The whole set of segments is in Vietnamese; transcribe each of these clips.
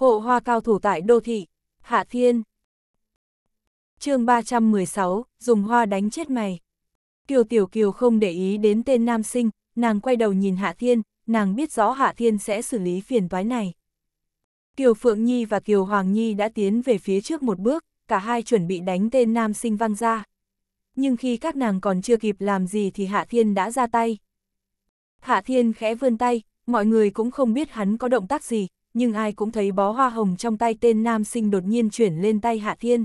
Hộ hoa cao thủ tại đô thị, Hạ Thiên. chương 316, dùng hoa đánh chết mày. Kiều Tiểu Kiều không để ý đến tên nam sinh, nàng quay đầu nhìn Hạ Thiên, nàng biết rõ Hạ Thiên sẽ xử lý phiền toái này. Kiều Phượng Nhi và Kiều Hoàng Nhi đã tiến về phía trước một bước, cả hai chuẩn bị đánh tên nam sinh văng ra. Nhưng khi các nàng còn chưa kịp làm gì thì Hạ Thiên đã ra tay. Hạ Thiên khẽ vươn tay, mọi người cũng không biết hắn có động tác gì, nhưng ai cũng thấy bó hoa hồng trong tay tên nam sinh đột nhiên chuyển lên tay Hạ Thiên.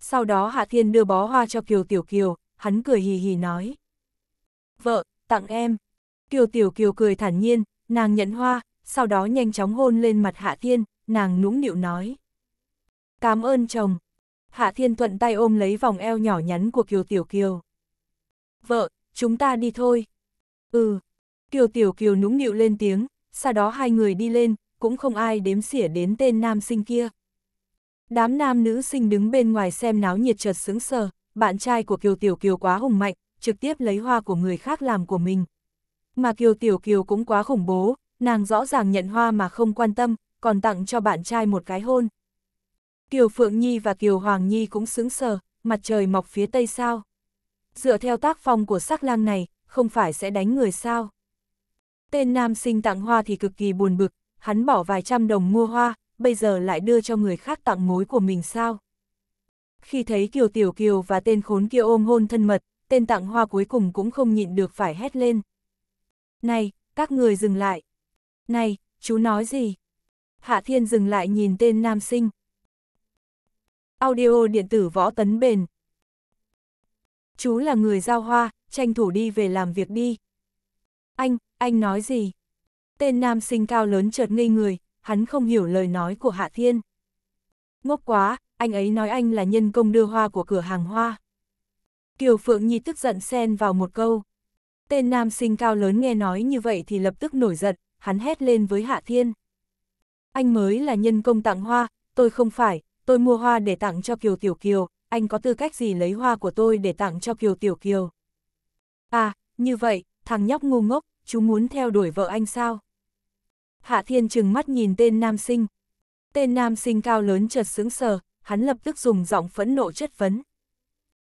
Sau đó Hạ Thiên đưa bó hoa cho Kiều Tiểu Kiều, hắn cười hì hì nói. Vợ, tặng em. Kiều Tiểu Kiều cười thản nhiên, nàng nhận hoa, sau đó nhanh chóng hôn lên mặt Hạ Thiên, nàng nũng nịu nói. Cảm ơn chồng. Hạ Thiên thuận tay ôm lấy vòng eo nhỏ nhắn của Kiều Tiểu Kiều. Vợ, chúng ta đi thôi. Ừ. Kiều Tiểu Kiều nũng nịu lên tiếng, sau đó hai người đi lên, cũng không ai đếm xỉa đến tên nam sinh kia. Đám nam nữ sinh đứng bên ngoài xem náo nhiệt chợt sững sờ, bạn trai của Kiều Tiểu Kiều quá hùng mạnh, trực tiếp lấy hoa của người khác làm của mình. Mà Kiều Tiểu Kiều cũng quá khủng bố, nàng rõ ràng nhận hoa mà không quan tâm, còn tặng cho bạn trai một cái hôn. Kiều Phượng Nhi và Kiều Hoàng Nhi cũng sững sờ, mặt trời mọc phía tây sao. Dựa theo tác phong của sắc lang này, không phải sẽ đánh người sao. Tên nam sinh tặng hoa thì cực kỳ buồn bực, hắn bỏ vài trăm đồng mua hoa, bây giờ lại đưa cho người khác tặng mối của mình sao? Khi thấy Kiều Tiểu Kiều và tên khốn kia ôm hôn thân mật, tên tặng hoa cuối cùng cũng không nhịn được phải hét lên. Này, các người dừng lại. Này, chú nói gì? Hạ Thiên dừng lại nhìn tên nam sinh. Audio điện tử võ tấn bền. Chú là người giao hoa, tranh thủ đi về làm việc đi. Anh, anh nói gì? Tên nam sinh cao lớn chợt ngây người, hắn không hiểu lời nói của Hạ Thiên. Ngốc quá, anh ấy nói anh là nhân công đưa hoa của cửa hàng hoa. Kiều Phượng Nhi tức giận xen vào một câu. Tên nam sinh cao lớn nghe nói như vậy thì lập tức nổi giận, hắn hét lên với Hạ Thiên. Anh mới là nhân công tặng hoa, tôi không phải, tôi mua hoa để tặng cho Kiều Tiểu Kiều, anh có tư cách gì lấy hoa của tôi để tặng cho Kiều Tiểu Kiều. À, như vậy, thằng nhóc ngu ngốc, chú muốn theo đuổi vợ anh sao? Hạ Thiên chừng mắt nhìn tên nam sinh. Tên nam sinh cao lớn chợt sững sờ, hắn lập tức dùng giọng phẫn nộ chất vấn.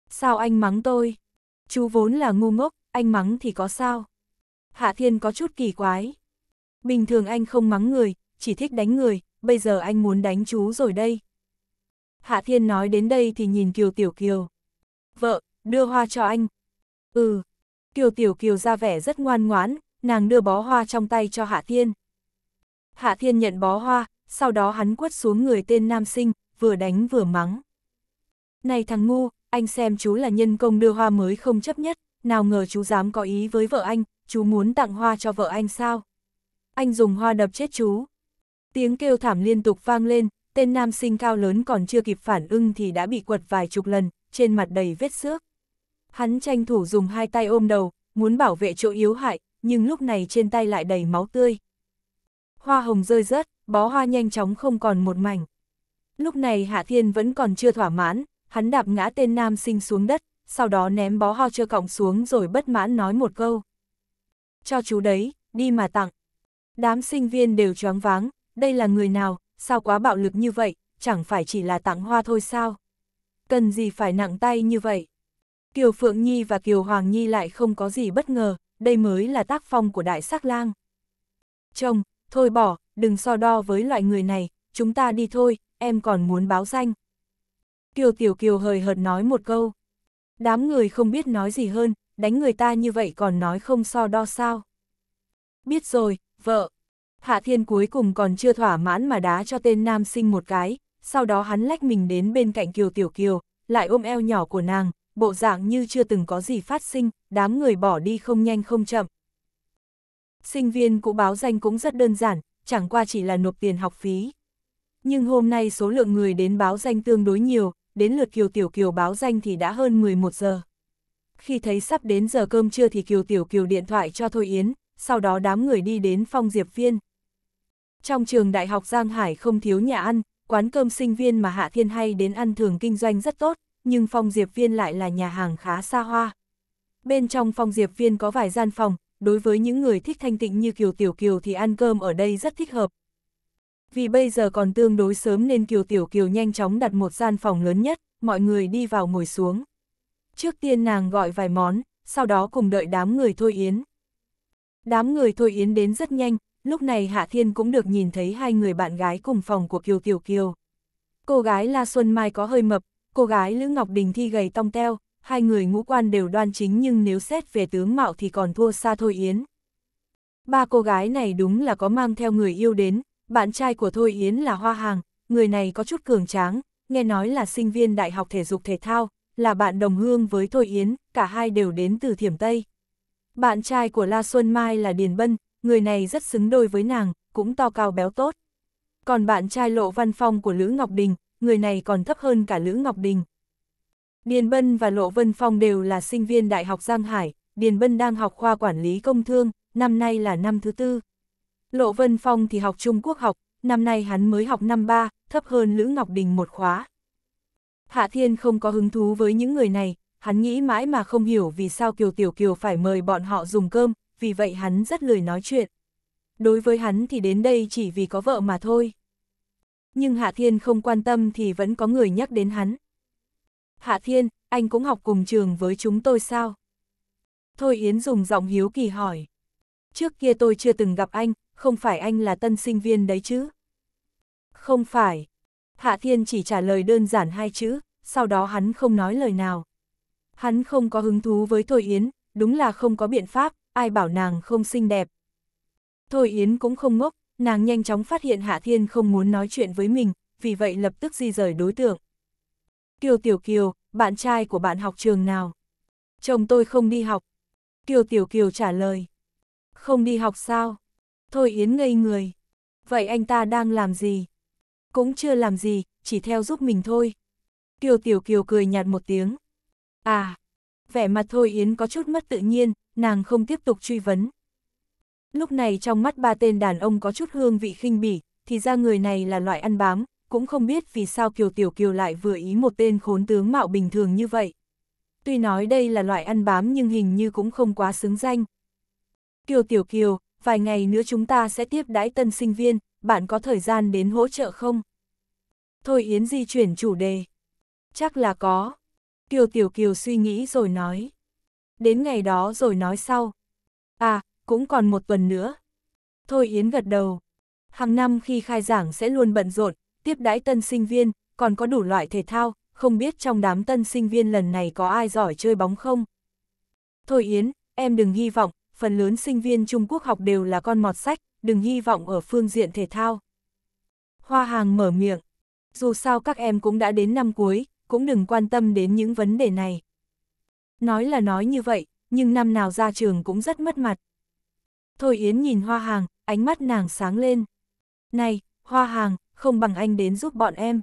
Sao anh mắng tôi? Chú vốn là ngu ngốc, anh mắng thì có sao? Hạ Thiên có chút kỳ quái. Bình thường anh không mắng người, chỉ thích đánh người, bây giờ anh muốn đánh chú rồi đây. Hạ Thiên nói đến đây thì nhìn Kiều Tiểu Kiều. Vợ, đưa hoa cho anh. Ừ. Kiều Tiểu Kiều ra vẻ rất ngoan ngoãn, nàng đưa bó hoa trong tay cho Hạ Thiên. Hạ Thiên nhận bó hoa, sau đó hắn quất xuống người tên nam sinh, vừa đánh vừa mắng. Này thằng ngu, anh xem chú là nhân công đưa hoa mới không chấp nhất, nào ngờ chú dám có ý với vợ anh, chú muốn tặng hoa cho vợ anh sao? Anh dùng hoa đập chết chú. Tiếng kêu thảm liên tục vang lên, tên nam sinh cao lớn còn chưa kịp phản ưng thì đã bị quật vài chục lần, trên mặt đầy vết xước. Hắn tranh thủ dùng hai tay ôm đầu, muốn bảo vệ chỗ yếu hại, nhưng lúc này trên tay lại đầy máu tươi hoa hồng rơi rớt, bó hoa nhanh chóng không còn một mảnh. Lúc này Hạ Thiên vẫn còn chưa thỏa mãn, hắn đạp ngã tên nam sinh xuống đất, sau đó ném bó hoa chưa cọng xuống rồi bất mãn nói một câu. Cho chú đấy, đi mà tặng. Đám sinh viên đều choáng váng, đây là người nào, sao quá bạo lực như vậy, chẳng phải chỉ là tặng hoa thôi sao. Cần gì phải nặng tay như vậy. Kiều Phượng Nhi và Kiều Hoàng Nhi lại không có gì bất ngờ, đây mới là tác phong của đại sắc lang. Chồng, thôi bỏ, đừng so đo với loại người này, chúng ta đi thôi, em còn muốn báo danh. Kiều Tiểu Kiều hời hợt nói một câu. Đám người không biết nói gì hơn, đánh người ta như vậy còn nói không so đo sao. Biết rồi, vợ. Hạ Thiên cuối cùng còn chưa thỏa mãn mà đá cho tên nam sinh một cái, sau đó hắn lách mình đến bên cạnh Kiều Tiểu Kiều, lại ôm eo nhỏ của nàng, bộ dạng như chưa từng có gì phát sinh, đám người bỏ đi không nhanh không chậm. Sinh viên cũ báo danh cũng rất đơn giản, chẳng qua chỉ là nộp tiền học phí. Nhưng hôm nay số lượng người đến báo danh tương đối nhiều, đến lượt Kiều Tiểu Kiều báo danh thì đã hơn 11 giờ. Khi thấy sắp đến giờ cơm trưa thì Kiều Tiểu Kiều điện thoại cho Thôi Yến, sau đó đám người đi đến phong diệp viên. Trong trường đại học Giang Hải không thiếu nhà ăn, quán cơm sinh viên mà Hạ Thiên hay đến ăn thường kinh doanh rất tốt, nhưng phong diệp viên lại là nhà hàng khá xa hoa. Bên trong phong diệp viên có vài gian phòng, đối với những người thích thanh tịnh như Kiều Tiểu Kiều thì ăn cơm ở đây rất thích hợp. Vì bây giờ còn tương đối sớm nên Kiều Tiểu Kiều nhanh chóng đặt một gian phòng lớn nhất, mọi người đi vào ngồi xuống. Trước tiên nàng gọi vài món, sau đó cùng đợi đám người Thôi Yến. Đám người Thôi Yến đến rất nhanh, lúc này Hạ Thiên cũng được nhìn thấy hai người bạn gái cùng phòng của Kiều Tiểu Kiều. Cô gái La Xuân Mai có hơi mập, cô gái Lữ Ngọc Đình Thi gầy tong teo, hai người ngũ quan đều đoan chính nhưng nếu xét về tướng mạo thì còn thua xa Thôi Yến. Ba cô gái này đúng là có mang theo người yêu đến, bạn trai của Thôi Yến là Hoa Hàng, người này có chút cường tráng, nghe nói là sinh viên Đại học Thể dục Thể thao, là bạn đồng hương với Thôi Yến, cả hai đều đến từ Thiểm Tây. Bạn trai của La Xuân Mai là Điền Bân, người này rất xứng đôi với nàng, cũng to cao béo tốt. Còn bạn trai Lộ Văn Phong của Lữ Ngọc Đình, người này còn thấp hơn cả Lữ Ngọc Đình. Điền Bân và Lộ Vân Phong đều là sinh viên Đại học Giang Hải, Điền Bân đang học khoa quản lý công thương, năm nay là năm thứ tư. Lộ Vân Phong thì học Trung Quốc học, năm nay hắn mới học năm ba, thấp hơn Lữ Ngọc Đình một khóa. Hạ Thiên không có hứng thú với những người này, hắn nghĩ mãi mà không hiểu vì sao Kiều Tiểu Kiều phải mời bọn họ dùng cơm, vì vậy hắn rất lười nói chuyện. Đối với hắn thì đến đây chỉ vì có vợ mà thôi. Nhưng Hạ Thiên không quan tâm thì vẫn có người nhắc đến hắn. Hạ Thiên, anh cũng học cùng trường với chúng tôi sao? Thôi Yến dùng giọng hiếu kỳ hỏi. Trước kia tôi chưa từng gặp anh, không phải anh là tân sinh viên đấy chứ? Không phải. Hạ Thiên chỉ trả lời đơn giản hai chữ, sau đó hắn không nói lời nào. Hắn không có hứng thú với Thôi Yến, đúng là không có biện pháp, ai bảo nàng không xinh đẹp. Thôi Yến cũng không ngốc, nàng nhanh chóng phát hiện Hạ Thiên không muốn nói chuyện với mình, vì vậy lập tức di rời đối tượng. Kiều Tiểu Kiều, bạn trai của bạn học trường nào? Chồng tôi không đi học. Kiều Tiểu Kiều trả lời. Không đi học sao? Thôi Yến ngây người. Vậy anh ta đang làm gì? Cũng chưa làm gì, chỉ theo giúp mình thôi. Kiều Tiểu Kiều cười nhạt một tiếng. À, vẻ mặt Thôi Yến có chút mất tự nhiên, nàng không tiếp tục truy vấn. Lúc này trong mắt ba tên đàn ông có chút hương vị khinh bỉ, thì ra người này là loại ăn bám, cũng không biết vì sao Kiều Tiểu Kiều lại vừa ý một tên khốn tướng mạo bình thường như vậy. Tuy nói đây là loại ăn bám nhưng hình như cũng không quá xứng danh. Kiều Tiểu Kiều, vài ngày nữa chúng ta sẽ tiếp đãi tân sinh viên, bạn có thời gian đến hỗ trợ không? Thôi Yến di chuyển chủ đề. Chắc là có. Kiều Tiểu Kiều suy nghĩ rồi nói. Đến ngày đó rồi nói sau. À, cũng còn một tuần nữa. Thôi Yến gật đầu. Hàng năm khi khai giảng sẽ luôn bận rộn, tiếp đãi tân sinh viên, còn có đủ loại thể thao, không biết trong đám tân sinh viên lần này có ai giỏi chơi bóng không? Thôi Yến, em đừng hy vọng, phần lớn sinh viên Trung Quốc học đều là con mọt sách, đừng hy vọng ở phương diện thể thao. Hoa hàng mở miệng, dù sao các em cũng đã đến năm cuối, cũng đừng quan tâm đến những vấn đề này. Nói là nói như vậy, nhưng năm nào ra trường cũng rất mất mặt. Thôi Yến nhìn Hoa hàng, ánh mắt nàng sáng lên. Này, Hoa hàng, không bằng anh đến giúp bọn em.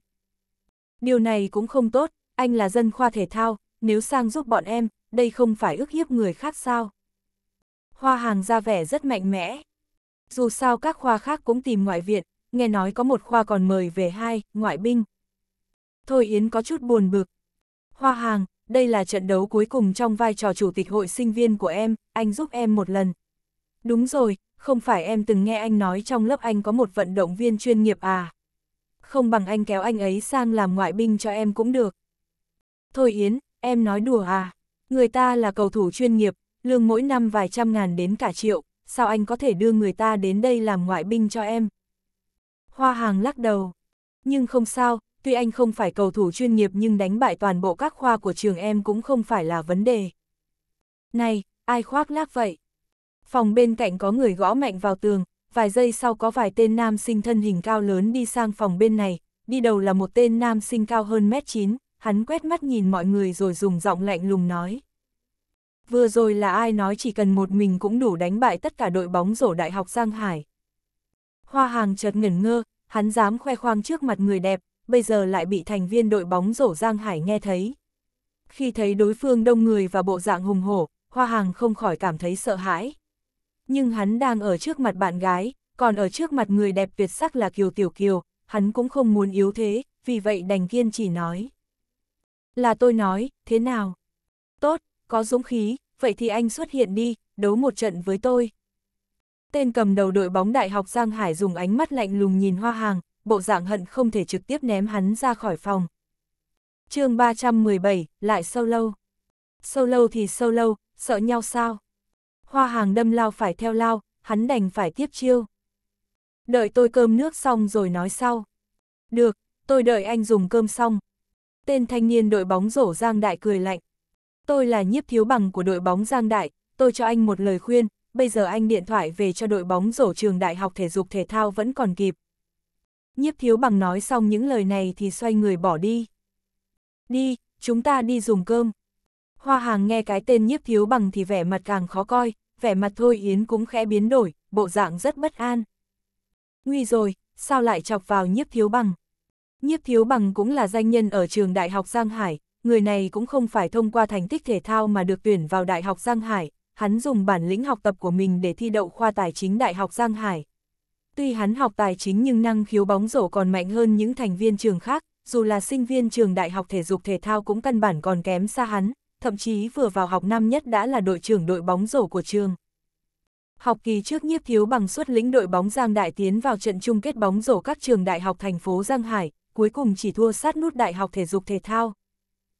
Điều này cũng không tốt, anh là dân khoa thể thao, nếu sang giúp bọn em, đây không phải ức hiếp người khác sao. Hoa hàng ra vẻ rất mạnh mẽ. Dù sao các khoa khác cũng tìm ngoại viện, nghe nói có một khoa còn mời về hai, ngoại binh. Thôi Yến có chút buồn bực. Hoa hàng, đây là trận đấu cuối cùng trong vai trò chủ tịch hội sinh viên của em, anh giúp em một lần. Đúng rồi, không phải em từng nghe anh nói trong lớp anh có một vận động viên chuyên nghiệp à? không bằng anh kéo anh ấy sang làm ngoại binh cho em cũng được. Thôi Yến, em nói đùa à, người ta là cầu thủ chuyên nghiệp, lương mỗi năm vài trăm ngàn đến cả triệu, sao anh có thể đưa người ta đến đây làm ngoại binh cho em? Hoa hàng lắc đầu, nhưng không sao, tuy anh không phải cầu thủ chuyên nghiệp nhưng đánh bại toàn bộ các khoa của trường em cũng không phải là vấn đề. Này, ai khoác lác vậy? Phòng bên cạnh có người gõ mạnh vào tường, vài giây sau có vài tên nam sinh thân hình cao lớn đi sang phòng bên này, đi đầu là một tên nam sinh cao hơn mét 9, hắn quét mắt nhìn mọi người rồi dùng giọng lạnh lùng nói. Vừa rồi là ai nói chỉ cần một mình cũng đủ đánh bại tất cả đội bóng rổ Đại học Giang Hải. Hoa hàng chợt ngẩn ngơ, hắn dám khoe khoang trước mặt người đẹp, bây giờ lại bị thành viên đội bóng rổ Giang Hải nghe thấy. Khi thấy đối phương đông người và bộ dạng hùng hổ, Hoa hàng không khỏi cảm thấy sợ hãi nhưng hắn đang ở trước mặt bạn gái, còn ở trước mặt người đẹp tuyệt sắc là Kiều Tiểu Kiều, hắn cũng không muốn yếu thế, vì vậy đành kiên chỉ nói. Là tôi nói, thế nào? Tốt, có dũng khí, vậy thì anh xuất hiện đi, đấu một trận với tôi. Tên cầm đầu đội bóng đại học Giang Hải dùng ánh mắt lạnh lùng nhìn Hoa Hàng, bộ dạng hận không thể trực tiếp ném hắn ra khỏi phòng. chương 317, lại sâu lâu. Sâu lâu thì sâu lâu, sợ nhau sao? hoa hàng đâm lao phải theo lao, hắn đành phải tiếp chiêu. Đợi tôi cơm nước xong rồi nói sau. Được, tôi đợi anh dùng cơm xong. Tên thanh niên đội bóng rổ Giang Đại cười lạnh. Tôi là nhiếp thiếu bằng của đội bóng Giang Đại, tôi cho anh một lời khuyên, bây giờ anh điện thoại về cho đội bóng rổ trường Đại học Thể dục Thể thao vẫn còn kịp. Nhiếp thiếu bằng nói xong những lời này thì xoay người bỏ đi. Đi, chúng ta đi dùng cơm. Hoa hàng nghe cái tên nhiếp thiếu bằng thì vẻ mặt càng khó coi, vẻ mặt thôi Yến cũng khẽ biến đổi, bộ dạng rất bất an. Nguy rồi, sao lại chọc vào nhiếp thiếu bằng? Nhiếp thiếu bằng cũng là danh nhân ở trường Đại học Giang Hải, người này cũng không phải thông qua thành tích thể thao mà được tuyển vào Đại học Giang Hải, hắn dùng bản lĩnh học tập của mình để thi đậu khoa tài chính Đại học Giang Hải. Tuy hắn học tài chính nhưng năng khiếu bóng rổ còn mạnh hơn những thành viên trường khác, dù là sinh viên trường Đại học Thể dục Thể thao cũng căn bản còn kém xa hắn, thậm chí vừa vào học năm nhất đã là đội trưởng đội bóng rổ của trường. Học kỳ trước nhiếp thiếu bằng suất lĩnh đội bóng Giang Đại tiến vào trận chung kết bóng rổ các trường đại học thành phố Giang Hải, cuối cùng chỉ thua sát nút Đại học Thể dục Thể thao.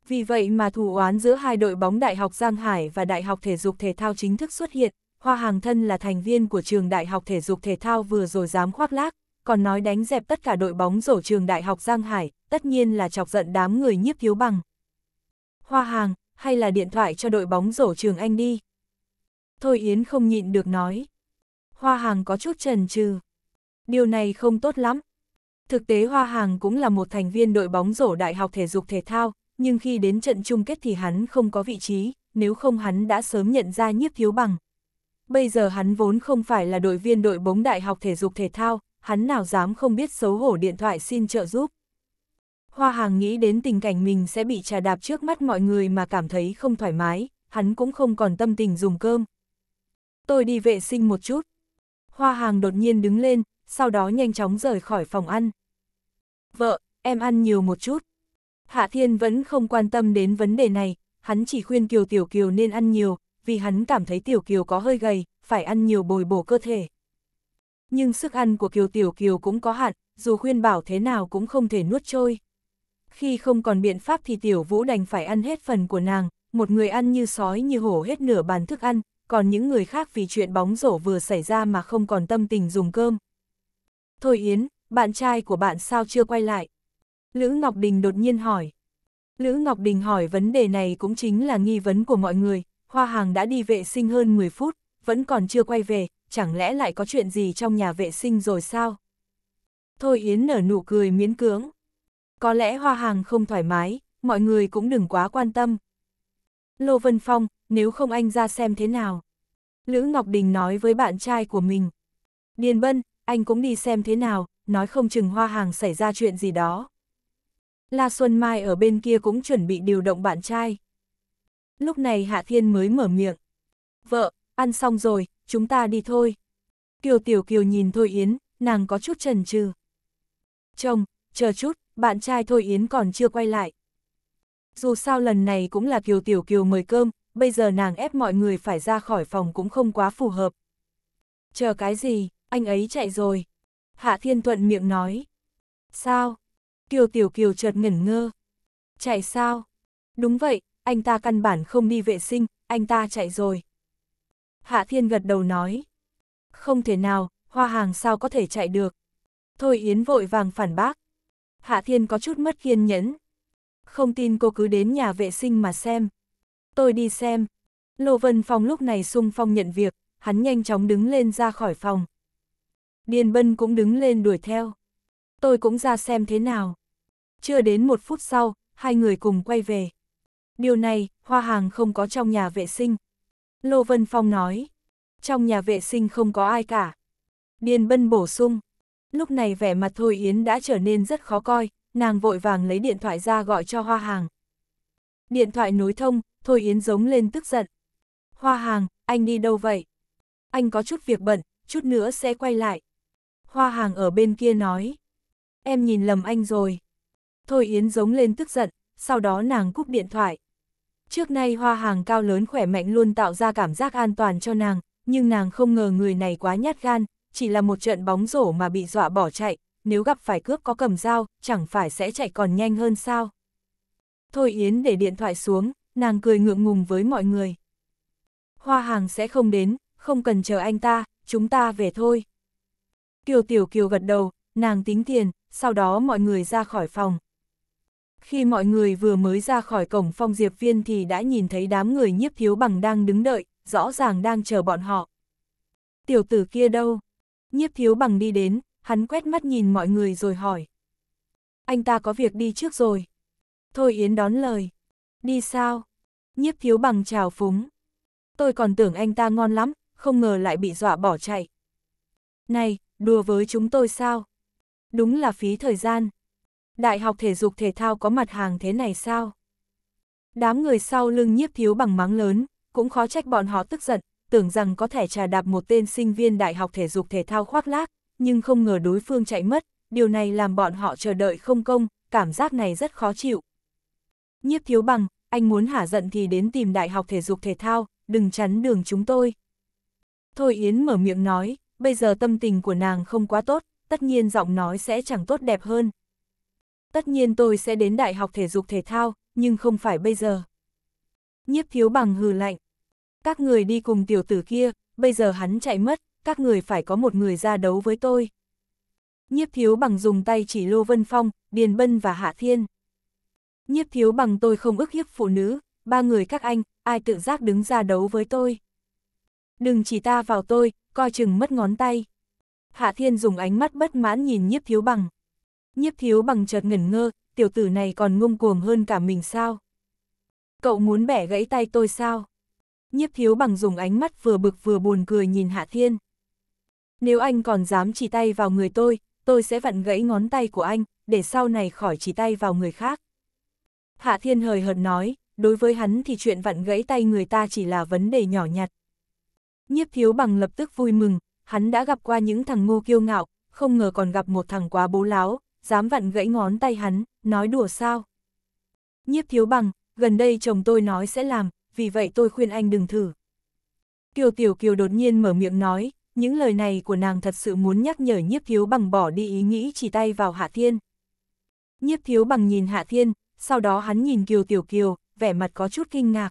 Vì vậy mà thù oán giữa hai đội bóng Đại học Giang Hải và Đại học Thể dục Thể thao chính thức xuất hiện, Hoa Hàng Thân là thành viên của trường Đại học Thể dục Thể thao vừa rồi dám khoác lác, còn nói đánh dẹp tất cả đội bóng rổ trường Đại học Giang Hải, tất nhiên là chọc giận đám người nhiếp thiếu bằng. Hoa Hàng, hay là điện thoại cho đội bóng rổ trường anh đi. Thôi Yến không nhịn được nói. Hoa hàng có chút trần trừ. Điều này không tốt lắm. Thực tế Hoa Hàng cũng là một thành viên đội bóng rổ Đại học Thể dục Thể thao, nhưng khi đến trận chung kết thì hắn không có vị trí, nếu không hắn đã sớm nhận ra nhiếp thiếu bằng. Bây giờ hắn vốn không phải là đội viên đội bóng Đại học Thể dục Thể thao, hắn nào dám không biết xấu hổ điện thoại xin trợ giúp. Hoa Hàng nghĩ đến tình cảnh mình sẽ bị trà đạp trước mắt mọi người mà cảm thấy không thoải mái, hắn cũng không còn tâm tình dùng cơm. Tôi đi vệ sinh một chút. Hoa Hàng đột nhiên đứng lên, sau đó nhanh chóng rời khỏi phòng ăn. Vợ, em ăn nhiều một chút. Hạ Thiên vẫn không quan tâm đến vấn đề này, hắn chỉ khuyên Kiều Tiểu Kiều nên ăn nhiều, vì hắn cảm thấy Tiểu Kiều có hơi gầy, phải ăn nhiều bồi bổ cơ thể. Nhưng sức ăn của Kiều Tiểu Kiều cũng có hạn, dù khuyên bảo thế nào cũng không thể nuốt trôi. Khi không còn biện pháp thì tiểu vũ đành phải ăn hết phần của nàng, một người ăn như sói như hổ hết nửa bàn thức ăn, còn những người khác vì chuyện bóng rổ vừa xảy ra mà không còn tâm tình dùng cơm. Thôi Yến, bạn trai của bạn sao chưa quay lại? Lữ Ngọc Đình đột nhiên hỏi. Lữ Ngọc Đình hỏi vấn đề này cũng chính là nghi vấn của mọi người, Hoa Hàng đã đi vệ sinh hơn 10 phút, vẫn còn chưa quay về, chẳng lẽ lại có chuyện gì trong nhà vệ sinh rồi sao? Thôi Yến nở nụ cười miễn cưỡng có lẽ hoa hàng không thoải mái, mọi người cũng đừng quá quan tâm. Lô Vân Phong, nếu không anh ra xem thế nào. Lữ Ngọc Đình nói với bạn trai của mình. Điền Bân, anh cũng đi xem thế nào, nói không chừng hoa hàng xảy ra chuyện gì đó. La Xuân Mai ở bên kia cũng chuẩn bị điều động bạn trai. Lúc này Hạ Thiên mới mở miệng. Vợ, ăn xong rồi, chúng ta đi thôi. Kiều Tiểu Kiều nhìn Thôi Yến, nàng có chút trần trừ. Chồng, chờ chút, bạn trai Thôi Yến còn chưa quay lại. Dù sao lần này cũng là Kiều Tiểu Kiều mời cơm, bây giờ nàng ép mọi người phải ra khỏi phòng cũng không quá phù hợp. Chờ cái gì, anh ấy chạy rồi. Hạ Thiên Thuận miệng nói. Sao? Kiều Tiểu Kiều chợt ngẩn ngơ. Chạy sao? Đúng vậy, anh ta căn bản không đi vệ sinh, anh ta chạy rồi. Hạ Thiên gật đầu nói. Không thể nào, hoa hàng sao có thể chạy được. Thôi Yến vội vàng phản bác. Hạ Thiên có chút mất kiên nhẫn. Không tin cô cứ đến nhà vệ sinh mà xem. Tôi đi xem. Lô Vân Phong lúc này sung phong nhận việc, hắn nhanh chóng đứng lên ra khỏi phòng. Điền Bân cũng đứng lên đuổi theo. Tôi cũng ra xem thế nào. Chưa đến một phút sau, hai người cùng quay về. Điều này, hoa hàng không có trong nhà vệ sinh. Lô Vân Phong nói, trong nhà vệ sinh không có ai cả. Điền Bân bổ sung, Lúc này vẻ mặt Thôi Yến đã trở nên rất khó coi, nàng vội vàng lấy điện thoại ra gọi cho Hoa Hàng. Điện thoại nối thông, Thôi Yến giống lên tức giận. Hoa Hàng, anh đi đâu vậy? Anh có chút việc bận, chút nữa sẽ quay lại. Hoa Hàng ở bên kia nói. Em nhìn lầm anh rồi. Thôi Yến giống lên tức giận, sau đó nàng cúp điện thoại. Trước nay Hoa Hàng cao lớn khỏe mạnh luôn tạo ra cảm giác an toàn cho nàng, nhưng nàng không ngờ người này quá nhát gan, chỉ là một trận bóng rổ mà bị dọa bỏ chạy, nếu gặp phải cướp có cầm dao, chẳng phải sẽ chạy còn nhanh hơn sao. Thôi Yến để điện thoại xuống, nàng cười ngượng ngùng với mọi người. Hoa hàng sẽ không đến, không cần chờ anh ta, chúng ta về thôi. Kiều Tiểu Kiều gật đầu, nàng tính tiền, sau đó mọi người ra khỏi phòng. Khi mọi người vừa mới ra khỏi cổng phong diệp viên thì đã nhìn thấy đám người nhiếp thiếu bằng đang đứng đợi, rõ ràng đang chờ bọn họ. Tiểu tử kia đâu? Nhiếp thiếu bằng đi đến, hắn quét mắt nhìn mọi người rồi hỏi. Anh ta có việc đi trước rồi. Thôi Yến đón lời. Đi sao? Nhiếp thiếu bằng trào phúng. Tôi còn tưởng anh ta ngon lắm, không ngờ lại bị dọa bỏ chạy. Này, đùa với chúng tôi sao? Đúng là phí thời gian. Đại học thể dục thể thao có mặt hàng thế này sao? Đám người sau lưng nhiếp thiếu bằng mắng lớn, cũng khó trách bọn họ tức giận, tưởng rằng có thể trà đạp một tên sinh viên đại học thể dục thể thao khoác lác, nhưng không ngờ đối phương chạy mất, điều này làm bọn họ chờ đợi không công, cảm giác này rất khó chịu. Nhiếp thiếu bằng, anh muốn hả giận thì đến tìm đại học thể dục thể thao, đừng chắn đường chúng tôi. Thôi Yến mở miệng nói, bây giờ tâm tình của nàng không quá tốt, tất nhiên giọng nói sẽ chẳng tốt đẹp hơn. Tất nhiên tôi sẽ đến đại học thể dục thể thao, nhưng không phải bây giờ. Nhiếp thiếu bằng hừ lạnh, các người đi cùng tiểu tử kia, bây giờ hắn chạy mất, các người phải có một người ra đấu với tôi. Nhiếp thiếu bằng dùng tay chỉ Lô Vân Phong, Điền Bân và Hạ Thiên. Nhiếp thiếu bằng tôi không ức hiếp phụ nữ, ba người các anh, ai tự giác đứng ra đấu với tôi. Đừng chỉ ta vào tôi, coi chừng mất ngón tay. Hạ Thiên dùng ánh mắt bất mãn nhìn nhiếp thiếu bằng. Nhiếp thiếu bằng chợt ngẩn ngơ, tiểu tử này còn ngông cuồng hơn cả mình sao? Cậu muốn bẻ gãy tay tôi sao? nhiếp thiếu bằng dùng ánh mắt vừa bực vừa buồn cười nhìn Hạ Thiên. Nếu anh còn dám chỉ tay vào người tôi, tôi sẽ vặn gãy ngón tay của anh, để sau này khỏi chỉ tay vào người khác. Hạ Thiên hời hợt nói, đối với hắn thì chuyện vặn gãy tay người ta chỉ là vấn đề nhỏ nhặt. Nhiếp thiếu bằng lập tức vui mừng, hắn đã gặp qua những thằng ngu kiêu ngạo, không ngờ còn gặp một thằng quá bố láo, dám vặn gãy ngón tay hắn, nói đùa sao. Nhiếp thiếu bằng, gần đây chồng tôi nói sẽ làm, vì vậy tôi khuyên anh đừng thử. Kiều Tiểu Kiều đột nhiên mở miệng nói, những lời này của nàng thật sự muốn nhắc nhở nhiếp thiếu bằng bỏ đi ý nghĩ chỉ tay vào Hạ Thiên. Nhiếp thiếu bằng nhìn Hạ Thiên, sau đó hắn nhìn Kiều Tiểu Kiều, vẻ mặt có chút kinh ngạc.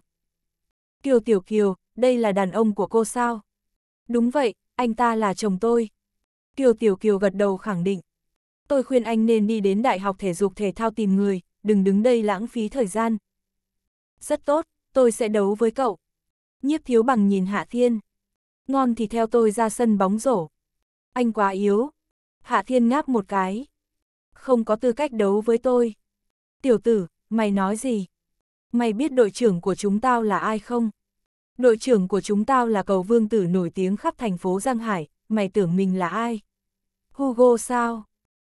Kiều Tiểu Kiều, đây là đàn ông của cô sao? Đúng vậy, anh ta là chồng tôi. Kiều Tiểu Kiều gật đầu khẳng định. Tôi khuyên anh nên đi đến Đại học Thể dục Thể thao tìm người, đừng đứng đây lãng phí thời gian. Rất tốt, tôi sẽ đấu với cậu. Nhiếp thiếu bằng nhìn Hạ Thiên. Ngon thì theo tôi ra sân bóng rổ. Anh quá yếu. Hạ Thiên ngáp một cái. Không có tư cách đấu với tôi. Tiểu tử, mày nói gì? Mày biết đội trưởng của chúng tao là ai không? Đội trưởng của chúng tao là cầu vương tử nổi tiếng khắp thành phố Giang Hải, mày tưởng mình là ai? Hugo sao?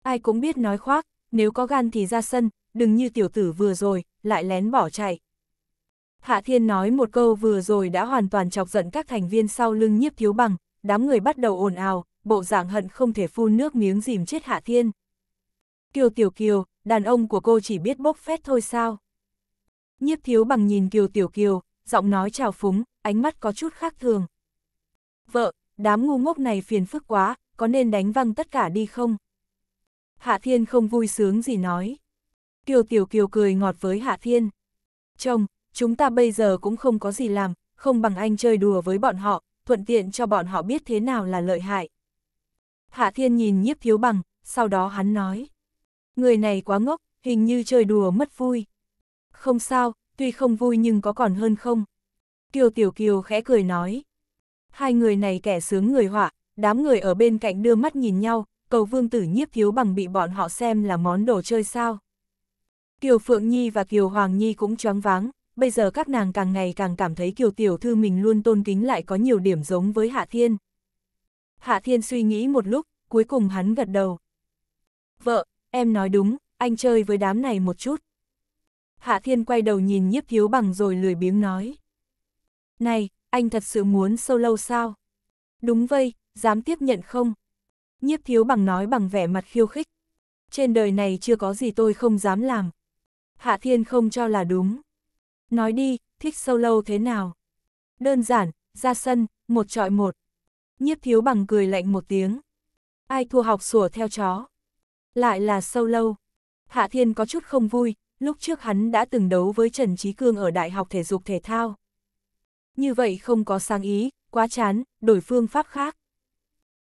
Ai cũng biết nói khoác, nếu có gan thì ra sân, đừng như tiểu tử vừa rồi, lại lén bỏ chạy. Hạ Thiên nói một câu vừa rồi đã hoàn toàn chọc giận các thành viên sau lưng nhiếp thiếu bằng, đám người bắt đầu ồn ào, bộ dạng hận không thể phun nước miếng dìm chết Hạ Thiên. Kiều Tiểu Kiều, đàn ông của cô chỉ biết bốc phét thôi sao? Nhiếp thiếu bằng nhìn Kiều Tiểu Kiều, giọng nói trào phúng, ánh mắt có chút khác thường. Vợ, đám ngu ngốc này phiền phức quá, có nên đánh văng tất cả đi không? Hạ Thiên không vui sướng gì nói. Kiều Tiểu Kiều cười ngọt với Hạ Thiên. Chồng, chúng ta bây giờ cũng không có gì làm, không bằng anh chơi đùa với bọn họ, thuận tiện cho bọn họ biết thế nào là lợi hại. Hạ Thiên nhìn nhiếp thiếu bằng, sau đó hắn nói. Người này quá ngốc, hình như chơi đùa mất vui. Không sao, tuy không vui nhưng có còn hơn không. Kiều Tiểu Kiều khẽ cười nói. Hai người này kẻ sướng người họa, đám người ở bên cạnh đưa mắt nhìn nhau, cầu vương tử nhiếp thiếu bằng bị bọn họ xem là món đồ chơi sao. Kiều Phượng Nhi và Kiều Hoàng Nhi cũng choáng váng, bây giờ các nàng càng ngày càng cảm thấy kiều tiểu thư mình luôn tôn kính lại có nhiều điểm giống với Hạ Thiên. Hạ Thiên suy nghĩ một lúc, cuối cùng hắn gật đầu. Vợ, em nói đúng, anh chơi với đám này một chút. Hạ Thiên quay đầu nhìn nhiếp thiếu bằng rồi lười biếng nói. Này, anh thật sự muốn sâu lâu sao? Đúng vây, dám tiếp nhận không? Nhiếp thiếu bằng nói bằng vẻ mặt khiêu khích. Trên đời này chưa có gì tôi không dám làm. Hạ Thiên không cho là đúng. Nói đi, thích sâu lâu thế nào? Đơn giản, ra sân, một trọi một. Nhiếp thiếu bằng cười lạnh một tiếng. Ai thua học sủa theo chó. Lại là sâu lâu. Hạ Thiên có chút không vui, lúc trước hắn đã từng đấu với Trần Trí Cương ở Đại học Thể dục Thể thao. Như vậy không có sáng ý, quá chán, đổi phương pháp khác.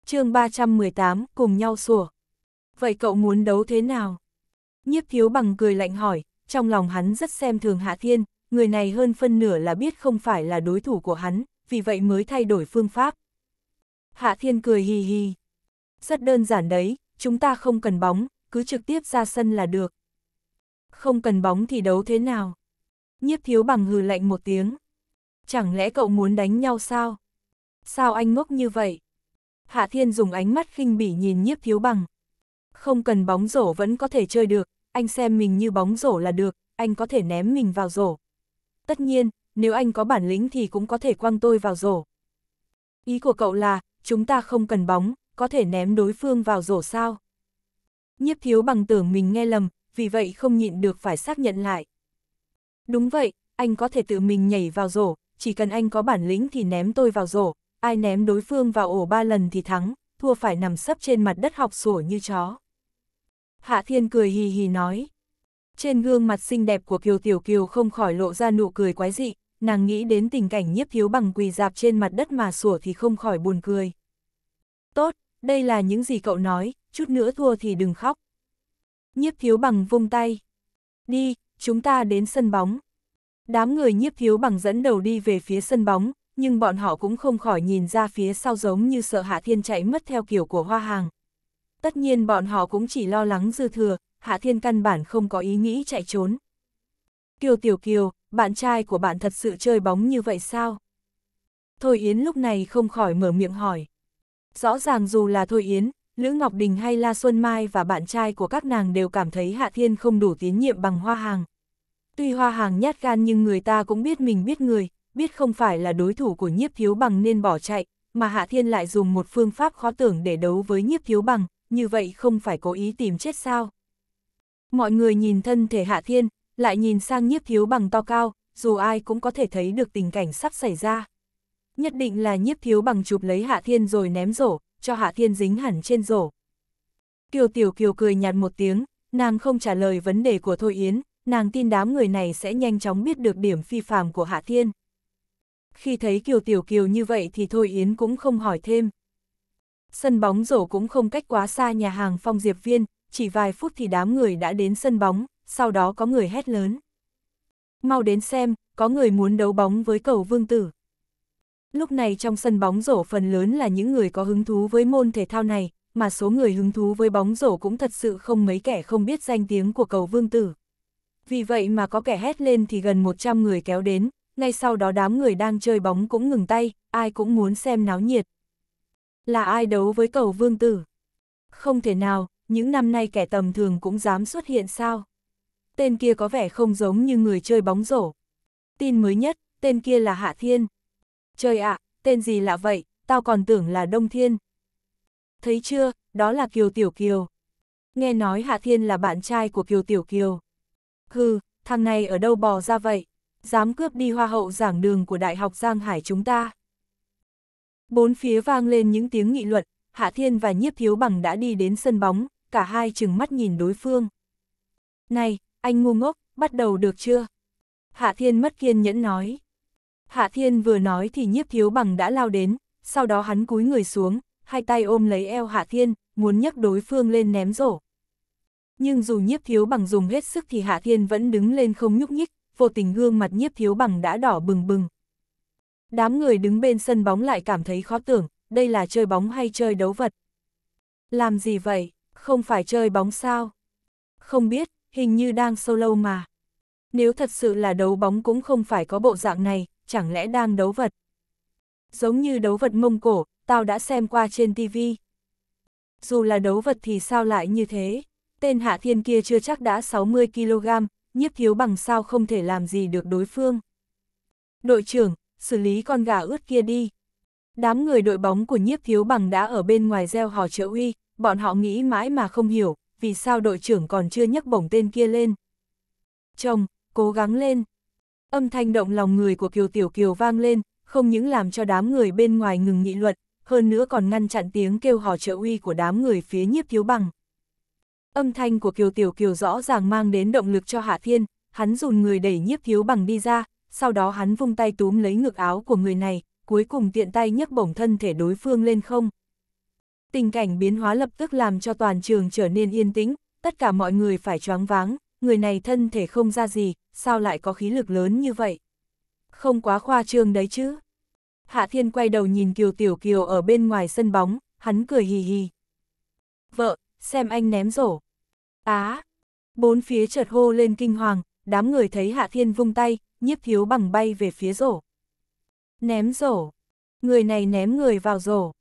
chương 318, cùng nhau sủa. Vậy cậu muốn đấu thế nào? Nhiếp thiếu bằng cười lạnh hỏi, trong lòng hắn rất xem thường Hạ Thiên, người này hơn phân nửa là biết không phải là đối thủ của hắn, vì vậy mới thay đổi phương pháp. Hạ Thiên cười hì hì. Rất đơn giản đấy, chúng ta không cần bóng, cứ trực tiếp ra sân là được. Không cần bóng thì đấu thế nào? Nhiếp thiếu bằng hừ lạnh một tiếng. Chẳng lẽ cậu muốn đánh nhau sao? Sao anh ngốc như vậy? Hạ Thiên dùng ánh mắt khinh bỉ nhìn nhiếp thiếu bằng. Không cần bóng rổ vẫn có thể chơi được, anh xem mình như bóng rổ là được, anh có thể ném mình vào rổ tất nhiên, nếu anh có bản lĩnh thì cũng có thể quăng tôi vào rổ. Ý của cậu là, chúng ta không cần bóng, có thể ném đối phương vào rổ sao? Nhiếp thiếu bằng tưởng mình nghe lầm, vì vậy không nhịn được phải xác nhận lại. Đúng vậy, anh có thể tự mình nhảy vào rổ, chỉ cần anh có bản lĩnh thì ném tôi vào rổ, ai ném đối phương vào ổ ba lần thì thắng, thua phải nằm sấp trên mặt đất học sủa như chó. Hạ Thiên cười hì hì nói. Trên gương mặt xinh đẹp của Kiều Tiểu Kiều không khỏi lộ ra nụ cười quái dị, nàng nghĩ đến tình cảnh nhiếp thiếu bằng quỳ dạp trên mặt đất mà sủa thì không khỏi buồn cười. Tốt, đây là những gì cậu nói, chút nữa thua thì đừng khóc. Nhiếp thiếu bằng vung tay. Đi, chúng ta đến sân bóng. Đám người nhiếp thiếu bằng dẫn đầu đi về phía sân bóng, nhưng bọn họ cũng không khỏi nhìn ra phía sau giống như sợ Hạ Thiên chạy mất theo kiểu của Hoa Hàng. Tất nhiên bọn họ cũng chỉ lo lắng dư thừa, Hạ Thiên căn bản không có ý nghĩ chạy trốn. Kiều Tiểu Kiều, bạn trai của bạn thật sự chơi bóng như vậy sao? Thôi Yến lúc này không khỏi mở miệng hỏi. Rõ ràng dù là Thôi Yến, Lữ Ngọc Đình hay La Xuân Mai và bạn trai của các nàng đều cảm thấy Hạ Thiên không đủ tín nhiệm bằng Hoa Hàng. Tuy Hoa Hàng nhát gan nhưng người ta cũng biết mình biết người, biết không phải là đối thủ của nhiếp thiếu bằng nên bỏ chạy, mà Hạ Thiên lại dùng một phương pháp khó tưởng để đấu với nhiếp thiếu bằng, như vậy không phải cố ý tìm chết sao? Mọi người nhìn thân thể Hạ Thiên, lại nhìn sang nhiếp thiếu bằng to cao, dù ai cũng có thể thấy được tình cảnh sắp xảy ra. Nhất định là nhiếp thiếu bằng chụp lấy Hạ Thiên rồi ném rổ, cho Hạ Thiên dính hẳn trên rổ. Kiều Tiểu Kiều cười nhạt một tiếng, nàng không trả lời vấn đề của Thôi Yến, nàng tin đám người này sẽ nhanh chóng biết được điểm phi phàm của Hạ Thiên. Khi thấy Kiều Tiểu Kiều như vậy thì Thôi Yến cũng không hỏi thêm. Sân bóng rổ cũng không cách quá xa nhà hàng phong diệp viên, chỉ vài phút thì đám người đã đến sân bóng, sau đó có người hét lớn. Mau đến xem, có người muốn đấu bóng với cầu vương tử. Lúc này trong sân bóng rổ phần lớn là những người có hứng thú với môn thể thao này, mà số người hứng thú với bóng rổ cũng thật sự không mấy kẻ không biết danh tiếng của cầu vương tử. Vì vậy mà có kẻ hét lên thì gần 100 người kéo đến, ngay sau đó đám người đang chơi bóng cũng ngừng tay, ai cũng muốn xem náo nhiệt. Là ai đấu với cầu vương tử? Không thể nào, những năm nay kẻ tầm thường cũng dám xuất hiện sao. Tên kia có vẻ không giống như người chơi bóng rổ. Tin mới nhất, tên kia là Hạ Thiên. Trời ạ, à, tên gì lạ vậy, tao còn tưởng là Đông Thiên. Thấy chưa, đó là Kiều Tiểu Kiều. Nghe nói Hạ Thiên là bạn trai của Kiều Tiểu Kiều. Hừ, thằng này ở đâu bò ra vậy? Dám cướp đi hoa hậu giảng đường của Đại học Giang Hải chúng ta. Bốn phía vang lên những tiếng nghị luận, Hạ Thiên và Nhiếp Thiếu Bằng đã đi đến sân bóng, cả hai chừng mắt nhìn đối phương. Này, anh ngu ngốc, bắt đầu được chưa? Hạ Thiên mất kiên nhẫn nói. Hạ Thiên vừa nói thì nhiếp thiếu bằng đã lao đến, sau đó hắn cúi người xuống, hai tay ôm lấy eo Hạ Thiên, muốn nhấc đối phương lên ném rổ. Nhưng dù nhiếp thiếu bằng dùng hết sức thì Hạ Thiên vẫn đứng lên không nhúc nhích, vô tình gương mặt nhiếp thiếu bằng đã đỏ bừng bừng. Đám người đứng bên sân bóng lại cảm thấy khó tưởng, đây là chơi bóng hay chơi đấu vật. Làm gì vậy? Không phải chơi bóng sao? Không biết, hình như đang solo mà. Nếu thật sự là đấu bóng cũng không phải có bộ dạng này, chẳng lẽ đang đấu vật? Giống như đấu vật Mông Cổ, tao đã xem qua trên TV. Dù là đấu vật thì sao lại như thế? Tên Hạ Thiên kia chưa chắc đã 60kg, nhiếp thiếu bằng sao không thể làm gì được đối phương. Đội trưởng, xử lý con gà ướt kia đi. Đám người đội bóng của nhiếp thiếu bằng đã ở bên ngoài gieo hò trợ uy, bọn họ nghĩ mãi mà không hiểu, vì sao đội trưởng còn chưa nhấc bổng tên kia lên. Chồng, cố gắng lên. Âm thanh động lòng người của Kiều Tiểu Kiều vang lên, không những làm cho đám người bên ngoài ngừng nghị luận, hơn nữa còn ngăn chặn tiếng kêu hò trợ uy của đám người phía nhiếp thiếu bằng. Âm thanh của Kiều Tiểu Kiều rõ ràng mang đến động lực cho Hạ Thiên, hắn dùn người đẩy nhiếp thiếu bằng đi ra, sau đó hắn vung tay túm lấy ngực áo của người này, cuối cùng tiện tay nhấc bổng thân thể đối phương lên không. Tình cảnh biến hóa lập tức làm cho toàn trường trở nên yên tĩnh, tất cả mọi người phải choáng váng, người này thân thể không ra gì, sao lại có khí lực lớn như vậy? Không quá khoa trương đấy chứ. Hạ Thiên quay đầu nhìn Kiều Tiểu Kiều ở bên ngoài sân bóng, hắn cười hì hì. Vợ, xem anh ném rổ. Á! bốn phía chợt hô lên kinh hoàng, đám người thấy Hạ Thiên vung tay, nhiếp thiếu bằng bay về phía rổ. Ném rổ. Người này ném người vào rổ.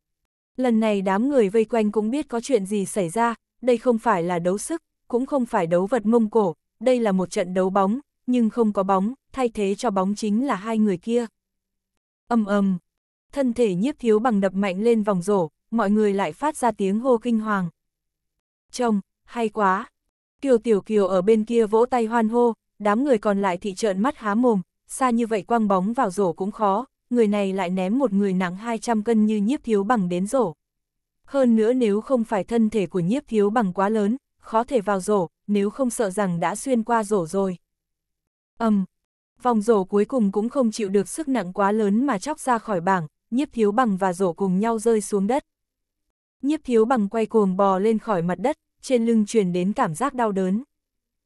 Lần này đám người vây quanh cũng biết có chuyện gì xảy ra, đây không phải là đấu sức, cũng không phải đấu vật mông cổ, đây là một trận đấu bóng, nhưng không có bóng, thay thế cho bóng chính là hai người kia. ầm ầm, thân thể nhiếp thiếu bằng đập mạnh lên vòng rổ, mọi người lại phát ra tiếng hô kinh hoàng. Trông, hay quá! Kiều Tiểu Kiều ở bên kia vỗ tay hoan hô, đám người còn lại thị trợn mắt há mồm, xa như vậy quăng bóng vào rổ cũng khó, người này lại ném một người nặng 200 cân như nhiếp thiếu bằng đến rổ. Hơn nữa nếu không phải thân thể của nhiếp thiếu bằng quá lớn, khó thể vào rổ, nếu không sợ rằng đã xuyên qua rổ rồi. Âm, um, vòng rổ cuối cùng cũng không chịu được sức nặng quá lớn mà chóc ra khỏi bảng, nhiếp thiếu bằng và rổ cùng nhau rơi xuống đất. Nhiếp thiếu bằng quay cuồng bò lên khỏi mặt đất, trên lưng truyền đến cảm giác đau đớn.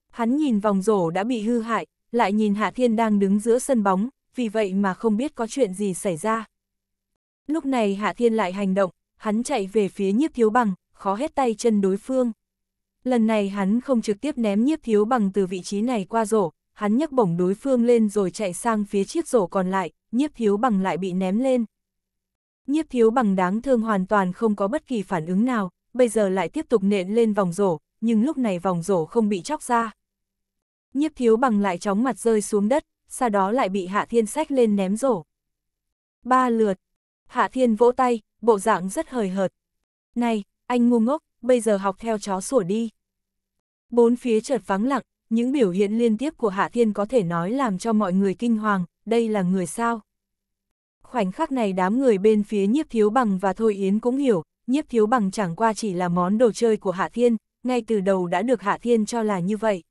Hắn nhìn vòng rổ đã bị hư hại, lại nhìn Hạ Thiên đang đứng giữa sân bóng, vì vậy mà không biết có chuyện gì xảy ra. Lúc này Hạ Thiên lại hành động, hắn chạy về phía nhiếp thiếu bằng, khó hết tay chân đối phương. Lần này hắn không trực tiếp ném nhiếp thiếu bằng từ vị trí này qua rổ, hắn nhấc bổng đối phương lên rồi chạy sang phía chiếc rổ còn lại, nhiếp thiếu bằng lại bị ném lên. Nhiếp thiếu bằng đáng thương hoàn toàn không có bất kỳ phản ứng nào, bây giờ lại tiếp tục nện lên vòng rổ, nhưng lúc này vòng rổ không bị chóc ra. Nhiếp thiếu bằng lại chóng mặt rơi xuống đất, sau đó lại bị Hạ Thiên sách lên ném rổ. Ba lượt. Hạ Thiên vỗ tay, bộ dạng rất hời hợt. Này, anh ngu ngốc, bây giờ học theo chó sủa đi. Bốn phía chợt vắng lặng, những biểu hiện liên tiếp của Hạ Thiên có thể nói làm cho mọi người kinh hoàng, đây là người sao. Khoảnh khắc này đám người bên phía nhiếp thiếu bằng và Thôi Yến cũng hiểu, nhiếp thiếu bằng chẳng qua chỉ là món đồ chơi của Hạ Thiên, ngay từ đầu đã được Hạ Thiên cho là như vậy.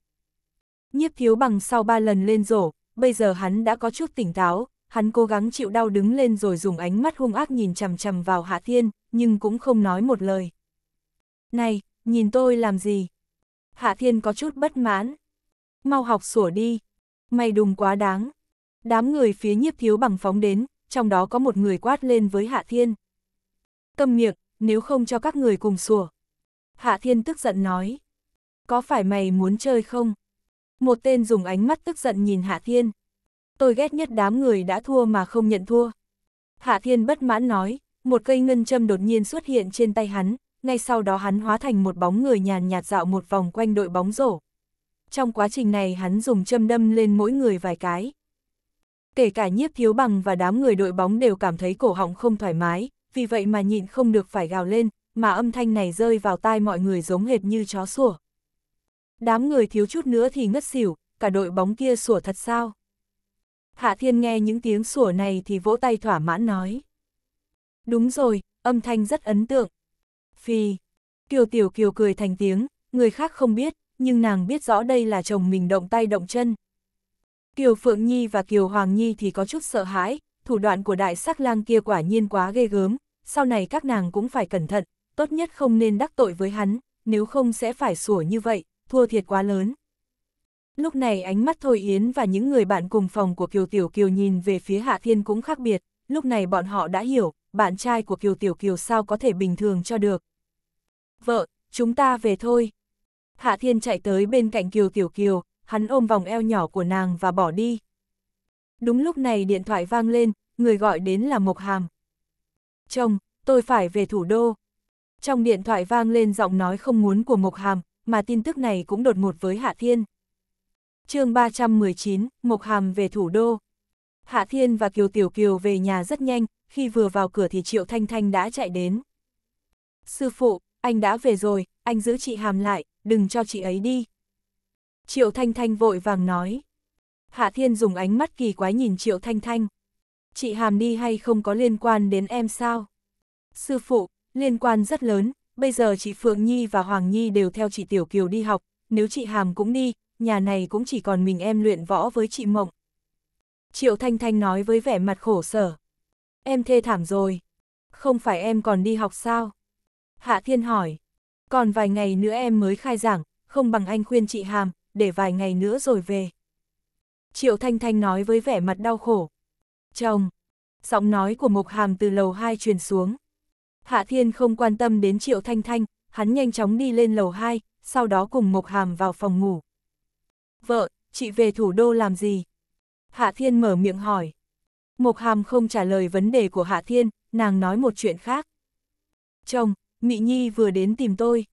Nhiếp thiếu bằng sau ba lần lên rổ, bây giờ hắn đã có chút tỉnh táo, hắn cố gắng chịu đau đứng lên rồi dùng ánh mắt hung ác nhìn chằm chằm vào Hạ Thiên, nhưng cũng không nói một lời. Này, nhìn tôi làm gì? Hạ Thiên có chút bất mãn. Mau học sủa đi. Mày đùng quá đáng. Đám người phía nhiếp thiếu bằng phóng đến, trong đó có một người quát lên với Hạ Thiên. Cầm miệng, nếu không cho các người cùng sủa. Hạ Thiên tức giận nói. Có phải mày muốn chơi không? một tên dùng ánh mắt tức giận nhìn Hạ Thiên. Tôi ghét nhất đám người đã thua mà không nhận thua. Hạ Thiên bất mãn nói, một cây ngân châm đột nhiên xuất hiện trên tay hắn, ngay sau đó hắn hóa thành một bóng người nhàn nhạt dạo một vòng quanh đội bóng rổ. Trong quá trình này hắn dùng châm đâm lên mỗi người vài cái. Kể cả nhiếp thiếu bằng và đám người đội bóng đều cảm thấy cổ họng không thoải mái, vì vậy mà nhịn không được phải gào lên, mà âm thanh này rơi vào tai mọi người giống hệt như chó sủa. Đám người thiếu chút nữa thì ngất xỉu, cả đội bóng kia sủa thật sao? Hạ Thiên nghe những tiếng sủa này thì vỗ tay thỏa mãn nói. Đúng rồi, âm thanh rất ấn tượng. Phi, Kiều Tiểu Kiều cười thành tiếng, người khác không biết, nhưng nàng biết rõ đây là chồng mình động tay động chân. Kiều Phượng Nhi và Kiều Hoàng Nhi thì có chút sợ hãi, thủ đoạn của đại sắc lang kia quả nhiên quá ghê gớm, sau này các nàng cũng phải cẩn thận, tốt nhất không nên đắc tội với hắn, nếu không sẽ phải sủa như vậy thua thiệt quá lớn. Lúc này ánh mắt Thôi Yến và những người bạn cùng phòng của Kiều Tiểu Kiều nhìn về phía Hạ Thiên cũng khác biệt, lúc này bọn họ đã hiểu, bạn trai của Kiều Tiểu Kiều sao có thể bình thường cho được. Vợ, chúng ta về thôi. Hạ Thiên chạy tới bên cạnh Kiều Tiểu Kiều, hắn ôm vòng eo nhỏ của nàng và bỏ đi. Đúng lúc này điện thoại vang lên, người gọi đến là Mộc Hàm. Chồng, tôi phải về thủ đô. Trong điện thoại vang lên giọng nói không muốn của Mộc Hàm, mà tin tức này cũng đột ngột với Hạ Thiên. chương 319, Mộc Hàm về thủ đô. Hạ Thiên và Kiều Tiểu Kiều về nhà rất nhanh, khi vừa vào cửa thì Triệu Thanh Thanh đã chạy đến. Sư phụ, anh đã về rồi, anh giữ chị Hàm lại, đừng cho chị ấy đi. Triệu Thanh Thanh vội vàng nói. Hạ Thiên dùng ánh mắt kỳ quái nhìn Triệu Thanh Thanh. Chị Hàm đi hay không có liên quan đến em sao? Sư phụ, liên quan rất lớn, bây giờ chị Phượng Nhi và Hoàng Nhi đều theo chị Tiểu Kiều đi học, nếu chị Hàm cũng đi, nhà này cũng chỉ còn mình em luyện võ với chị Mộng. Triệu Thanh Thanh nói với vẻ mặt khổ sở. Em thê thảm rồi. Không phải em còn đi học sao? Hạ Thiên hỏi. Còn vài ngày nữa em mới khai giảng, không bằng anh khuyên chị Hàm, để vài ngày nữa rồi về. Triệu Thanh Thanh nói với vẻ mặt đau khổ. Chồng! Giọng nói của Mộc Hàm từ lầu 2 truyền xuống. Hạ Thiên không quan tâm đến Triệu Thanh Thanh, hắn nhanh chóng đi lên lầu 2, sau đó cùng Mộc Hàm vào phòng ngủ. Vợ, chị về thủ đô làm gì? Hạ Thiên mở miệng hỏi. Mộc Hàm không trả lời vấn đề của Hạ Thiên, nàng nói một chuyện khác. Chồng, Mị Nhi vừa đến tìm tôi.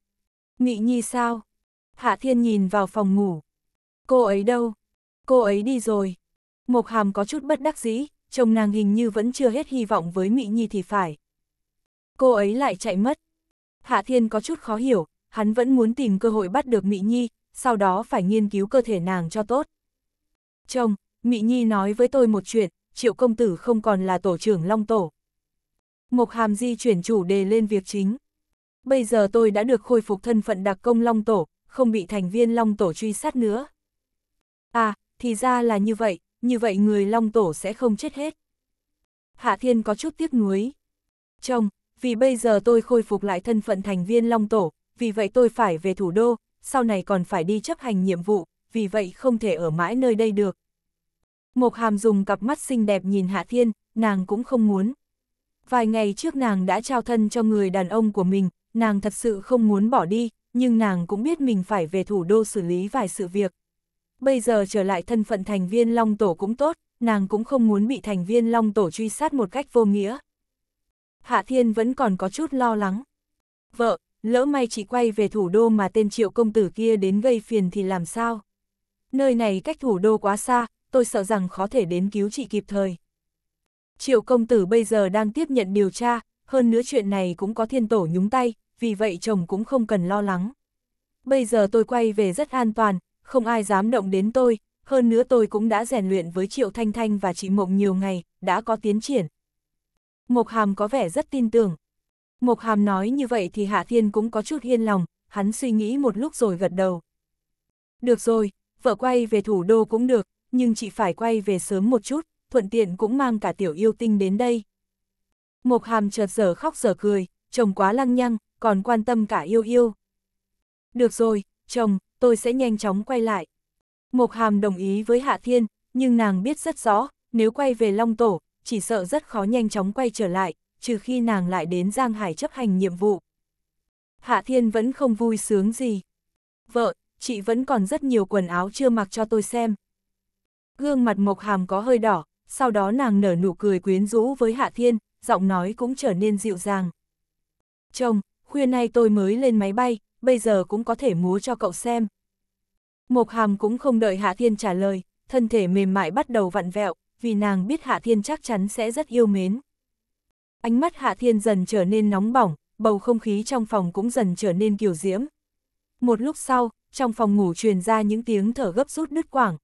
Mị Nhi sao? Hạ Thiên nhìn vào phòng ngủ. Cô ấy đâu? Cô ấy đi rồi. Mộc Hàm có chút bất đắc dĩ, chồng nàng hình như vẫn chưa hết hy vọng với Mị Nhi thì phải cô ấy lại chạy mất. Hạ Thiên có chút khó hiểu, hắn vẫn muốn tìm cơ hội bắt được Mỹ Nhi, sau đó phải nghiên cứu cơ thể nàng cho tốt. Chồng, Mỹ Nhi nói với tôi một chuyện, triệu công tử không còn là tổ trưởng long tổ. Mộc Hàm Di chuyển chủ đề lên việc chính. Bây giờ tôi đã được khôi phục thân phận đặc công long tổ, không bị thành viên long tổ truy sát nữa. À, thì ra là như vậy, như vậy người long tổ sẽ không chết hết. Hạ Thiên có chút tiếc nuối. Chồng, vì bây giờ tôi khôi phục lại thân phận thành viên Long Tổ, vì vậy tôi phải về thủ đô, sau này còn phải đi chấp hành nhiệm vụ, vì vậy không thể ở mãi nơi đây được. Mộc Hàm dùng cặp mắt xinh đẹp nhìn Hạ Thiên, nàng cũng không muốn. Vài ngày trước nàng đã trao thân cho người đàn ông của mình, nàng thật sự không muốn bỏ đi, nhưng nàng cũng biết mình phải về thủ đô xử lý vài sự việc. Bây giờ trở lại thân phận thành viên Long Tổ cũng tốt, nàng cũng không muốn bị thành viên Long Tổ truy sát một cách vô nghĩa. Hạ Thiên vẫn còn có chút lo lắng. Vợ, lỡ may chỉ quay về thủ đô mà tên triệu công tử kia đến gây phiền thì làm sao? Nơi này cách thủ đô quá xa, tôi sợ rằng khó thể đến cứu chị kịp thời. Triệu công tử bây giờ đang tiếp nhận điều tra, hơn nữa chuyện này cũng có thiên tổ nhúng tay, vì vậy chồng cũng không cần lo lắng. Bây giờ tôi quay về rất an toàn, không ai dám động đến tôi, hơn nữa tôi cũng đã rèn luyện với Triệu Thanh Thanh và chị Mộng nhiều ngày, đã có tiến triển, Mộc Hàm có vẻ rất tin tưởng. Mộc Hàm nói như vậy thì Hạ Thiên cũng có chút yên lòng, hắn suy nghĩ một lúc rồi gật đầu. Được rồi, vợ quay về thủ đô cũng được, nhưng chị phải quay về sớm một chút, thuận tiện cũng mang cả tiểu yêu tinh đến đây. Mộc Hàm chợt dở khóc dở cười, chồng quá lăng nhăng, còn quan tâm cả yêu yêu. Được rồi, chồng, tôi sẽ nhanh chóng quay lại. Mộc Hàm đồng ý với Hạ Thiên, nhưng nàng biết rất rõ, nếu quay về Long Tổ, chỉ sợ rất khó nhanh chóng quay trở lại, trừ khi nàng lại đến Giang Hải chấp hành nhiệm vụ. Hạ Thiên vẫn không vui sướng gì. Vợ, chị vẫn còn rất nhiều quần áo chưa mặc cho tôi xem. Gương mặt Mộc Hàm có hơi đỏ, sau đó nàng nở nụ cười quyến rũ với Hạ Thiên, giọng nói cũng trở nên dịu dàng. Chồng, khuya nay tôi mới lên máy bay, bây giờ cũng có thể múa cho cậu xem. Mộc Hàm cũng không đợi Hạ Thiên trả lời, thân thể mềm mại bắt đầu vặn vẹo, vì nàng biết Hạ Thiên chắc chắn sẽ rất yêu mến. Ánh mắt Hạ Thiên dần trở nên nóng bỏng, bầu không khí trong phòng cũng dần trở nên kiều diễm. Một lúc sau, trong phòng ngủ truyền ra những tiếng thở gấp rút đứt quảng.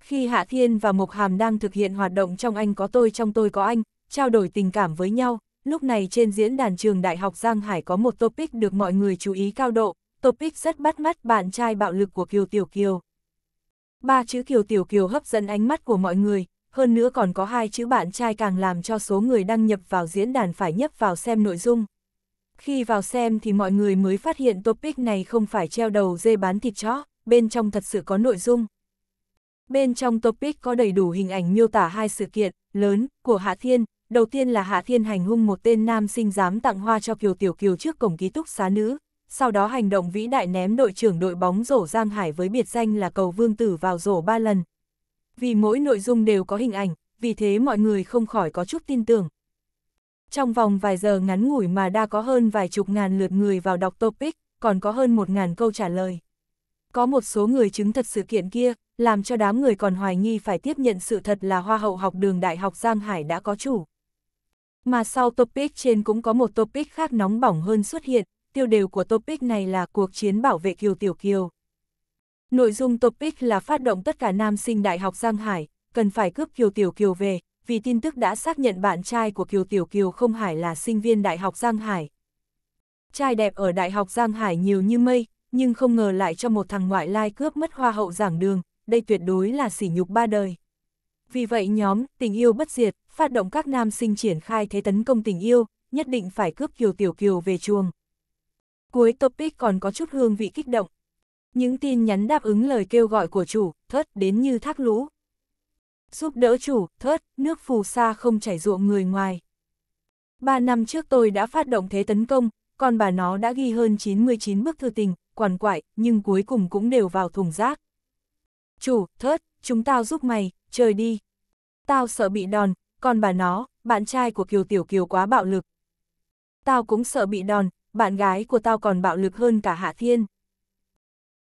Khi Hạ Thiên và Mộc Hàm đang thực hiện hoạt động trong anh có tôi trong tôi có anh, trao đổi tình cảm với nhau, lúc này trên diễn đàn trường Đại học Giang Hải có một topic được mọi người chú ý cao độ, topic rất bắt mắt bạn trai bạo lực của Kiều Tiểu Kiều ba chữ Kiều Tiểu Kiều hấp dẫn ánh mắt của mọi người, hơn nữa còn có hai chữ bạn trai càng làm cho số người đăng nhập vào diễn đàn phải nhấp vào xem nội dung. Khi vào xem thì mọi người mới phát hiện topic này không phải treo đầu dê bán thịt chó, bên trong thật sự có nội dung. Bên trong topic có đầy đủ hình ảnh miêu tả hai sự kiện lớn của Hạ Thiên, đầu tiên là Hạ Thiên hành hung một tên nam sinh dám tặng hoa cho Kiều Tiểu Kiều trước cổng ký túc xá nữ, sau đó hành động vĩ đại ném đội trưởng đội bóng rổ Giang Hải với biệt danh là cầu vương tử vào rổ 3 lần. Vì mỗi nội dung đều có hình ảnh, vì thế mọi người không khỏi có chút tin tưởng. Trong vòng vài giờ ngắn ngủi mà đã có hơn vài chục ngàn lượt người vào đọc topic, còn có hơn một ngàn câu trả lời. Có một số người chứng thật sự kiện kia, làm cho đám người còn hoài nghi phải tiếp nhận sự thật là Hoa hậu học đường Đại học Giang Hải đã có chủ. Mà sau topic trên cũng có một topic khác nóng bỏng hơn xuất hiện, tiêu đề của topic này là Cuộc chiến bảo vệ Kiều Tiểu Kiều. Nội dung topic là phát động tất cả nam sinh Đại học Giang Hải, cần phải cướp Kiều Tiểu Kiều về, vì tin tức đã xác nhận bạn trai của Kiều Tiểu Kiều không hải là sinh viên Đại học Giang Hải. Trai đẹp ở Đại học Giang Hải nhiều như mây, nhưng không ngờ lại cho một thằng ngoại lai cướp mất hoa hậu giảng đường, đây tuyệt đối là sỉ nhục ba đời. Vì vậy nhóm Tình yêu bất diệt phát động các nam sinh triển khai thế tấn công tình yêu, nhất định phải cướp Kiều Tiểu Kiều về chuồng. Cuối topic còn có chút hương vị kích động. Những tin nhắn đáp ứng lời kêu gọi của chủ, thớt đến như thác lũ. Giúp đỡ chủ, thớt, nước phù sa không chảy ruộng người ngoài. Ba năm trước tôi đã phát động thế tấn công, còn bà nó đã ghi hơn 99 bức thư tình, quản quại, nhưng cuối cùng cũng đều vào thùng rác. Chủ, thớt, chúng tao giúp mày, trời đi. Tao sợ bị đòn, còn bà nó, bạn trai của Kiều Tiểu Kiều quá bạo lực. Tao cũng sợ bị đòn, bạn gái của tao còn bạo lực hơn cả Hạ Thiên.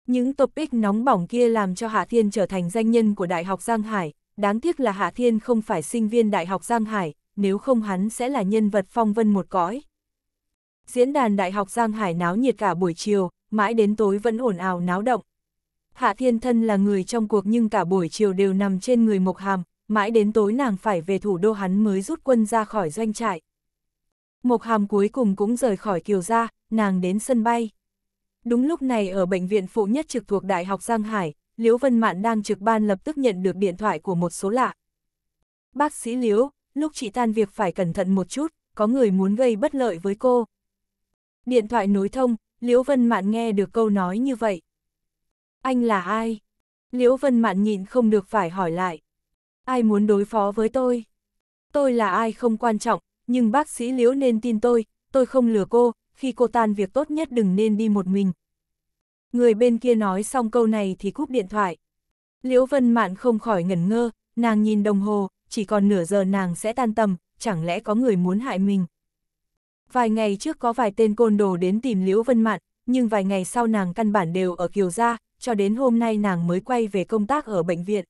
Những topic nóng bỏng kia làm cho Hạ Thiên trở thành danh nhân của Đại học Giang Hải, đáng tiếc là Hạ Thiên không phải sinh viên Đại học Giang Hải, nếu không hắn sẽ là nhân vật phong vân một cõi. Diễn đàn Đại học Giang Hải náo nhiệt cả buổi chiều, mãi đến tối vẫn ồn ào náo động. Hạ Thiên Thân là người trong cuộc nhưng cả buổi chiều đều nằm trên người Mộc Hàm, mãi đến tối nàng phải về thủ đô hắn mới rút quân ra khỏi doanh trại. Mộc Hàm cuối cùng cũng rời khỏi Kiều gia, nàng đến sân bay. Đúng lúc này ở bệnh viện phụ nhất trực thuộc Đại học Giang Hải, Liễu Vân Mạn đang trực ban lập tức nhận được điện thoại của một số lạ. Bác sĩ Liễu, lúc chị tan việc phải cẩn thận một chút, có người muốn gây bất lợi với cô. Điện thoại nối thông, Liễu Vân Mạn nghe được câu nói như vậy. Anh là ai? Liễu Vân Mạn nhịn không được phải hỏi lại. Ai muốn đối phó với tôi? Tôi là ai không quan trọng, nhưng bác sĩ Liễu nên tin tôi, tôi không lừa cô, khi cô tan việc tốt nhất đừng nên đi một mình. Người bên kia nói xong câu này thì cúp điện thoại. Liễu Vân Mạn không khỏi ngẩn ngơ, nàng nhìn đồng hồ, chỉ còn nửa giờ nàng sẽ tan tầm, chẳng lẽ có người muốn hại mình. Vài ngày trước có vài tên côn đồ đến tìm Liễu Vân Mạn, nhưng vài ngày sau nàng căn bản đều ở Kiều Gia, cho đến hôm nay nàng mới quay về công tác ở bệnh viện.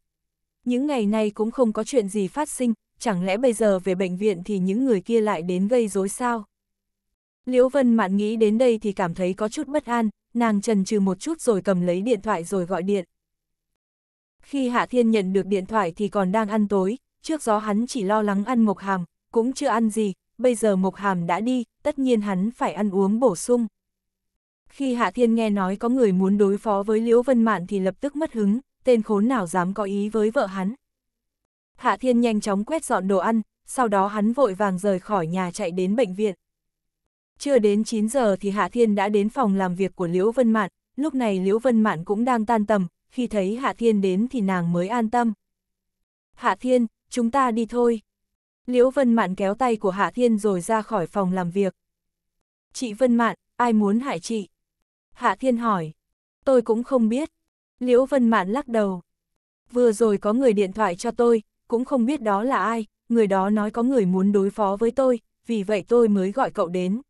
Những ngày nay cũng không có chuyện gì phát sinh, chẳng lẽ bây giờ về bệnh viện thì những người kia lại đến gây rối sao? Liễu Vân Mạn nghĩ đến đây thì cảm thấy có chút bất an, nàng trần trừ một chút rồi cầm lấy điện thoại rồi gọi điện. Khi Hạ Thiên nhận được điện thoại thì còn đang ăn tối, trước gió hắn chỉ lo lắng ăn Mộc Hàm, cũng chưa ăn gì, bây giờ Mộc Hàm đã đi, tất nhiên hắn phải ăn uống bổ sung. Khi Hạ Thiên nghe nói có người muốn đối phó với Liễu Vân Mạn thì lập tức mất hứng, tên khốn nào dám có ý với vợ hắn. Hạ Thiên nhanh chóng quét dọn đồ ăn, sau đó hắn vội vàng rời khỏi nhà chạy đến bệnh viện. Chưa đến 9 giờ thì Hạ Thiên đã đến phòng làm việc của Liễu Vân Mạn, lúc này Liễu Vân Mạn cũng đang tan tầm, khi thấy Hạ Thiên đến thì nàng mới an tâm. Hạ Thiên, chúng ta đi thôi. Liễu Vân Mạn kéo tay của Hạ Thiên rồi ra khỏi phòng làm việc. Chị Vân Mạn, ai muốn hại chị? Hạ Thiên hỏi. Tôi cũng không biết. Liễu Vân Mạn lắc đầu. Vừa rồi có người điện thoại cho tôi, cũng không biết đó là ai, người đó nói có người muốn đối phó với tôi, vì vậy tôi mới gọi cậu đến.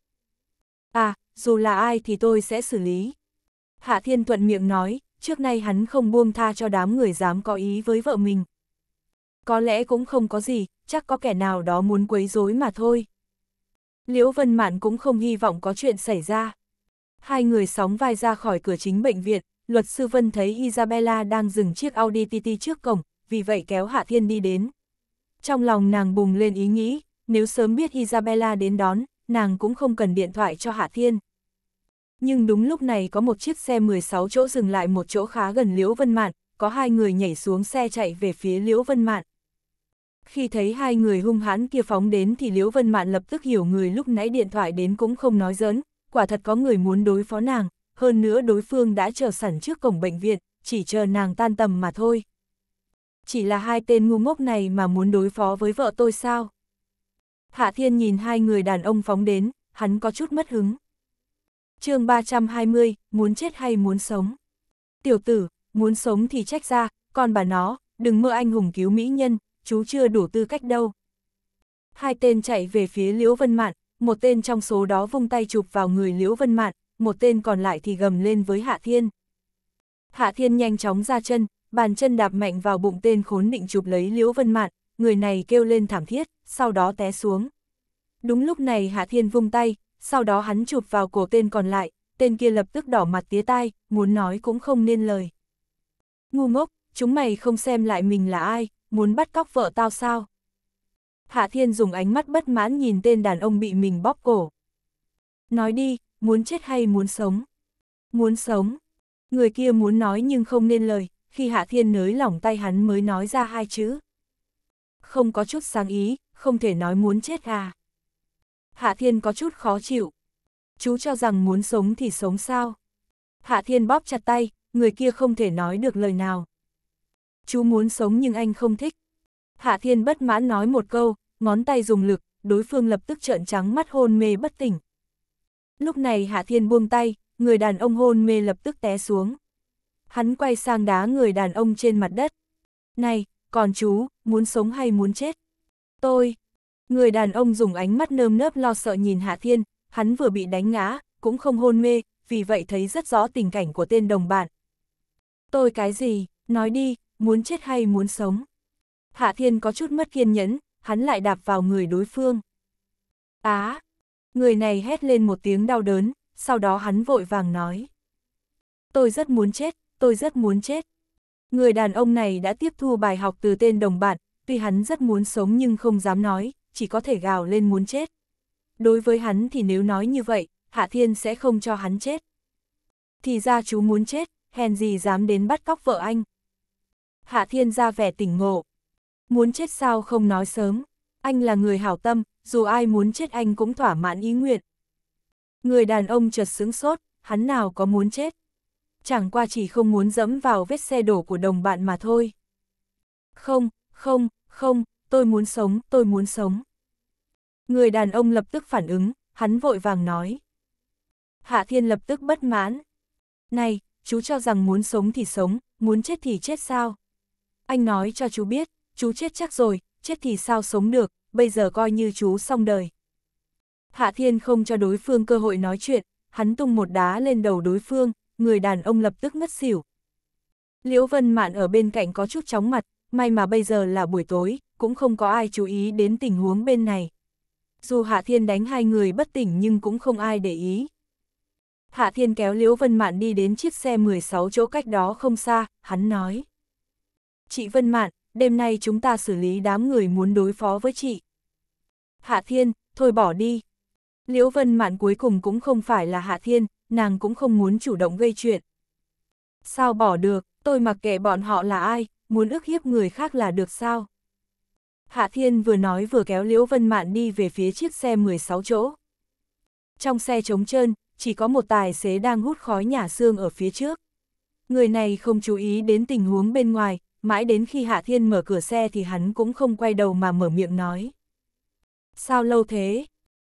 À, dù là ai thì tôi sẽ xử lý. Hạ Thiên Thuận miệng nói, trước nay hắn không buông tha cho đám người dám có ý với vợ mình. Có lẽ cũng không có gì, chắc có kẻ nào đó muốn quấy rối mà thôi. Liễu Vân Mạn cũng không hy vọng có chuyện xảy ra. Hai người sóng vai ra khỏi cửa chính bệnh viện, luật sư Vân thấy Isabella đang dừng chiếc Audi TT trước cổng, vì vậy kéo Hạ Thiên đi đến. Trong lòng nàng bùng lên ý nghĩ, nếu sớm biết Isabella đến đón, nàng cũng không cần điện thoại cho Hạ Thiên. Nhưng đúng lúc này có một chiếc xe 16 chỗ dừng lại một chỗ khá gần Liễu Vân Mạn, có hai người nhảy xuống xe chạy về phía Liễu Vân Mạn. Khi thấy hai người hung hãn kia phóng đến thì Liễu Vân Mạn lập tức hiểu người lúc nãy điện thoại đến cũng không nói giỡn, quả thật có người muốn đối phó nàng, hơn nữa đối phương đã chờ sẵn trước cổng bệnh viện, chỉ chờ nàng tan tầm mà thôi chỉ là hai tên ngu ngốc này mà muốn đối phó với vợ tôi sao? Hạ Thiên nhìn hai người đàn ông phóng đến, hắn có chút mất hứng. chương 320, muốn chết hay muốn sống? Tiểu tử, muốn sống thì trách ra, còn bà nó, đừng mơ anh hùng cứu mỹ nhân, chú chưa đủ tư cách đâu. Hai tên chạy về phía Liễu Vân Mạn, một tên trong số đó vung tay chụp vào người Liễu Vân Mạn, một tên còn lại thì gầm lên với Hạ Thiên. Hạ Thiên nhanh chóng ra chân, bàn chân đạp mạnh vào bụng tên khốn định chụp lấy Liễu Vân Mạn, người này kêu lên thảm thiết, sau đó té xuống. Đúng lúc này Hạ Thiên vung tay, sau đó hắn chụp vào cổ tên còn lại, tên kia lập tức đỏ mặt tía tai, muốn nói cũng không nên lời. Ngu ngốc, chúng mày không xem lại mình là ai, muốn bắt cóc vợ tao sao? Hạ Thiên dùng ánh mắt bất mãn nhìn tên đàn ông bị mình bóp cổ. Nói đi, muốn chết hay muốn sống? Muốn sống. Người kia muốn nói nhưng không nên lời, khi Hạ Thiên nới lỏng tay hắn mới nói ra hai chữ. Không có chút sáng ý, không thể nói muốn chết à. Hạ Thiên có chút khó chịu. Chú cho rằng muốn sống thì sống sao. Hạ Thiên bóp chặt tay, người kia không thể nói được lời nào. Chú muốn sống nhưng anh không thích. Hạ Thiên bất mãn nói một câu, ngón tay dùng lực, đối phương lập tức trợn trắng mắt hôn mê bất tỉnh. Lúc này Hạ Thiên buông tay, người đàn ông hôn mê lập tức té xuống hắn quay sang đá người đàn ông trên mặt đất. Này, còn chú, muốn sống hay muốn chết? Tôi! Người đàn ông dùng ánh mắt nơm nớp lo sợ nhìn Hạ Thiên, hắn vừa bị đánh ngã, cũng không hôn mê, vì vậy thấy rất rõ tình cảnh của tên đồng bạn. Tôi cái gì, nói đi, muốn chết hay muốn sống? Hạ Thiên có chút mất kiên nhẫn, hắn lại đạp vào người đối phương. Á! À, người này hét lên một tiếng đau đớn, sau đó hắn vội vàng nói. Tôi rất muốn chết, tôi rất muốn chết. Người đàn ông này đã tiếp thu bài học từ tên đồng bạn, tuy hắn rất muốn sống nhưng không dám nói, chỉ có thể gào lên muốn chết. Đối với hắn thì nếu nói như vậy, Hạ Thiên sẽ không cho hắn chết. Thì ra chú muốn chết, hèn gì dám đến bắt cóc vợ anh. Hạ Thiên ra vẻ tỉnh ngộ. Muốn chết sao không nói sớm, anh là người hảo tâm, dù ai muốn chết anh cũng thỏa mãn ý nguyện. Người đàn ông chợt sướng sốt, hắn nào có muốn chết chẳng qua chỉ không muốn dẫm vào vết xe đổ của đồng bạn mà thôi. Không, không, không, tôi muốn sống, tôi muốn sống. Người đàn ông lập tức phản ứng, hắn vội vàng nói. Hạ Thiên lập tức bất mãn. Này, chú cho rằng muốn sống thì sống, muốn chết thì chết sao? Anh nói cho chú biết, chú chết chắc rồi, chết thì sao sống được, bây giờ coi như chú xong đời. Hạ Thiên không cho đối phương cơ hội nói chuyện, hắn tung một đá lên đầu đối phương, người đàn ông lập tức ngất xỉu. Liễu Vân Mạn ở bên cạnh có chút chóng mặt, may mà bây giờ là buổi tối, cũng không có ai chú ý đến tình huống bên này. Dù Hạ Thiên đánh hai người bất tỉnh nhưng cũng không ai để ý. Hạ Thiên kéo Liễu Vân Mạn đi đến chiếc xe 16 chỗ cách đó không xa, hắn nói. Chị Vân Mạn, đêm nay chúng ta xử lý đám người muốn đối phó với chị. Hạ Thiên, thôi bỏ đi. Liễu Vân Mạn cuối cùng cũng không phải là Hạ Thiên, nàng cũng không muốn chủ động gây chuyện. Sao bỏ được, tôi mặc kệ bọn họ là ai, muốn ức hiếp người khác là được sao? Hạ Thiên vừa nói vừa kéo Liễu Vân Mạn đi về phía chiếc xe 16 chỗ. Trong xe trống trơn, chỉ có một tài xế đang hút khói nhả xương ở phía trước. Người này không chú ý đến tình huống bên ngoài, mãi đến khi Hạ Thiên mở cửa xe thì hắn cũng không quay đầu mà mở miệng nói. Sao lâu thế?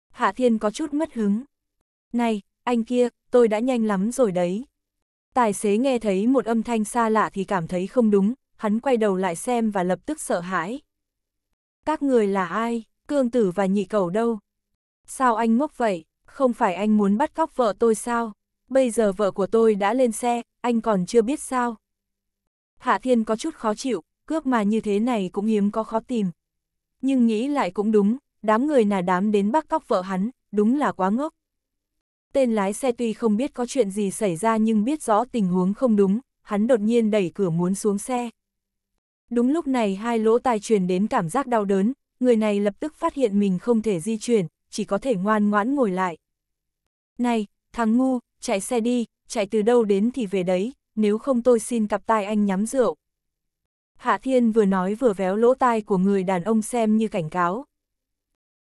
Hạ Thiên có chút mất hứng. Này, anh kia, tôi đã nhanh lắm rồi đấy. Tài xế nghe thấy một âm thanh xa lạ thì cảm thấy không đúng, hắn quay đầu lại xem và lập tức sợ hãi. Các người là ai? Cương tử và nhị cầu đâu? Sao anh ngốc vậy? Không phải anh muốn bắt cóc vợ tôi sao? Bây giờ vợ của tôi đã lên xe, anh còn chưa biết sao? Hạ Thiên có chút khó chịu, cướp mà như thế này cũng hiếm có khó tìm. Nhưng nghĩ lại cũng đúng, đám người là đám đến bắt cóc vợ hắn, đúng là quá ngốc tên lái xe tuy không biết có chuyện gì xảy ra nhưng biết rõ tình huống không đúng, hắn đột nhiên đẩy cửa muốn xuống xe. Đúng lúc này hai lỗ tai truyền đến cảm giác đau đớn, người này lập tức phát hiện mình không thể di chuyển, chỉ có thể ngoan ngoãn ngồi lại. Này, thằng ngu, chạy xe đi, chạy từ đâu đến thì về đấy, nếu không tôi xin cặp tai anh nhắm rượu. Hạ Thiên vừa nói vừa véo lỗ tai của người đàn ông xem như cảnh cáo.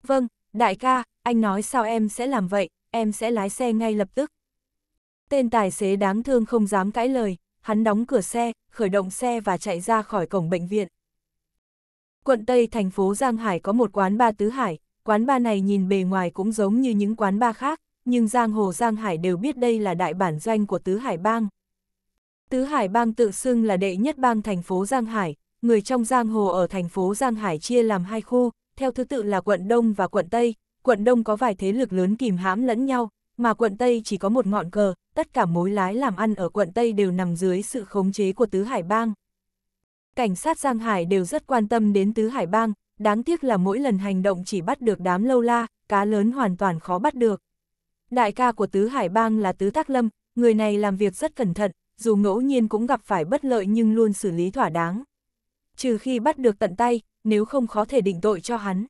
Vâng, đại ca, anh nói sao em sẽ làm vậy, em sẽ lái xe ngay lập tức. Tên tài xế đáng thương không dám cãi lời, hắn đóng cửa xe, khởi động xe và chạy ra khỏi cổng bệnh viện. Quận Tây thành phố Giang Hải có một quán ba tứ hải, quán ba này nhìn bề ngoài cũng giống như những quán ba khác, nhưng Giang Hồ Giang Hải đều biết đây là đại bản doanh của tứ hải bang. Tứ hải bang tự xưng là đệ nhất bang thành phố Giang Hải, người trong Giang Hồ ở thành phố Giang Hải chia làm hai khu, theo thứ tự là quận Đông và quận Tây, quận Đông có vài thế lực lớn kìm hãm lẫn nhau, mà quận Tây chỉ có một ngọn cờ, tất cả mối lái làm ăn ở quận Tây đều nằm dưới sự khống chế của Tứ Hải Bang. Cảnh sát Giang Hải đều rất quan tâm đến Tứ Hải Bang, đáng tiếc là mỗi lần hành động chỉ bắt được đám lâu la, cá lớn hoàn toàn khó bắt được. Đại ca của Tứ Hải Bang là Tứ Tác Lâm, người này làm việc rất cẩn thận, dù ngẫu nhiên cũng gặp phải bất lợi nhưng luôn xử lý thỏa đáng. Trừ khi bắt được tận tay, nếu không khó thể định tội cho hắn.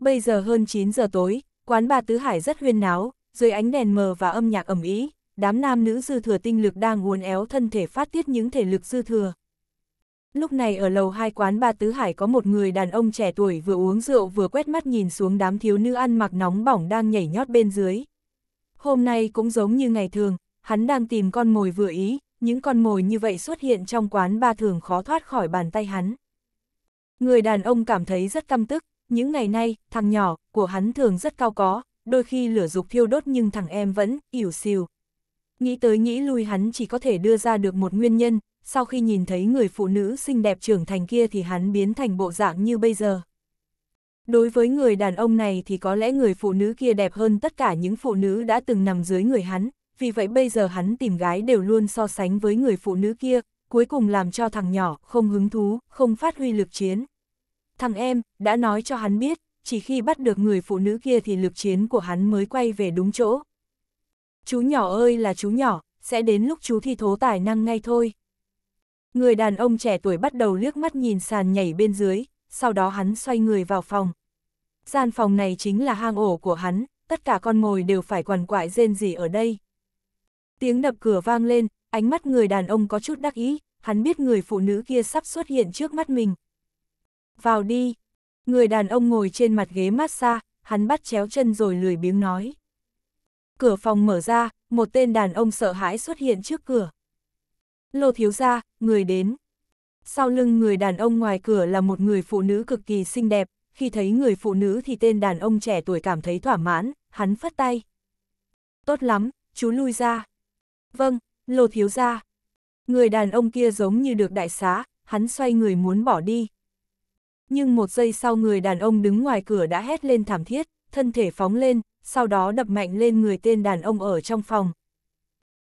Bây giờ hơn 9 giờ tối, quán bà Tứ Hải rất huyên náo, dưới ánh đèn mờ và âm nhạc ẩm ý, đám nam nữ dư thừa tinh lực đang uốn éo thân thể phát tiết những thể lực dư thừa. Lúc này ở lầu hai quán Ba Tứ Hải có một người đàn ông trẻ tuổi vừa uống rượu vừa quét mắt nhìn xuống đám thiếu nữ ăn mặc nóng bỏng đang nhảy nhót bên dưới. Hôm nay cũng giống như ngày thường, hắn đang tìm con mồi vừa ý, những con mồi như vậy xuất hiện trong quán ba thường khó thoát khỏi bàn tay hắn. Người đàn ông cảm thấy rất căm tức, những ngày nay, thằng nhỏ của hắn thường rất cao có, đôi khi lửa dục thiêu đốt nhưng thằng em vẫn ỉu xìu. Nghĩ tới nghĩ lui hắn chỉ có thể đưa ra được một nguyên nhân, sau khi nhìn thấy người phụ nữ xinh đẹp trưởng thành kia thì hắn biến thành bộ dạng như bây giờ. Đối với người đàn ông này thì có lẽ người phụ nữ kia đẹp hơn tất cả những phụ nữ đã từng nằm dưới người hắn, vì vậy bây giờ hắn tìm gái đều luôn so sánh với người phụ nữ kia, cuối cùng làm cho thằng nhỏ không hứng thú, không phát huy lực chiến thằng em, đã nói cho hắn biết, chỉ khi bắt được người phụ nữ kia thì lực chiến của hắn mới quay về đúng chỗ. Chú nhỏ ơi là chú nhỏ, sẽ đến lúc chú thi thố tài năng ngay thôi. Người đàn ông trẻ tuổi bắt đầu liếc mắt nhìn sàn nhảy bên dưới, sau đó hắn xoay người vào phòng. Gian phòng này chính là hang ổ của hắn, tất cả con mồi đều phải quằn quại rên gì ở đây. Tiếng đập cửa vang lên, ánh mắt người đàn ông có chút đắc ý, hắn biết người phụ nữ kia sắp xuất hiện trước mắt mình, vào đi. Người đàn ông ngồi trên mặt ghế massage, hắn bắt chéo chân rồi lười biếng nói. Cửa phòng mở ra, một tên đàn ông sợ hãi xuất hiện trước cửa. Lô thiếu gia, người đến. Sau lưng người đàn ông ngoài cửa là một người phụ nữ cực kỳ xinh đẹp, khi thấy người phụ nữ thì tên đàn ông trẻ tuổi cảm thấy thỏa mãn, hắn phất tay. Tốt lắm, chú lui ra. Vâng, lô thiếu gia. Người đàn ông kia giống như được đại xá, hắn xoay người muốn bỏ đi, nhưng một giây sau người đàn ông đứng ngoài cửa đã hét lên thảm thiết, thân thể phóng lên, sau đó đập mạnh lên người tên đàn ông ở trong phòng.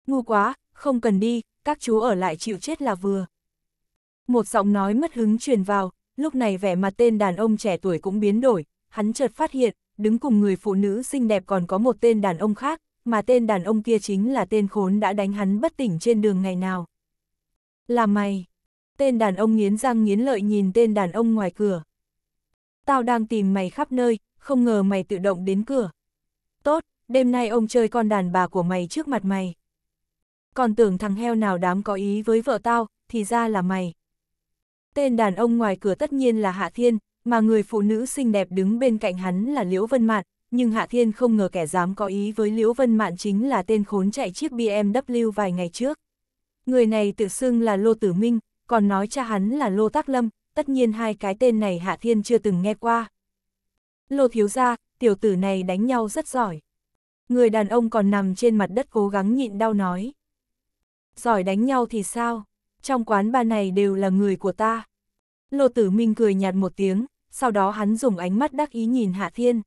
Ngu quá, không cần đi, các chú ở lại chịu chết là vừa. Một giọng nói mất hứng truyền vào, lúc này vẻ mặt tên đàn ông trẻ tuổi cũng biến đổi, hắn chợt phát hiện, đứng cùng người phụ nữ xinh đẹp còn có một tên đàn ông khác, mà tên đàn ông kia chính là tên khốn đã đánh hắn bất tỉnh trên đường ngày nào. Là mày! Tên đàn ông nghiến răng nghiến lợi nhìn tên đàn ông ngoài cửa. Tao đang tìm mày khắp nơi, không ngờ mày tự động đến cửa. Tốt, đêm nay ông chơi con đàn bà của mày trước mặt mày. Còn tưởng thằng heo nào đám có ý với vợ tao, thì ra là mày. Tên đàn ông ngoài cửa tất nhiên là Hạ Thiên, mà người phụ nữ xinh đẹp đứng bên cạnh hắn là Liễu Vân Mạn, nhưng Hạ Thiên không ngờ kẻ dám có ý với Liễu Vân Mạn chính là tên khốn chạy chiếc BMW vài ngày trước. Người này tự xưng là Lô Tử Minh, còn nói cha hắn là Lô Tác Lâm, tất nhiên hai cái tên này Hạ Thiên chưa từng nghe qua. Lô thiếu gia, tiểu tử này đánh nhau rất giỏi. Người đàn ông còn nằm trên mặt đất cố gắng nhịn đau nói. Giỏi đánh nhau thì sao? Trong quán ba này đều là người của ta. Lô tử minh cười nhạt một tiếng, sau đó hắn dùng ánh mắt đắc ý nhìn Hạ Thiên.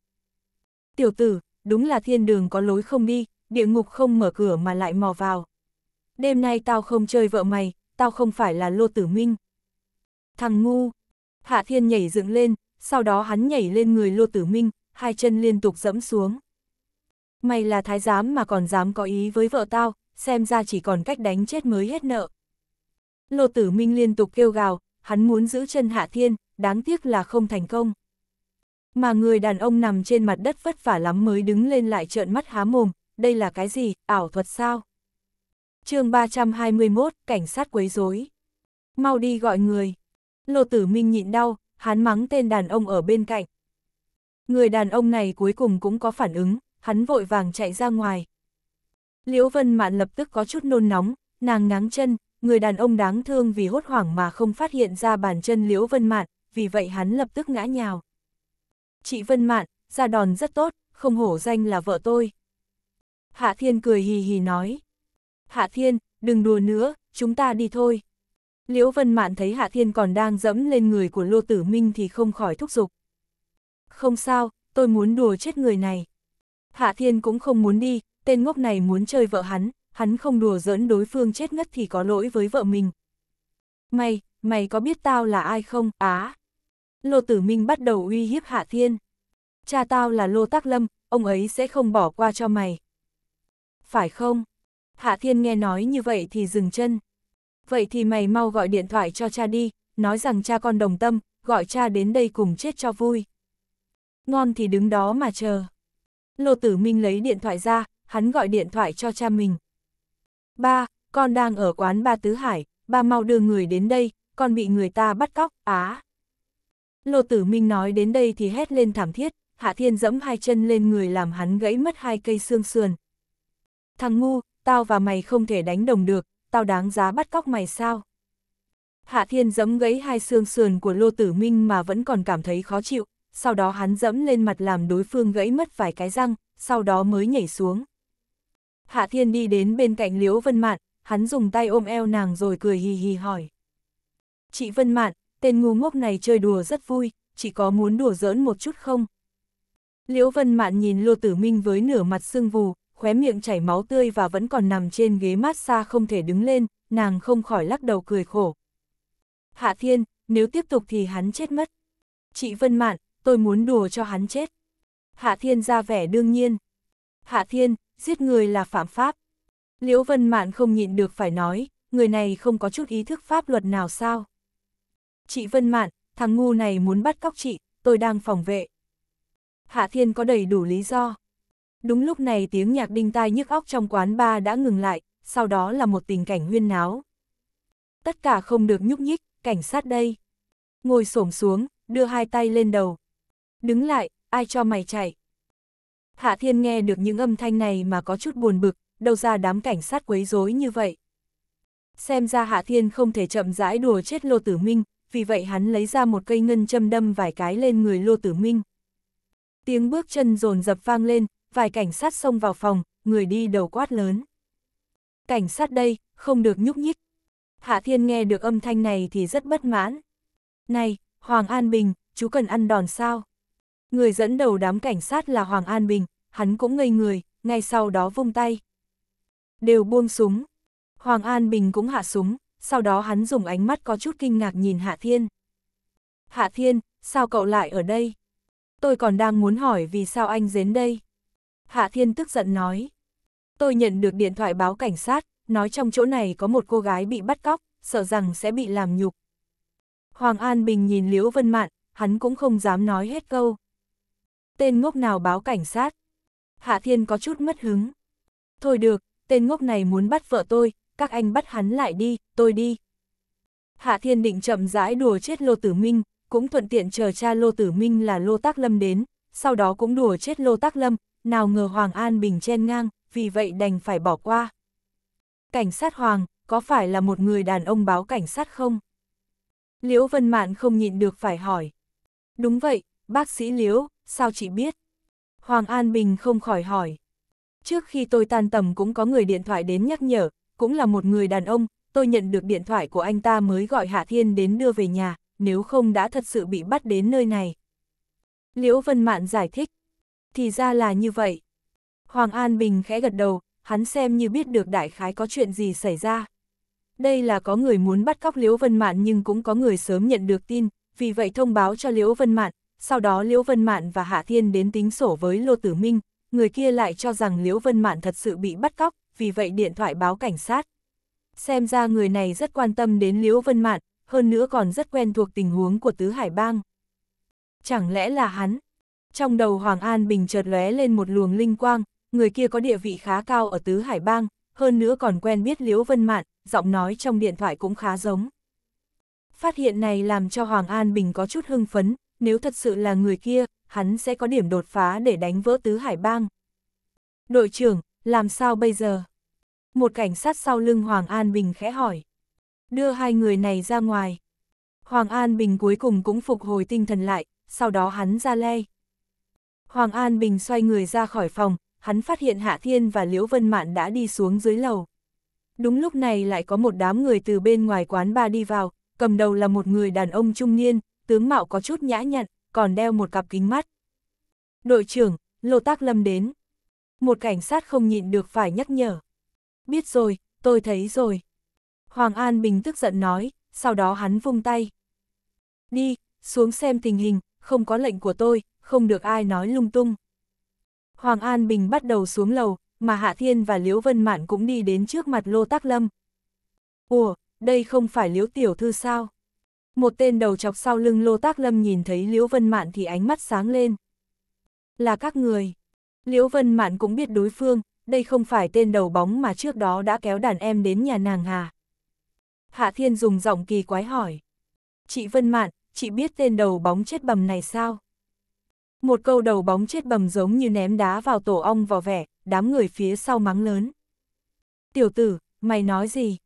Tiểu tử, đúng là thiên đường có lối không đi, địa ngục không mở cửa mà lại mò vào. Đêm nay tao không chơi vợ mày, tao không phải là Lô Tử Minh. Thằng ngu, Hạ Thiên nhảy dựng lên, sau đó hắn nhảy lên người Lô Tử Minh, hai chân liên tục dẫm xuống. Mày là thái giám mà còn dám có ý với vợ tao, xem ra chỉ còn cách đánh chết mới hết nợ. Lô Tử Minh liên tục kêu gào, hắn muốn giữ chân Hạ Thiên, đáng tiếc là không thành công. Mà người đàn ông nằm trên mặt đất vất vả lắm mới đứng lên lại trợn mắt há mồm, đây là cái gì, ảo thuật sao? chương 321, cảnh sát quấy rối. Mau đi gọi người. Lô Tử Minh nhịn đau, hắn mắng tên đàn ông ở bên cạnh. Người đàn ông này cuối cùng cũng có phản ứng, hắn vội vàng chạy ra ngoài. Liễu Vân Mạn lập tức có chút nôn nóng, nàng ngáng chân, người đàn ông đáng thương vì hốt hoảng mà không phát hiện ra bàn chân Liễu Vân Mạn, vì vậy hắn lập tức ngã nhào. Chị Vân Mạn, ra đòn rất tốt, không hổ danh là vợ tôi. Hạ Thiên cười hì hì nói. Hạ Thiên, đừng đùa nữa, chúng ta đi thôi. Liễu Vân Mạn thấy Hạ Thiên còn đang dẫm lên người của Lô Tử Minh thì không khỏi thúc giục. Không sao, tôi muốn đùa chết người này. Hạ Thiên cũng không muốn đi, tên ngốc này muốn chơi vợ hắn, hắn không đùa giỡn đối phương chết ngất thì có lỗi với vợ mình. Mày, mày có biết tao là ai không, á? Lô Tử Minh bắt đầu uy hiếp Hạ Thiên. Cha tao là Lô Tác Lâm, ông ấy sẽ không bỏ qua cho mày. Phải không? Hạ Thiên nghe nói như vậy thì dừng chân. Vậy thì mày mau gọi điện thoại cho cha đi, nói rằng cha con đồng tâm, gọi cha đến đây cùng chết cho vui. Ngon thì đứng đó mà chờ. Lô Tử Minh lấy điện thoại ra, hắn gọi điện thoại cho cha mình. Ba, con đang ở quán Ba Tứ Hải, ba mau đưa người đến đây, con bị người ta bắt cóc, á. Lô Tử Minh nói đến đây thì hét lên thảm thiết, Hạ Thiên dẫm hai chân lên người làm hắn gãy mất hai cây xương sườn. Thằng ngu, tao và mày không thể đánh đồng được, tao đáng giá bắt cóc mày sao? Hạ Thiên giẫm gãy hai xương sườn của Lô Tử Minh mà vẫn còn cảm thấy khó chịu, sau đó hắn giẫm lên mặt làm đối phương gãy mất vài cái răng, sau đó mới nhảy xuống. Hạ Thiên đi đến bên cạnh Liễu Vân Mạn, hắn dùng tay ôm eo nàng rồi cười hì hì hỏi. Chị Vân Mạn, tên ngu ngốc này chơi đùa rất vui, chị có muốn đùa giỡn một chút không? Liễu Vân Mạn nhìn Lô Tử Minh với nửa mặt sưng vù, khóe miệng chảy máu tươi và vẫn còn nằm trên ghế massage không thể đứng lên, nàng không khỏi lắc đầu cười khổ. Hạ Thiên, nếu tiếp tục thì hắn chết mất. Chị Vân Mạn, tôi muốn đùa cho hắn chết. Hạ Thiên ra vẻ đương nhiên. Hạ Thiên, giết người là phạm pháp. Liễu Vân Mạn không nhịn được phải nói, người này không có chút ý thức pháp luật nào sao. Chị Vân Mạn, thằng ngu này muốn bắt cóc chị, tôi đang phòng vệ. Hạ Thiên có đầy đủ lý do. Đúng lúc này tiếng nhạc đinh tai nhức óc trong quán ba đã ngừng lại, sau đó là một tình cảnh huyên náo. Tất cả không được nhúc nhích, cảnh sát đây. Ngồi xổm xuống, đưa hai tay lên đầu. Đứng lại, ai cho mày chạy. Hạ Thiên nghe được những âm thanh này mà có chút buồn bực, đâu ra đám cảnh sát quấy rối như vậy. Xem ra Hạ Thiên không thể chậm rãi đùa chết Lô Tử Minh, vì vậy hắn lấy ra một cây ngân châm đâm vài cái lên người Lô Tử Minh. Tiếng bước chân rồn dập vang lên, vài cảnh sát xông vào phòng, người đi đầu quát lớn. Cảnh sát đây, không được nhúc nhích. Hạ Thiên nghe được âm thanh này thì rất bất mãn. Này, Hoàng An Bình, chú cần ăn đòn sao? Người dẫn đầu đám cảnh sát là Hoàng An Bình, hắn cũng ngây người, ngay sau đó vung tay. Đều buông súng. Hoàng An Bình cũng hạ súng, sau đó hắn dùng ánh mắt có chút kinh ngạc nhìn Hạ Thiên. Hạ Thiên, sao cậu lại ở đây? Tôi còn đang muốn hỏi vì sao anh đến đây. Hạ Thiên tức giận nói. Tôi nhận được điện thoại báo cảnh sát, nói trong chỗ này có một cô gái bị bắt cóc, sợ rằng sẽ bị làm nhục. Hoàng An Bình nhìn Liễu Vân Mạn, hắn cũng không dám nói hết câu. Tên ngốc nào báo cảnh sát? Hạ Thiên có chút mất hứng. Thôi được, tên ngốc này muốn bắt vợ tôi, các anh bắt hắn lại đi, tôi đi. Hạ Thiên định chậm rãi đùa chết Lô Tử Minh, cũng thuận tiện chờ cha Lô Tử Minh là Lô Tác Lâm đến, sau đó cũng đùa chết Lô Tác Lâm, nào ngờ Hoàng An Bình chen ngang, vì vậy đành phải bỏ qua. Cảnh sát Hoàng, có phải là một người đàn ông báo cảnh sát không? Liễu Vân Mạn không nhịn được phải hỏi. Đúng vậy, bác sĩ Liễu, sao chị biết? Hoàng An Bình không khỏi hỏi. Trước khi tôi tan tầm cũng có người điện thoại đến nhắc nhở, cũng là một người đàn ông, tôi nhận được điện thoại của anh ta mới gọi Hạ Thiên đến đưa về nhà, nếu không đã thật sự bị bắt đến nơi này. Liễu Vân Mạn giải thích, thì ra là như vậy. Hoàng An Bình khẽ gật đầu, hắn xem như biết được đại khái có chuyện gì xảy ra. Đây là có người muốn bắt cóc Liễu Vân Mạn nhưng cũng có người sớm nhận được tin, vì vậy thông báo cho Liễu Vân Mạn, sau đó Liễu Vân Mạn và Hạ Thiên đến tính sổ với Lô Tử Minh, người kia lại cho rằng Liễu Vân Mạn thật sự bị bắt cóc, vì vậy điện thoại báo cảnh sát. Xem ra người này rất quan tâm đến Liễu Vân Mạn, hơn nữa còn rất quen thuộc tình huống của Tứ Hải Bang. Chẳng lẽ là hắn? Trong đầu Hoàng An Bình chợt lóe lên một luồng linh quang, người kia có địa vị khá cao ở Tứ Hải Bang, hơn nữa còn quen biết Liễu Vân Mạn, giọng nói trong điện thoại cũng khá giống. Phát hiện này làm cho Hoàng An Bình có chút hưng phấn, nếu thật sự là người kia, hắn sẽ có điểm đột phá để đánh vỡ Tứ Hải Bang. Đội trưởng, làm sao bây giờ? Một cảnh sát sau lưng Hoàng An Bình khẽ hỏi. Đưa hai người này ra ngoài. Hoàng An Bình cuối cùng cũng phục hồi tinh thần lại, sau đó hắn ra lay. Hoàng An Bình xoay người ra khỏi phòng, hắn phát hiện Hạ Thiên và Liễu Vân Mạn đã đi xuống dưới lầu. Đúng lúc này lại có một đám người từ bên ngoài quán ba đi vào, cầm đầu là một người đàn ông trung niên, tướng mạo có chút nhã nhặn, còn đeo một cặp kính mắt. Đội trưởng, Lô Tác Lâm đến. Một cảnh sát không nhịn được phải nhắc nhở. Biết rồi, tôi thấy rồi. Hoàng An Bình tức giận nói, sau đó hắn vung tay. Đi, xuống xem tình hình, không có lệnh của tôi, không được ai nói lung tung. Hoàng An Bình bắt đầu xuống lầu, mà Hạ Thiên và Liễu Vân Mạn cũng đi đến trước mặt Lô Tắc Lâm. Ủa, đây không phải Liễu Tiểu Thư sao? Một tên đầu chọc sau lưng Lô Tác Lâm nhìn thấy Liễu Vân Mạn thì ánh mắt sáng lên. Là các người. Liễu Vân Mạn cũng biết đối phương, đây không phải tên đầu bóng mà trước đó đã kéo đàn em đến nhà nàng hà. Hạ Thiên dùng giọng kỳ quái hỏi. Chị Vân Mạn, chị biết tên đầu bóng chết bầm này sao? Một câu đầu bóng chết bầm giống như ném đá vào tổ ong vò vẻ, đám người phía sau mắng lớn. Tiểu tử, mày nói gì?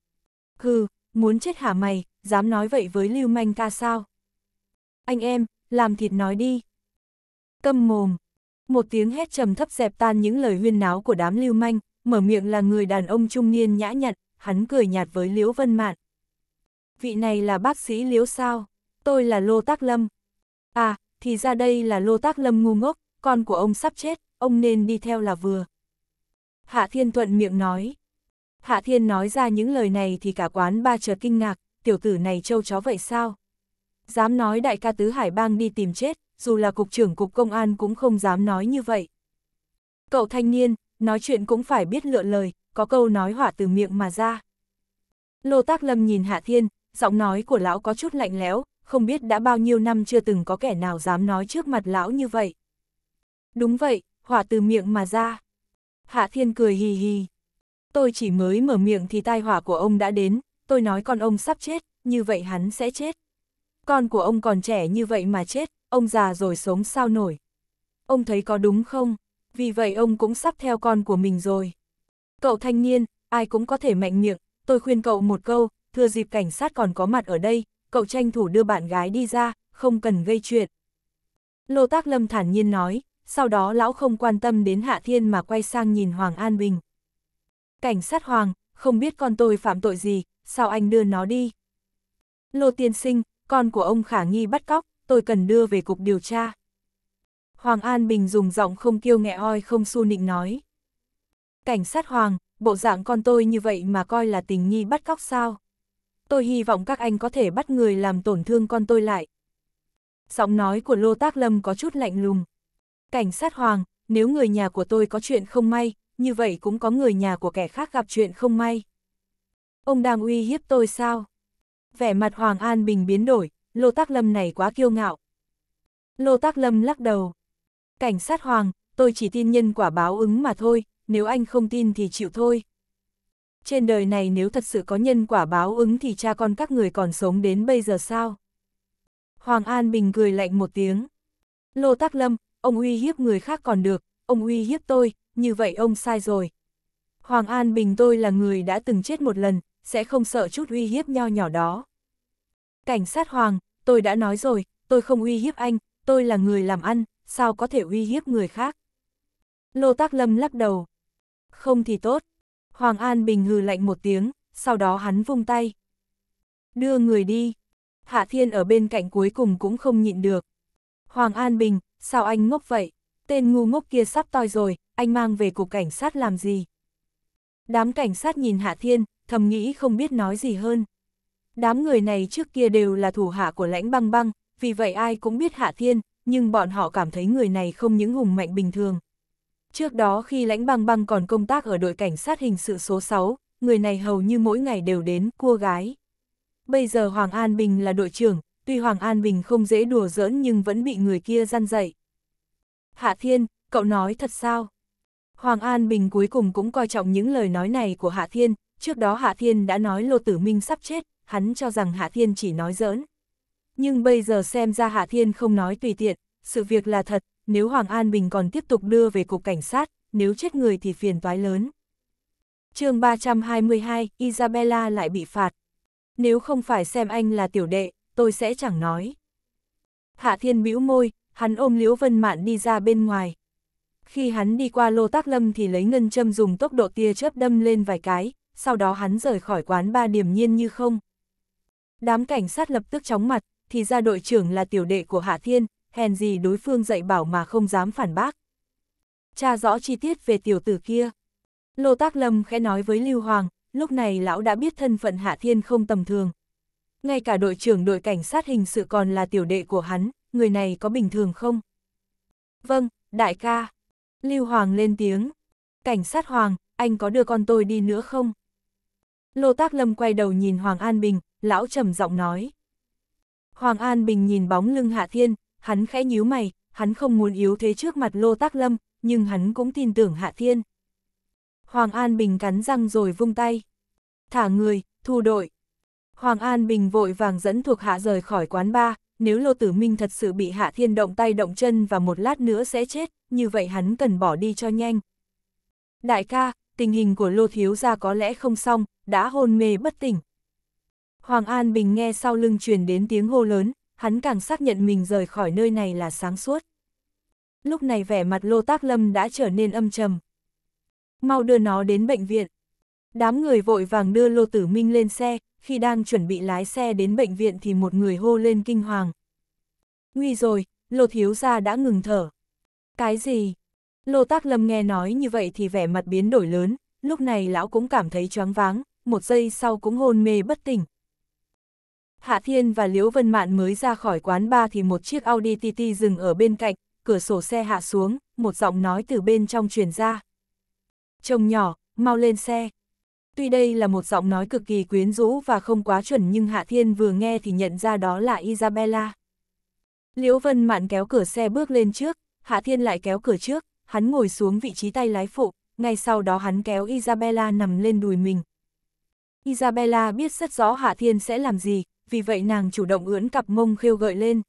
Hừ, muốn chết hả mày, dám nói vậy với lưu manh ca sao? Anh em, làm thịt nói đi. Câm mồm. Một tiếng hét trầm thấp dẹp tan những lời huyên náo của đám lưu manh, mở miệng là người đàn ông trung niên nhã nhặn, hắn cười nhạt với Liễu Vân Mạn. Vị này là bác sĩ Liễu sao? Tôi là Lô Tác Lâm. À, thì ra đây là Lô Tác Lâm ngu ngốc, con của ông sắp chết, ông nên đi theo là vừa. Hạ Thiên thuận miệng nói. Hạ Thiên nói ra những lời này thì cả quán ba chợt kinh ngạc, tiểu tử này trâu chó vậy sao? Dám nói đại ca tứ hải bang đi tìm chết, dù là cục trưởng cục công an cũng không dám nói như vậy. Cậu thanh niên, nói chuyện cũng phải biết lựa lời, có câu nói hỏa từ miệng mà ra. Lô Tác Lâm nhìn Hạ Thiên, giọng nói của lão có chút lạnh lẽo, không biết đã bao nhiêu năm chưa từng có kẻ nào dám nói trước mặt lão như vậy. Đúng vậy, hỏa từ miệng mà ra. Hạ Thiên cười hì hì. Tôi chỉ mới mở miệng thì tai hỏa của ông đã đến, tôi nói con ông sắp chết, như vậy hắn sẽ chết. Con của ông còn trẻ như vậy mà chết, ông già rồi sống sao nổi. Ông thấy có đúng không? Vì vậy ông cũng sắp theo con của mình rồi. Cậu thanh niên, ai cũng có thể mạnh miệng, tôi khuyên cậu một câu, thưa dịp cảnh sát còn có mặt ở đây, cậu tranh thủ đưa bạn gái đi ra, không cần gây chuyện. Lô Tác Lâm thản nhiên nói, sau đó lão không quan tâm đến Hạ Thiên mà quay sang nhìn Hoàng An Bình. Cảnh sát Hoàng, không biết con tôi phạm tội gì, sao anh đưa nó đi? Lô Tiên Sinh, con của ông khả nghi bắt cóc, tôi cần đưa về cục điều tra. Hoàng An Bình dùng giọng không kiêu nghẹ oi không su nịnh nói. Cảnh sát Hoàng, bộ dạng con tôi như vậy mà coi là tình nghi bắt cóc sao? tôi hy vọng các anh có thể bắt người làm tổn thương con tôi lại. Giọng nói của Lô Tác Lâm có chút lạnh lùng. Cảnh sát Hoàng, nếu người nhà của tôi có chuyện không may, như vậy cũng có người nhà của kẻ khác gặp chuyện không may. Ông đang uy hiếp tôi sao? Vẻ mặt Hoàng An Bình biến đổi, Lô Tác Lâm này quá kiêu ngạo. Lô Tác Lâm lắc đầu. Cảnh sát Hoàng, tôi chỉ tin nhân quả báo ứng mà thôi, nếu anh không tin thì chịu thôi trên đời này nếu thật sự có nhân quả báo ứng thì cha con các người còn sống đến bây giờ sao? Hoàng An Bình cười lạnh một tiếng. Lô Tắc Lâm, ông uy hiếp người khác còn được, ông uy hiếp tôi, như vậy ông sai rồi. Hoàng An Bình tôi là người đã từng chết một lần, sẽ không sợ chút uy hiếp nho nhỏ đó. Cảnh sát Hoàng, tôi đã nói rồi, tôi không uy hiếp anh, tôi là người làm ăn, sao có thể uy hiếp người khác? Lô Tắc Lâm lắc đầu. Không thì tốt. Hoàng An Bình hừ lạnh một tiếng, sau đó hắn vung tay. Đưa người đi. Hạ Thiên ở bên cạnh cuối cùng cũng không nhịn được. Hoàng An Bình, sao anh ngốc vậy? Tên ngu ngốc kia sắp toi rồi, anh mang về cục cảnh sát làm gì? Đám cảnh sát nhìn Hạ Thiên, thầm nghĩ không biết nói gì hơn. Đám người này trước kia đều là thủ hạ của lãnh băng băng, vì vậy ai cũng biết Hạ Thiên, nhưng bọn họ cảm thấy người này không những hùng mạnh bình thường, Trước đó khi lãnh bằng băng còn công tác ở đội cảnh sát hình sự số 6, người này hầu như mỗi ngày đều đến cua gái. Bây giờ Hoàng An Bình là đội trưởng, tuy Hoàng An Bình không dễ đùa giỡn nhưng vẫn bị người kia gian dậy. Hạ Thiên, cậu nói thật sao? Hoàng An Bình cuối cùng cũng coi trọng những lời nói này của Hạ Thiên, trước đó Hạ Thiên đã nói Lô Tử Minh sắp chết, hắn cho rằng Hạ Thiên chỉ nói giỡn. Nhưng bây giờ xem ra Hạ Thiên không nói tùy tiện, sự việc là thật, nếu Hoàng An Bình còn tiếp tục đưa về cục cảnh sát, nếu chết người thì phiền toái lớn. chương 322, Isabella lại bị phạt. Nếu không phải xem anh là tiểu đệ, tôi sẽ chẳng nói. Hạ Thiên bĩu môi, hắn ôm Liễu Vân Mạn đi ra bên ngoài. Khi hắn đi qua Lô Tác Lâm thì lấy ngân châm dùng tốc độ tia chớp đâm lên vài cái, sau đó hắn rời khỏi quán ba điểm nhiên như không. Đám cảnh sát lập tức chóng mặt, thì ra đội trưởng là tiểu đệ của Hạ Thiên, hèn gì đối phương dạy bảo mà không dám phản bác. Tra rõ chi tiết về tiểu tử kia. Lô Tác Lâm khẽ nói với Lưu Hoàng, lúc này lão đã biết thân phận Hạ Thiên không tầm thường. Ngay cả đội trưởng đội cảnh sát hình sự còn là tiểu đệ của hắn, người này có bình thường không? Vâng, đại ca. Lưu Hoàng lên tiếng. Cảnh sát Hoàng, anh có đưa con tôi đi nữa không? Lô Tác Lâm quay đầu nhìn Hoàng An Bình, lão trầm giọng nói. Hoàng An Bình nhìn bóng lưng Hạ Thiên, hắn khẽ nhíu mày, hắn không muốn yếu thế trước mặt Lô Tác Lâm, nhưng hắn cũng tin tưởng Hạ Thiên. Hoàng An Bình cắn răng rồi vung tay. Thả người, thu đội. Hoàng An Bình vội vàng dẫn thuộc hạ rời khỏi quán ba, nếu Lô Tử Minh thật sự bị Hạ Thiên động tay động chân và một lát nữa sẽ chết, như vậy hắn cần bỏ đi cho nhanh. Đại ca, tình hình của Lô Thiếu Gia có lẽ không xong, đã hôn mê bất tỉnh. Hoàng An Bình nghe sau lưng truyền đến tiếng hô lớn, hắn càng xác nhận mình rời khỏi nơi này là sáng suốt. Lúc này vẻ mặt Lô Tác Lâm đã trở nên âm trầm. Mau đưa nó đến bệnh viện. Đám người vội vàng đưa Lô Tử Minh lên xe, khi đang chuẩn bị lái xe đến bệnh viện thì một người hô lên kinh hoàng. Nguy rồi, Lô Thiếu Gia đã ngừng thở. Cái gì? Lô Tác Lâm nghe nói như vậy thì vẻ mặt biến đổi lớn, lúc này lão cũng cảm thấy choáng váng, một giây sau cũng hôn mê bất tỉnh, Hạ Thiên và Liễu Vân Mạn mới ra khỏi quán ba thì một chiếc Audi TT dừng ở bên cạnh, cửa sổ xe hạ xuống, một giọng nói từ bên trong truyền ra. Chồng nhỏ, mau lên xe. Tuy đây là một giọng nói cực kỳ quyến rũ và không quá chuẩn nhưng Hạ Thiên vừa nghe thì nhận ra đó là Isabella. Liễu Vân Mạn kéo cửa xe bước lên trước, Hạ Thiên lại kéo cửa trước, hắn ngồi xuống vị trí tay lái phụ, ngay sau đó hắn kéo Isabella nằm lên đùi mình. Isabella biết rất rõ Hạ Thiên sẽ làm gì, vì vậy nàng chủ động ưỡn cặp mông khêu gợi lên.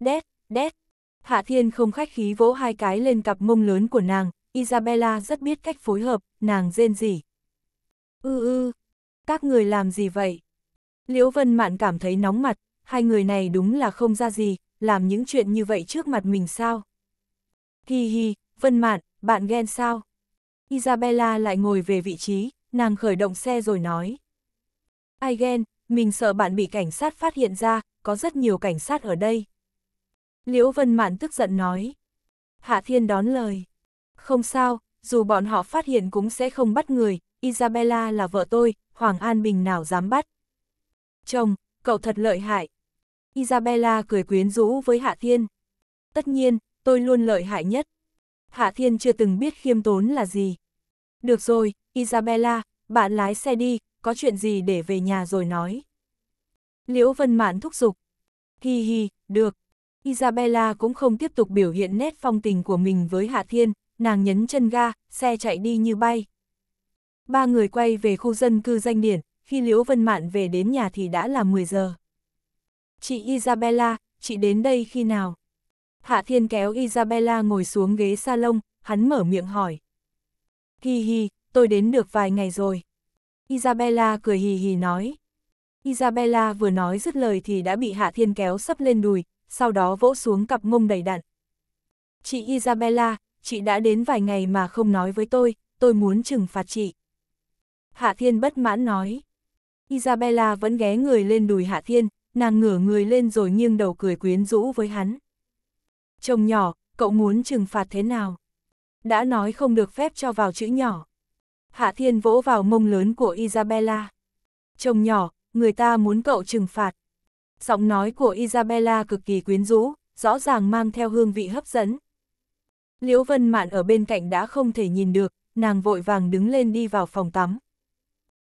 Đét, đét. Hạ Thiên không khách khí vỗ hai cái lên cặp mông lớn của nàng, Isabella rất biết cách phối hợp, nàng rên rỉ. Ư ư, các người làm gì vậy? Liễu Vân Mạn cảm thấy nóng mặt, hai người này đúng là không ra gì, làm những chuyện như vậy trước mặt mình sao? Hi hi, Vân Mạn, bạn ghen sao? Isabella lại ngồi về vị trí, nàng khởi động xe rồi nói. Ai ghen, mình sợ bạn bị cảnh sát phát hiện ra, có rất nhiều cảnh sát ở đây. Liễu Vân Mạn tức giận nói. Hạ Thiên đón lời. Không sao, dù bọn họ phát hiện cũng sẽ không bắt người, Isabella là vợ tôi, Hoàng An Bình nào dám bắt. Chồng, cậu thật lợi hại. Isabella cười quyến rũ với Hạ Thiên. Tất nhiên, tôi luôn lợi hại nhất. Hạ Thiên chưa từng biết khiêm tốn là gì. Được rồi, Isabella, bạn lái xe đi, có chuyện gì để về nhà rồi nói. Liễu Vân Mạn thúc giục. Hi hi, được. Isabella cũng không tiếp tục biểu hiện nét phong tình của mình với Hạ Thiên, nàng nhấn chân ga, xe chạy đi như bay. Ba người quay về khu dân cư danh điển, khi Liễu Vân Mạn về đến nhà thì đã là 10 giờ. Chị Isabella, chị đến đây khi nào? Hạ Thiên kéo Isabella ngồi xuống ghế salon, hắn mở miệng hỏi. Hi hi, tôi đến được vài ngày rồi. Isabella cười hì hì nói. Isabella vừa nói dứt lời thì đã bị Hạ Thiên kéo sấp lên đùi, sau đó vỗ xuống cặp mông đầy đặn. Chị Isabella, chị đã đến vài ngày mà không nói với tôi, tôi muốn trừng phạt chị. Hạ Thiên bất mãn nói. Isabella vẫn ghé người lên đùi Hạ Thiên, nàng ngửa người lên rồi nghiêng đầu cười quyến rũ với hắn. Chồng nhỏ, cậu muốn trừng phạt thế nào? Đã nói không được phép cho vào chữ nhỏ. Hạ Thiên vỗ vào mông lớn của Isabella. Chồng nhỏ, người ta muốn cậu trừng phạt. Giọng nói của Isabella cực kỳ quyến rũ, rõ ràng mang theo hương vị hấp dẫn. Liễu Vân Mạn ở bên cạnh đã không thể nhìn được, nàng vội vàng đứng lên đi vào phòng tắm.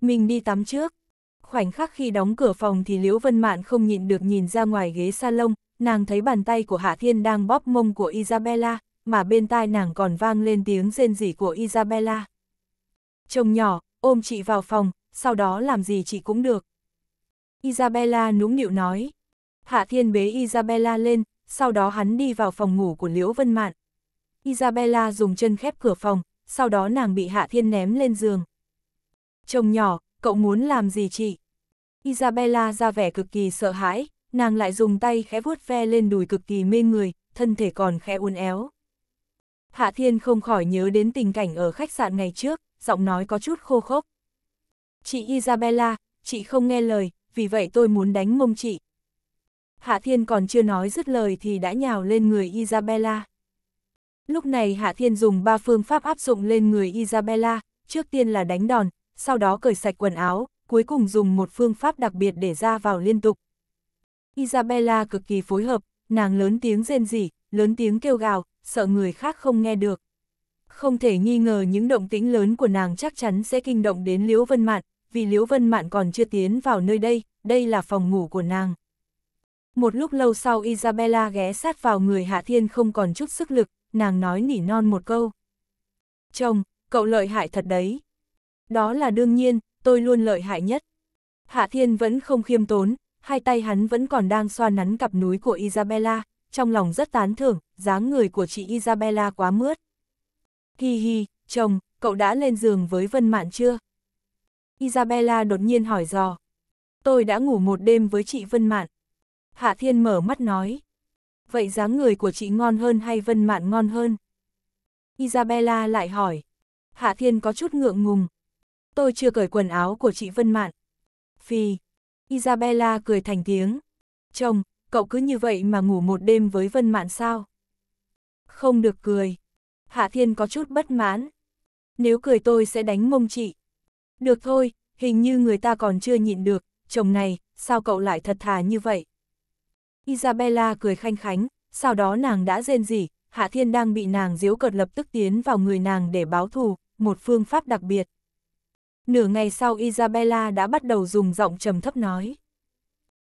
Mình đi tắm trước. Khoảnh khắc khi đóng cửa phòng thì Liễu Vân Mạn không nhịn được nhìn ra ngoài ghế salon, nàng thấy bàn tay của Hạ Thiên đang bóp mông của Isabella, mà bên tai nàng còn vang lên tiếng rên rỉ của Isabella. Chồng nhỏ, ôm chị vào phòng, sau đó làm gì chị cũng được. Isabella nũng nịu nói. Hạ Thiên bế Isabella lên, sau đó hắn đi vào phòng ngủ của Liễu Vân Mạn. Isabella dùng chân khép cửa phòng, sau đó nàng bị Hạ Thiên ném lên giường. Chồng nhỏ, cậu muốn làm gì chị? Isabella ra vẻ cực kỳ sợ hãi, nàng lại dùng tay khẽ vuốt ve lên đùi cực kỳ mê người, thân thể còn khẽ uốn éo. Hạ Thiên không khỏi nhớ đến tình cảnh ở khách sạn ngày trước, giọng nói có chút khô khốc. Chị Isabella, chị không nghe lời, vì vậy tôi muốn đánh mông chị. Hạ Thiên còn chưa nói dứt lời thì đã nhào lên người Isabella. Lúc này Hạ Thiên dùng ba phương pháp áp dụng lên người Isabella, trước tiên là đánh đòn, sau đó cởi sạch quần áo, cuối cùng dùng một phương pháp đặc biệt để ra vào liên tục. Isabella cực kỳ phối hợp, nàng lớn tiếng rên rỉ, lớn tiếng kêu gào, sợ người khác không nghe được. Không thể nghi ngờ những động tĩnh lớn của nàng chắc chắn sẽ kinh động đến Liễu Vân Mạn, vì Liễu Vân Mạn còn chưa tiến vào nơi đây, đây là phòng ngủ của nàng. Một lúc lâu sau Isabella ghé sát vào người Hạ Thiên không còn chút sức lực, nàng nói nỉ non một câu. Chồng, cậu lợi hại thật đấy. Đó là đương nhiên, tôi luôn lợi hại nhất. Hạ Thiên vẫn không khiêm tốn, hai tay hắn vẫn còn đang xoa nắn cặp núi của Isabella, trong lòng rất tán thưởng, dáng người của chị Isabella quá mướt. Hi hi, chồng, cậu đã lên giường với Vân Mạn chưa? Isabella đột nhiên hỏi dò. Tôi đã ngủ một đêm với chị Vân Mạn. Hạ Thiên mở mắt nói. Vậy dáng người của chị ngon hơn hay Vân Mạn ngon hơn? Isabella lại hỏi. Hạ Thiên có chút ngượng ngùng. Tôi chưa cởi quần áo của chị Vân Mạn. Phi. Isabella cười thành tiếng. Chồng, cậu cứ như vậy mà ngủ một đêm với Vân Mạn sao? Không được cười. Hạ Thiên có chút bất mãn. Nếu cười tôi sẽ đánh mông chị. Được thôi, hình như người ta còn chưa nhịn được, chồng này, sao cậu lại thật thà như vậy? Isabella cười khanh khánh, sau đó nàng đã rên rỉ, Hạ Thiên đang bị nàng diếu cợt lập tức tiến vào người nàng để báo thù, một phương pháp đặc biệt. Nửa ngày sau Isabella đã bắt đầu dùng giọng trầm thấp nói.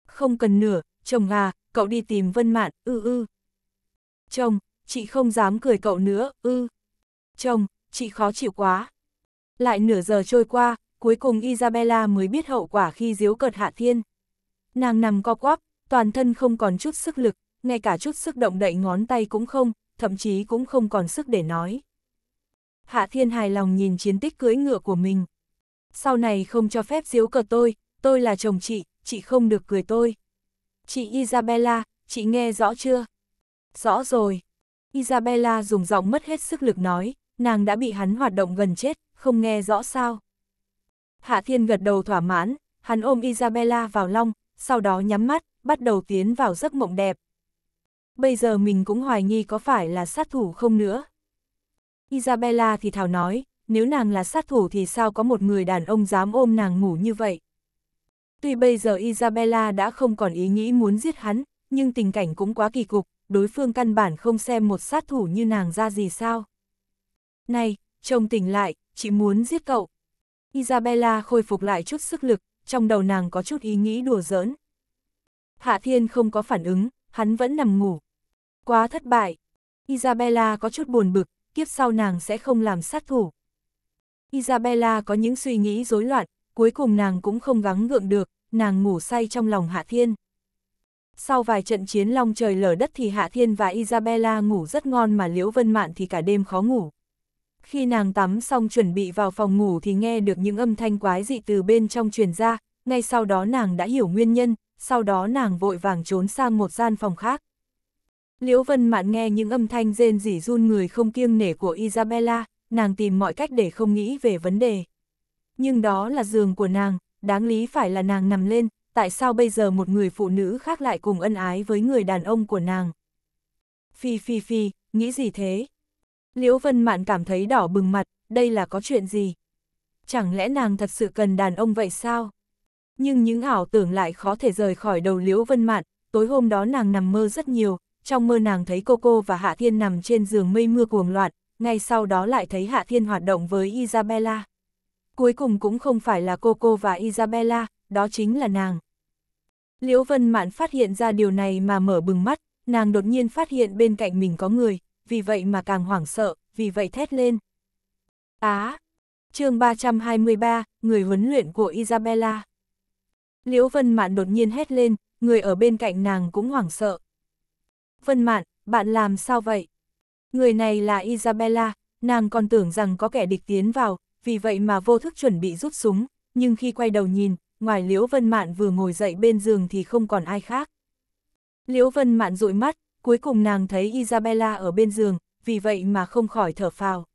Không cần nửa, chồng à, cậu đi tìm Vân Mạn, ư ư. Chồng, chị không dám cười cậu nữa, ư. Chồng, chị khó chịu quá. Lại nửa giờ trôi qua, cuối cùng Isabella mới biết hậu quả khi diếu cợt Hạ Thiên. Nàng nằm co quắp, toàn thân không còn chút sức lực, ngay cả chút sức động đậy ngón tay cũng không, thậm chí cũng không còn sức để nói. Hạ Thiên hài lòng nhìn chiến tích cưới ngựa của mình. Sau này không cho phép diếu cợt tôi, tôi là chồng chị, chị không được cười tôi. Chị Isabella, chị nghe rõ chưa? Rõ rồi. Isabella dùng giọng mất hết sức lực nói, nàng đã bị hắn hoạt động gần chết, không nghe rõ sao. Hạ Thiên gật đầu thỏa mãn, hắn ôm Isabella vào lòng, sau đó nhắm mắt, bắt đầu tiến vào giấc mộng đẹp. Bây giờ mình cũng hoài nghi có phải là sát thủ không nữa. Isabella thì thảo nói, nếu nàng là sát thủ thì sao có một người đàn ông dám ôm nàng ngủ như vậy. Tuy bây giờ Isabella đã không còn ý nghĩ muốn giết hắn, nhưng tình cảnh cũng quá kỳ cục, đối phương căn bản không xem một sát thủ như nàng ra gì sao. Này, chồng tỉnh lại, chị muốn giết cậu. Isabella khôi phục lại chút sức lực, trong đầu nàng có chút ý nghĩ đùa giỡn. Hạ Thiên không có phản ứng, hắn vẫn nằm ngủ. Quá thất bại. Isabella có chút buồn bực, kiếp sau nàng sẽ không làm sát thủ. Isabella có những suy nghĩ rối loạn, cuối cùng nàng cũng không gắng gượng được, nàng ngủ say trong lòng Hạ Thiên. Sau vài trận chiến long trời lở đất thì Hạ Thiên và Isabella ngủ rất ngon mà Liễu Vân Mạn thì cả đêm khó ngủ. Khi nàng tắm xong chuẩn bị vào phòng ngủ thì nghe được những âm thanh quái dị từ bên trong truyền ra, ngay sau đó nàng đã hiểu nguyên nhân, sau đó nàng vội vàng trốn sang một gian phòng khác. Liễu Vân Mạn nghe những âm thanh rên rỉ run người không kiêng nể của Isabella, nàng tìm mọi cách để không nghĩ về vấn đề. Nhưng đó là giường của nàng, đáng lý phải là nàng nằm lên, tại sao bây giờ một người phụ nữ khác lại cùng ân ái với người đàn ông của nàng? Phi phi phi, nghĩ gì thế? Liễu Vân Mạn cảm thấy đỏ bừng mặt, đây là có chuyện gì? Chẳng lẽ nàng thật sự cần đàn ông vậy sao? Nhưng những ảo tưởng lại khó thể rời khỏi đầu Liễu Vân Mạn, tối hôm đó nàng nằm mơ rất nhiều, trong mơ nàng thấy cô cô và Hạ Thiên nằm trên giường mây mưa cuồng loạn, ngay sau đó lại thấy Hạ Thiên hoạt động với Isabella. Cuối cùng cũng không phải là cô cô và Isabella, đó chính là nàng. Liễu Vân Mạn phát hiện ra điều này mà mở bừng mắt, nàng đột nhiên phát hiện bên cạnh mình có người, vì vậy mà càng hoảng sợ, vì vậy thét lên. Á! À, chương 323, người huấn luyện của Isabella. Liễu Vân Mạn đột nhiên hét lên, người ở bên cạnh nàng cũng hoảng sợ. Vân Mạn, bạn làm sao vậy? Người này là Isabella, nàng còn tưởng rằng có kẻ địch tiến vào, vì vậy mà vô thức chuẩn bị rút súng, nhưng khi quay đầu nhìn, ngoài Liễu Vân Mạn vừa ngồi dậy bên giường thì không còn ai khác. Liễu Vân Mạn dụi mắt, cuối cùng nàng thấy Isabella ở bên giường, vì vậy mà không khỏi thở phào.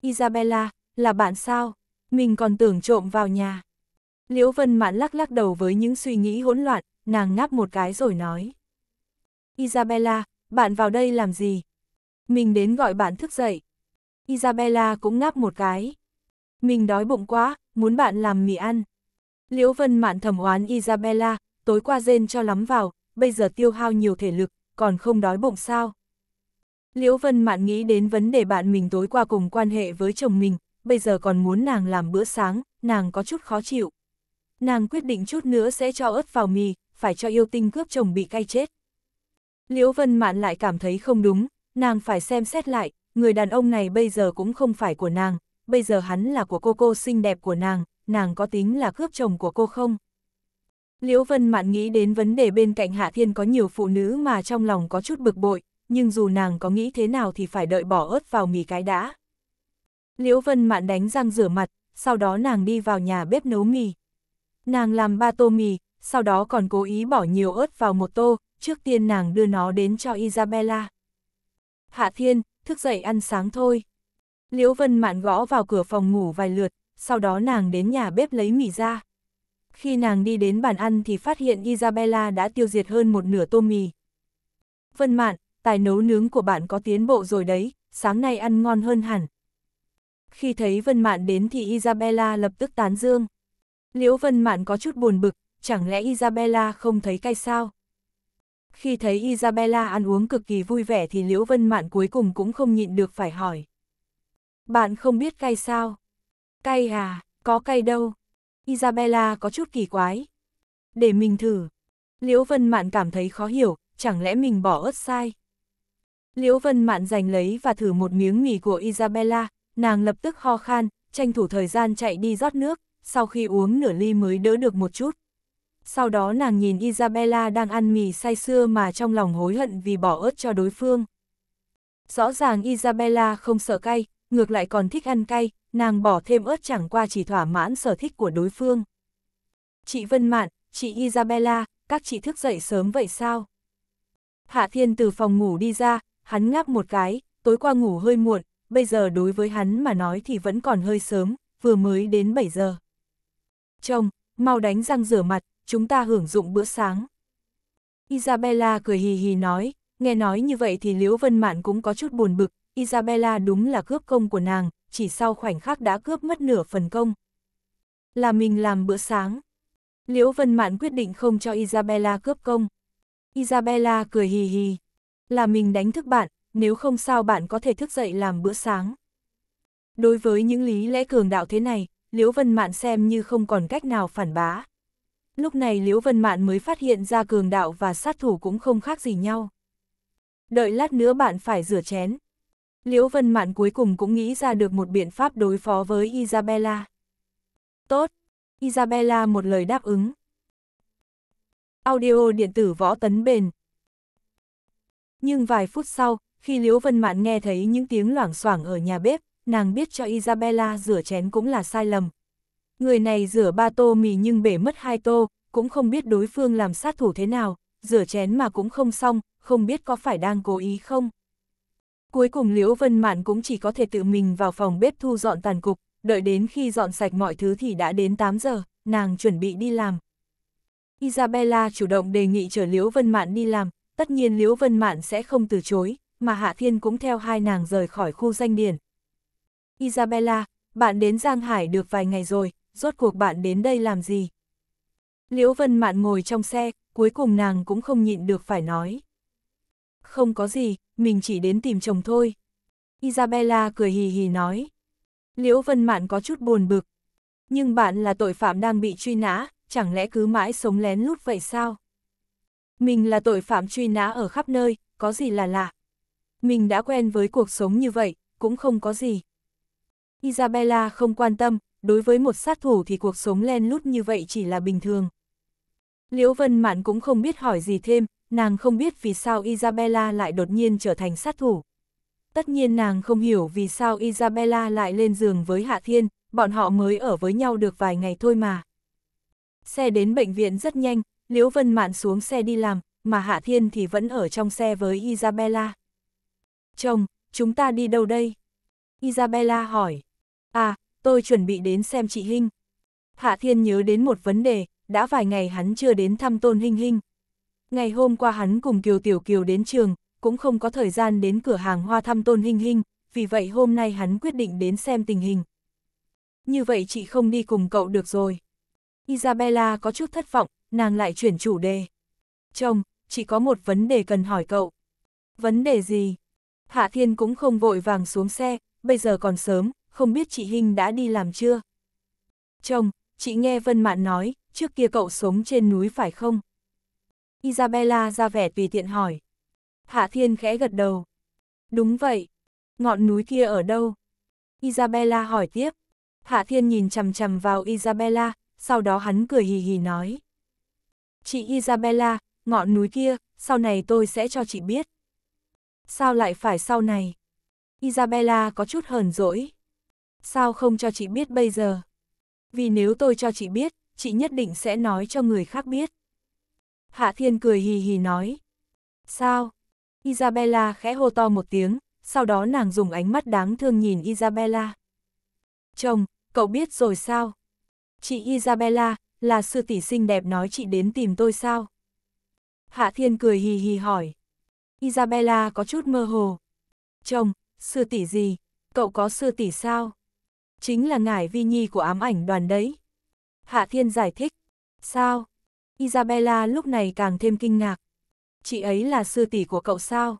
Isabella, là bạn sao? Mình còn tưởng trộm vào nhà. Liễu Vân Mạn lắc lắc đầu với những suy nghĩ hỗn loạn, nàng ngáp một cái rồi nói. Isabella, bạn vào đây làm gì? Mình đến gọi bạn thức dậy. Isabella cũng ngáp một cái. Mình đói bụng quá, muốn bạn làm mì ăn. Liễu Vân Mạn thầm oán Isabella, tối qua rên cho lắm vào, bây giờ tiêu hao nhiều thể lực, còn không đói bụng sao. Liễu Vân Mạn nghĩ đến vấn đề bạn mình tối qua cùng quan hệ với chồng mình, bây giờ còn muốn nàng làm bữa sáng, nàng có chút khó chịu. Nàng quyết định chút nữa sẽ cho ớt vào mì, phải cho yêu tinh cướp chồng bị cay chết. Liễu Vân Mạn lại cảm thấy không đúng, nàng phải xem xét lại, người đàn ông này bây giờ cũng không phải của nàng, bây giờ hắn là của cô cô xinh đẹp của nàng, nàng có tính là cướp chồng của cô không? Liễu Vân Mạn nghĩ đến vấn đề bên cạnh Hạ Thiên có nhiều phụ nữ mà trong lòng có chút bực bội, nhưng dù nàng có nghĩ thế nào thì phải đợi bỏ ớt vào mì cái đã. Liễu Vân Mạn đánh răng rửa mặt, sau đó nàng đi vào nhà bếp nấu mì. Nàng làm ba tô mì, sau đó còn cố ý bỏ nhiều ớt vào một tô, trước tiên nàng đưa nó đến cho Isabella. Hạ Thiên, thức dậy ăn sáng thôi. Liễu Vân Mạn gõ vào cửa phòng ngủ vài lượt, sau đó nàng đến nhà bếp lấy mì ra. Khi nàng đi đến bàn ăn thì phát hiện Isabella đã tiêu diệt hơn một nửa tô mì. Vân Mạn, tài nấu nướng của bạn có tiến bộ rồi đấy, sáng nay ăn ngon hơn hẳn. Khi thấy Vân Mạn đến thì Isabella lập tức tán dương. Liễu Vân Mạn có chút buồn bực, chẳng lẽ Isabella không thấy cay sao? Khi thấy Isabella ăn uống cực kỳ vui vẻ thì Liễu Vân Mạn cuối cùng cũng không nhịn được phải hỏi. Bạn không biết cay sao? Cay à, có cay đâu. Isabella có chút kỳ quái. Để mình thử. Liễu Vân Mạn cảm thấy khó hiểu, chẳng lẽ mình bỏ ớt sai. Liễu Vân Mạn giành lấy và thử một miếng mì của Isabella, nàng lập tức ho khan, tranh thủ thời gian chạy đi rót nước, sau khi uống nửa ly mới đỡ được một chút. Sau đó nàng nhìn Isabella đang ăn mì say sưa mà trong lòng hối hận vì bỏ ớt cho đối phương. Rõ ràng Isabella không sợ cay, ngược lại còn thích ăn cay, nàng bỏ thêm ớt chẳng qua chỉ thỏa mãn sở thích của đối phương. Chị Vân Mạn, chị Isabella, các chị thức dậy sớm vậy sao? Hạ Thiên từ phòng ngủ đi ra, hắn ngáp một cái, tối qua ngủ hơi muộn, bây giờ đối với hắn mà nói thì vẫn còn hơi sớm, vừa mới đến 7 giờ. Chồng, mau đánh răng rửa mặt, chúng ta hưởng dụng bữa sáng. Isabella cười hì hì nói, nghe nói như vậy thì Liễu Vân Mạn cũng có chút buồn bực, Isabella đúng là cướp công của nàng, chỉ sau khoảnh khắc đã cướp mất nửa phần công. Là mình làm bữa sáng. Liễu Vân Mạn quyết định không cho Isabella cướp công. Isabella cười hì hì. Là mình đánh thức bạn, nếu không sao bạn có thể thức dậy làm bữa sáng. Đối với những lý lẽ cường đạo thế này, Liễu Vân Mạn xem như không còn cách nào phản bá. Lúc này Liễu Vân Mạn mới phát hiện ra cường đạo và sát thủ cũng không khác gì nhau. Đợi lát nữa bạn phải rửa chén, Liễu Vân Mạn cuối cùng cũng nghĩ ra được một biện pháp đối phó với Isabella. Tốt, Isabella một lời đáp ứng. Audio điện tử võ tấn bền. Nhưng vài phút sau, khi Liễu Vân Mạn nghe thấy những tiếng loảng xoảng ở nhà bếp, nàng biết cho Isabella rửa chén cũng là sai lầm. Người này rửa ba tô mì nhưng bể mất hai tô, cũng không biết đối phương làm sát thủ thế nào, rửa chén mà cũng không xong, không biết có phải đang cố ý không. Cuối cùng Liễu Vân Mạn cũng chỉ có thể tự mình vào phòng bếp thu dọn tàn cục, đợi đến khi dọn sạch mọi thứ thì đã đến 8 giờ, nàng chuẩn bị đi làm. Isabella chủ động đề nghị chở Liễu Vân Mạn đi làm, tất nhiên Liễu Vân Mạn sẽ không từ chối, mà Hạ Thiên cũng theo hai nàng rời khỏi khu danh điển. Isabella, bạn đến Giang Hải được vài ngày rồi, rốt cuộc bạn đến đây làm gì? Liễu Vân Mạn ngồi trong xe, cuối cùng nàng cũng không nhịn được phải nói không có gì, mình chỉ đến tìm chồng thôi. Isabella cười hì hì nói. Liễu Vân Mạn có chút buồn bực. Nhưng bạn là tội phạm đang bị truy nã, chẳng lẽ cứ mãi sống lén lút vậy sao? Mình là tội phạm truy nã ở khắp nơi, có gì là lạ. Mình đã quen với cuộc sống như vậy, cũng không có gì. Isabella không quan tâm, đối với một sát thủ thì cuộc sống len lút như vậy chỉ là bình thường. Liễu Vân Mạn cũng không biết hỏi gì thêm, nàng không biết vì sao Isabella lại đột nhiên trở thành sát thủ. Tất nhiên nàng không hiểu vì sao Isabella lại lên giường với Hạ Thiên, bọn họ mới ở với nhau được vài ngày thôi mà. Xe đến bệnh viện rất nhanh, Liễu Vân Mạn xuống xe đi làm, mà Hạ Thiên thì vẫn ở trong xe với Isabella. Chồng, chúng ta đi đâu đây? Isabella hỏi. À, tôi chuẩn bị đến xem chị Hinh. Hạ Thiên nhớ đến một vấn đề, đã vài ngày hắn chưa đến thăm Tôn Hinh Hinh. Ngày hôm qua hắn cùng Kiều Tiểu Kiều đến trường, cũng không có thời gian đến cửa hàng hoa thăm Tôn Hinh Hinh, vì vậy hôm nay hắn quyết định đến xem tình hình. Như vậy chị không đi cùng cậu được rồi. Isabella có chút thất vọng, nàng lại chuyển chủ đề. Chồng, chị có một vấn đề cần hỏi cậu. Vấn đề gì? Hạ Thiên cũng không vội vàng xuống xe, bây giờ còn sớm, không biết chị Hinh đã đi làm chưa? Chồng, chị nghe Vân Mạn nói, trước kia cậu sống trên núi phải không? Isabella ra vẻ tùy tiện hỏi. Hạ Thiên khẽ gật đầu. Đúng vậy. Ngọn núi kia ở đâu? Isabella hỏi tiếp. Hạ Thiên nhìn chầm chầm vào Isabella, sau đó hắn cười hì hì nói. Chị Isabella, ngọn núi kia, sau này tôi sẽ cho chị biết. Sao lại phải sau này? Isabella có chút hờn dỗi. Sao không cho chị biết bây giờ? Vì nếu tôi cho chị biết, chị nhất định sẽ nói cho người khác biết. Hạ Thiên cười hì hì nói. Sao? Isabella khẽ hô to một tiếng, sau đó nàng dùng ánh mắt đáng thương nhìn Isabella. Chồng, cậu biết rồi sao? Chị Isabella, là sư tỷ xinh đẹp nói chị đến tìm tôi sao? Hạ Thiên cười hì hì hỏi. Isabella có chút mơ hồ. Chồng, sư tỷ gì? Cậu có sư tỷ sao? Chính là ngải vi nhi của ám ảnh đoàn đấy. Hạ Thiên giải thích. Sao? Isabella lúc này càng thêm kinh ngạc. Chị ấy là sư tỷ của cậu sao?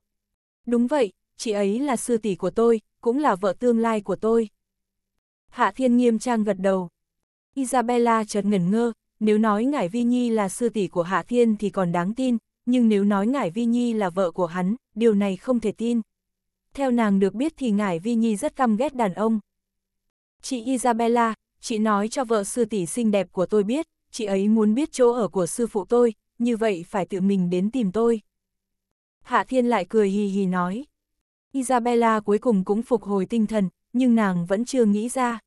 Đúng vậy, chị ấy là sư tỷ của tôi, cũng là vợ tương lai của tôi. Hạ Thiên nghiêm trang gật đầu. Isabella chợt ngẩn ngơ, nếu nói Ngải Vi Nhi là sư tỷ của Hạ Thiên thì còn đáng tin, nhưng nếu nói Ngải Vi Nhi là vợ của hắn, điều này không thể tin. Theo nàng được biết thì Ngải Vi Nhi rất căm ghét đàn ông. Chị Isabella, chị nói cho vợ sư tỷ xinh đẹp của tôi biết, chị ấy muốn biết chỗ ở của sư phụ tôi, như vậy phải tự mình đến tìm tôi. Hạ Thiên lại cười hì hì nói. Isabella cuối cùng cũng phục hồi tinh thần, nhưng nàng vẫn chưa nghĩ ra.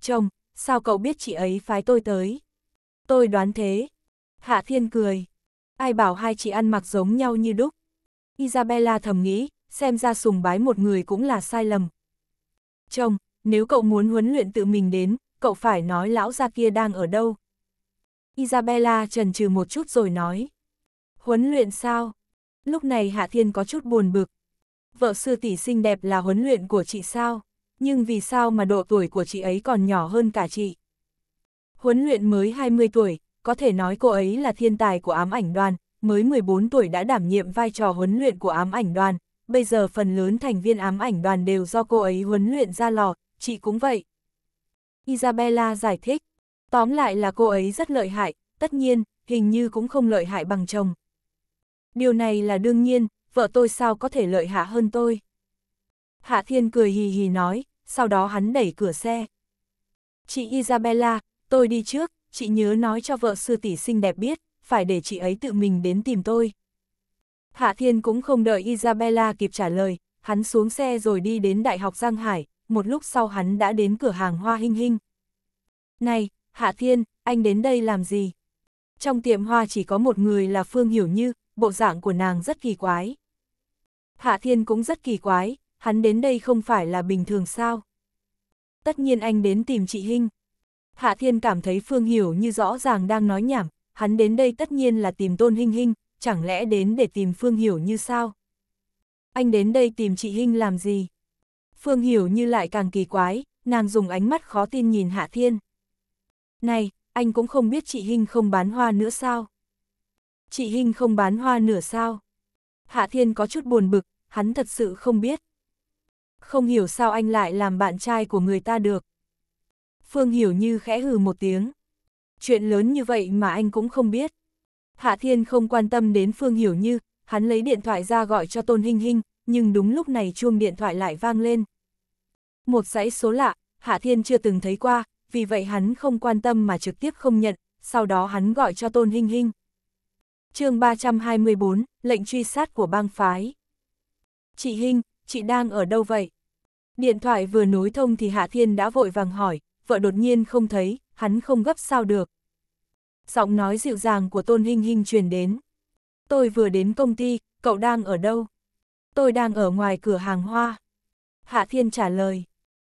Chồng, sao cậu biết chị ấy phái tôi tới? Tôi đoán thế. Hạ Thiên cười. Ai bảo hai chị ăn mặc giống nhau như đúc. Isabella thầm nghĩ, xem ra sùng bái một người cũng là sai lầm. Chồng, nếu cậu muốn huấn luyện tự mình đến, cậu phải nói lão gia kia đang ở đâu. Isabella trần trừ một chút rồi nói. Huấn luyện sao? Lúc này Hạ Thiên có chút buồn bực. Vợ sư tỷ xinh đẹp là huấn luyện của chị sao? Nhưng vì sao mà độ tuổi của chị ấy còn nhỏ hơn cả chị? Huấn luyện mới 20 tuổi, có thể nói cô ấy là thiên tài của ám ảnh đoàn, mới 14 tuổi đã đảm nhiệm vai trò huấn luyện của ám ảnh đoàn, bây giờ phần lớn thành viên ám ảnh đoàn đều do cô ấy huấn luyện ra lò, chị cũng vậy. Isabella giải thích, Tóm lại là cô ấy rất lợi hại, tất nhiên, hình như cũng không lợi hại bằng chồng. Điều này là đương nhiên, vợ tôi sao có thể lợi hạ hơn tôi. Hạ Thiên cười hì hì nói, sau đó hắn đẩy cửa xe. Chị Isabella, tôi đi trước, chị nhớ nói cho vợ sư tỷ xinh đẹp biết, phải để chị ấy tự mình đến tìm tôi. Hạ Thiên cũng không đợi Isabella kịp trả lời, hắn xuống xe rồi đi đến Đại học Giang Hải, một lúc sau hắn đã đến cửa hàng Hoa Hinh Hinh. Này, Hạ Thiên, anh đến đây làm gì? Trong tiệm hoa chỉ có một người là Phương Hiểu Như, bộ dạng của nàng rất kỳ quái. Hạ Thiên cũng rất kỳ quái, hắn đến đây không phải là bình thường sao? Tất nhiên anh đến tìm chị Hinh. Hạ Thiên cảm thấy Phương Hiểu Như rõ ràng đang nói nhảm, hắn đến đây tất nhiên là tìm Tôn Hinh Hinh, chẳng lẽ đến để tìm Phương Hiểu Như sao? Anh đến đây tìm chị Hinh làm gì? Phương Hiểu Như lại càng kỳ quái, nàng dùng ánh mắt khó tin nhìn Hạ Thiên. Này, anh cũng không biết chị Hinh không bán hoa nữa sao? Chị Hinh không bán hoa nửa sao? Hạ Thiên có chút buồn bực, hắn thật sự không biết. Không hiểu sao anh lại làm bạn trai của người ta được. Phương Hiểu Như khẽ hừ một tiếng. Chuyện lớn như vậy mà anh cũng không biết. Hạ Thiên không quan tâm đến Phương Hiểu Như, hắn lấy điện thoại ra gọi cho Tôn Hinh Hinh, nhưng đúng lúc này chuông điện thoại lại vang lên. Một dãy số lạ, Hạ Thiên chưa từng thấy qua, vì vậy hắn không quan tâm mà trực tiếp không nhận, sau đó hắn gọi cho Tôn Hinh Hinh. chương 324, lệnh truy sát của bang phái. Chị Hinh, chị đang ở đâu vậy? Điện thoại vừa nối thông thì Hạ Thiên đã vội vàng hỏi, vợ đột nhiên không thấy, hắn không gấp sao được. Giọng nói dịu dàng của Tôn Hinh Hinh truyền đến. Tôi vừa đến công ty, cậu đang ở đâu? Tôi đang ở ngoài cửa hàng hoa. Hạ Thiên trả lời.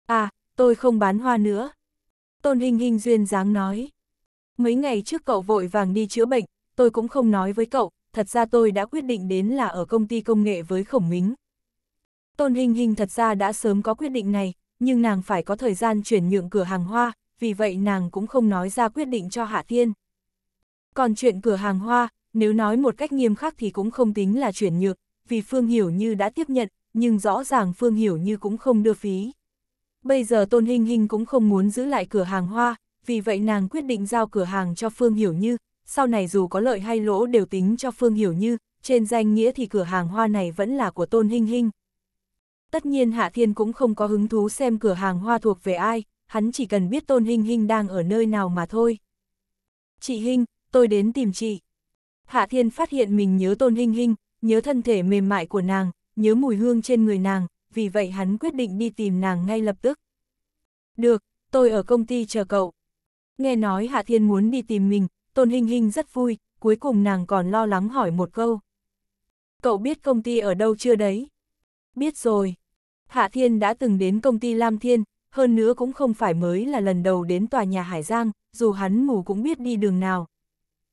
À, tôi không bán hoa nữa, Tôn Hinh Hinh duyên dáng nói. Mấy ngày trước cậu vội vàng đi chữa bệnh, tôi cũng không nói với cậu, thật ra tôi đã quyết định đến là ở công ty công nghệ với khổng mính. Tôn Hinh Hinh thật ra đã sớm có quyết định này, nhưng nàng phải có thời gian chuyển nhượng cửa hàng hoa, vì vậy nàng cũng không nói ra quyết định cho Hạ Thiên. Còn chuyện cửa hàng hoa, nếu nói một cách nghiêm khắc thì cũng không tính là chuyển nhượng, vì Phương Hiểu Như đã tiếp nhận, nhưng rõ ràng Phương Hiểu Như cũng không đưa phí. Bây giờ Tôn Hinh Hinh cũng không muốn giữ lại cửa hàng hoa, vì vậy nàng quyết định giao cửa hàng cho Phương Hiểu Như, sau này dù có lợi hay lỗ đều tính cho Phương Hiểu Như, trên danh nghĩa thì cửa hàng hoa này vẫn là của Tôn Hinh Hinh. Tất nhiên Hạ Thiên cũng không có hứng thú xem cửa hàng hoa thuộc về ai, hắn chỉ cần biết Tôn Hinh Hinh đang ở nơi nào mà thôi. Chị Hinh, tôi đến tìm chị. Hạ Thiên phát hiện mình nhớ Tôn Hinh Hinh, nhớ thân thể mềm mại của nàng, nhớ mùi hương trên người nàng, vì vậy hắn quyết định đi tìm nàng ngay lập tức. Được, tôi ở công ty chờ cậu. Nghe nói Hạ Thiên muốn đi tìm mình, Tôn Hinh Hinh rất vui, cuối cùng nàng còn lo lắng hỏi một câu. Cậu biết công ty ở đâu chưa đấy? Biết rồi. Hạ Thiên đã từng đến công ty Lam Thiên, hơn nữa cũng không phải mới là lần đầu đến tòa nhà Hải Giang, dù hắn mù cũng biết đi đường nào.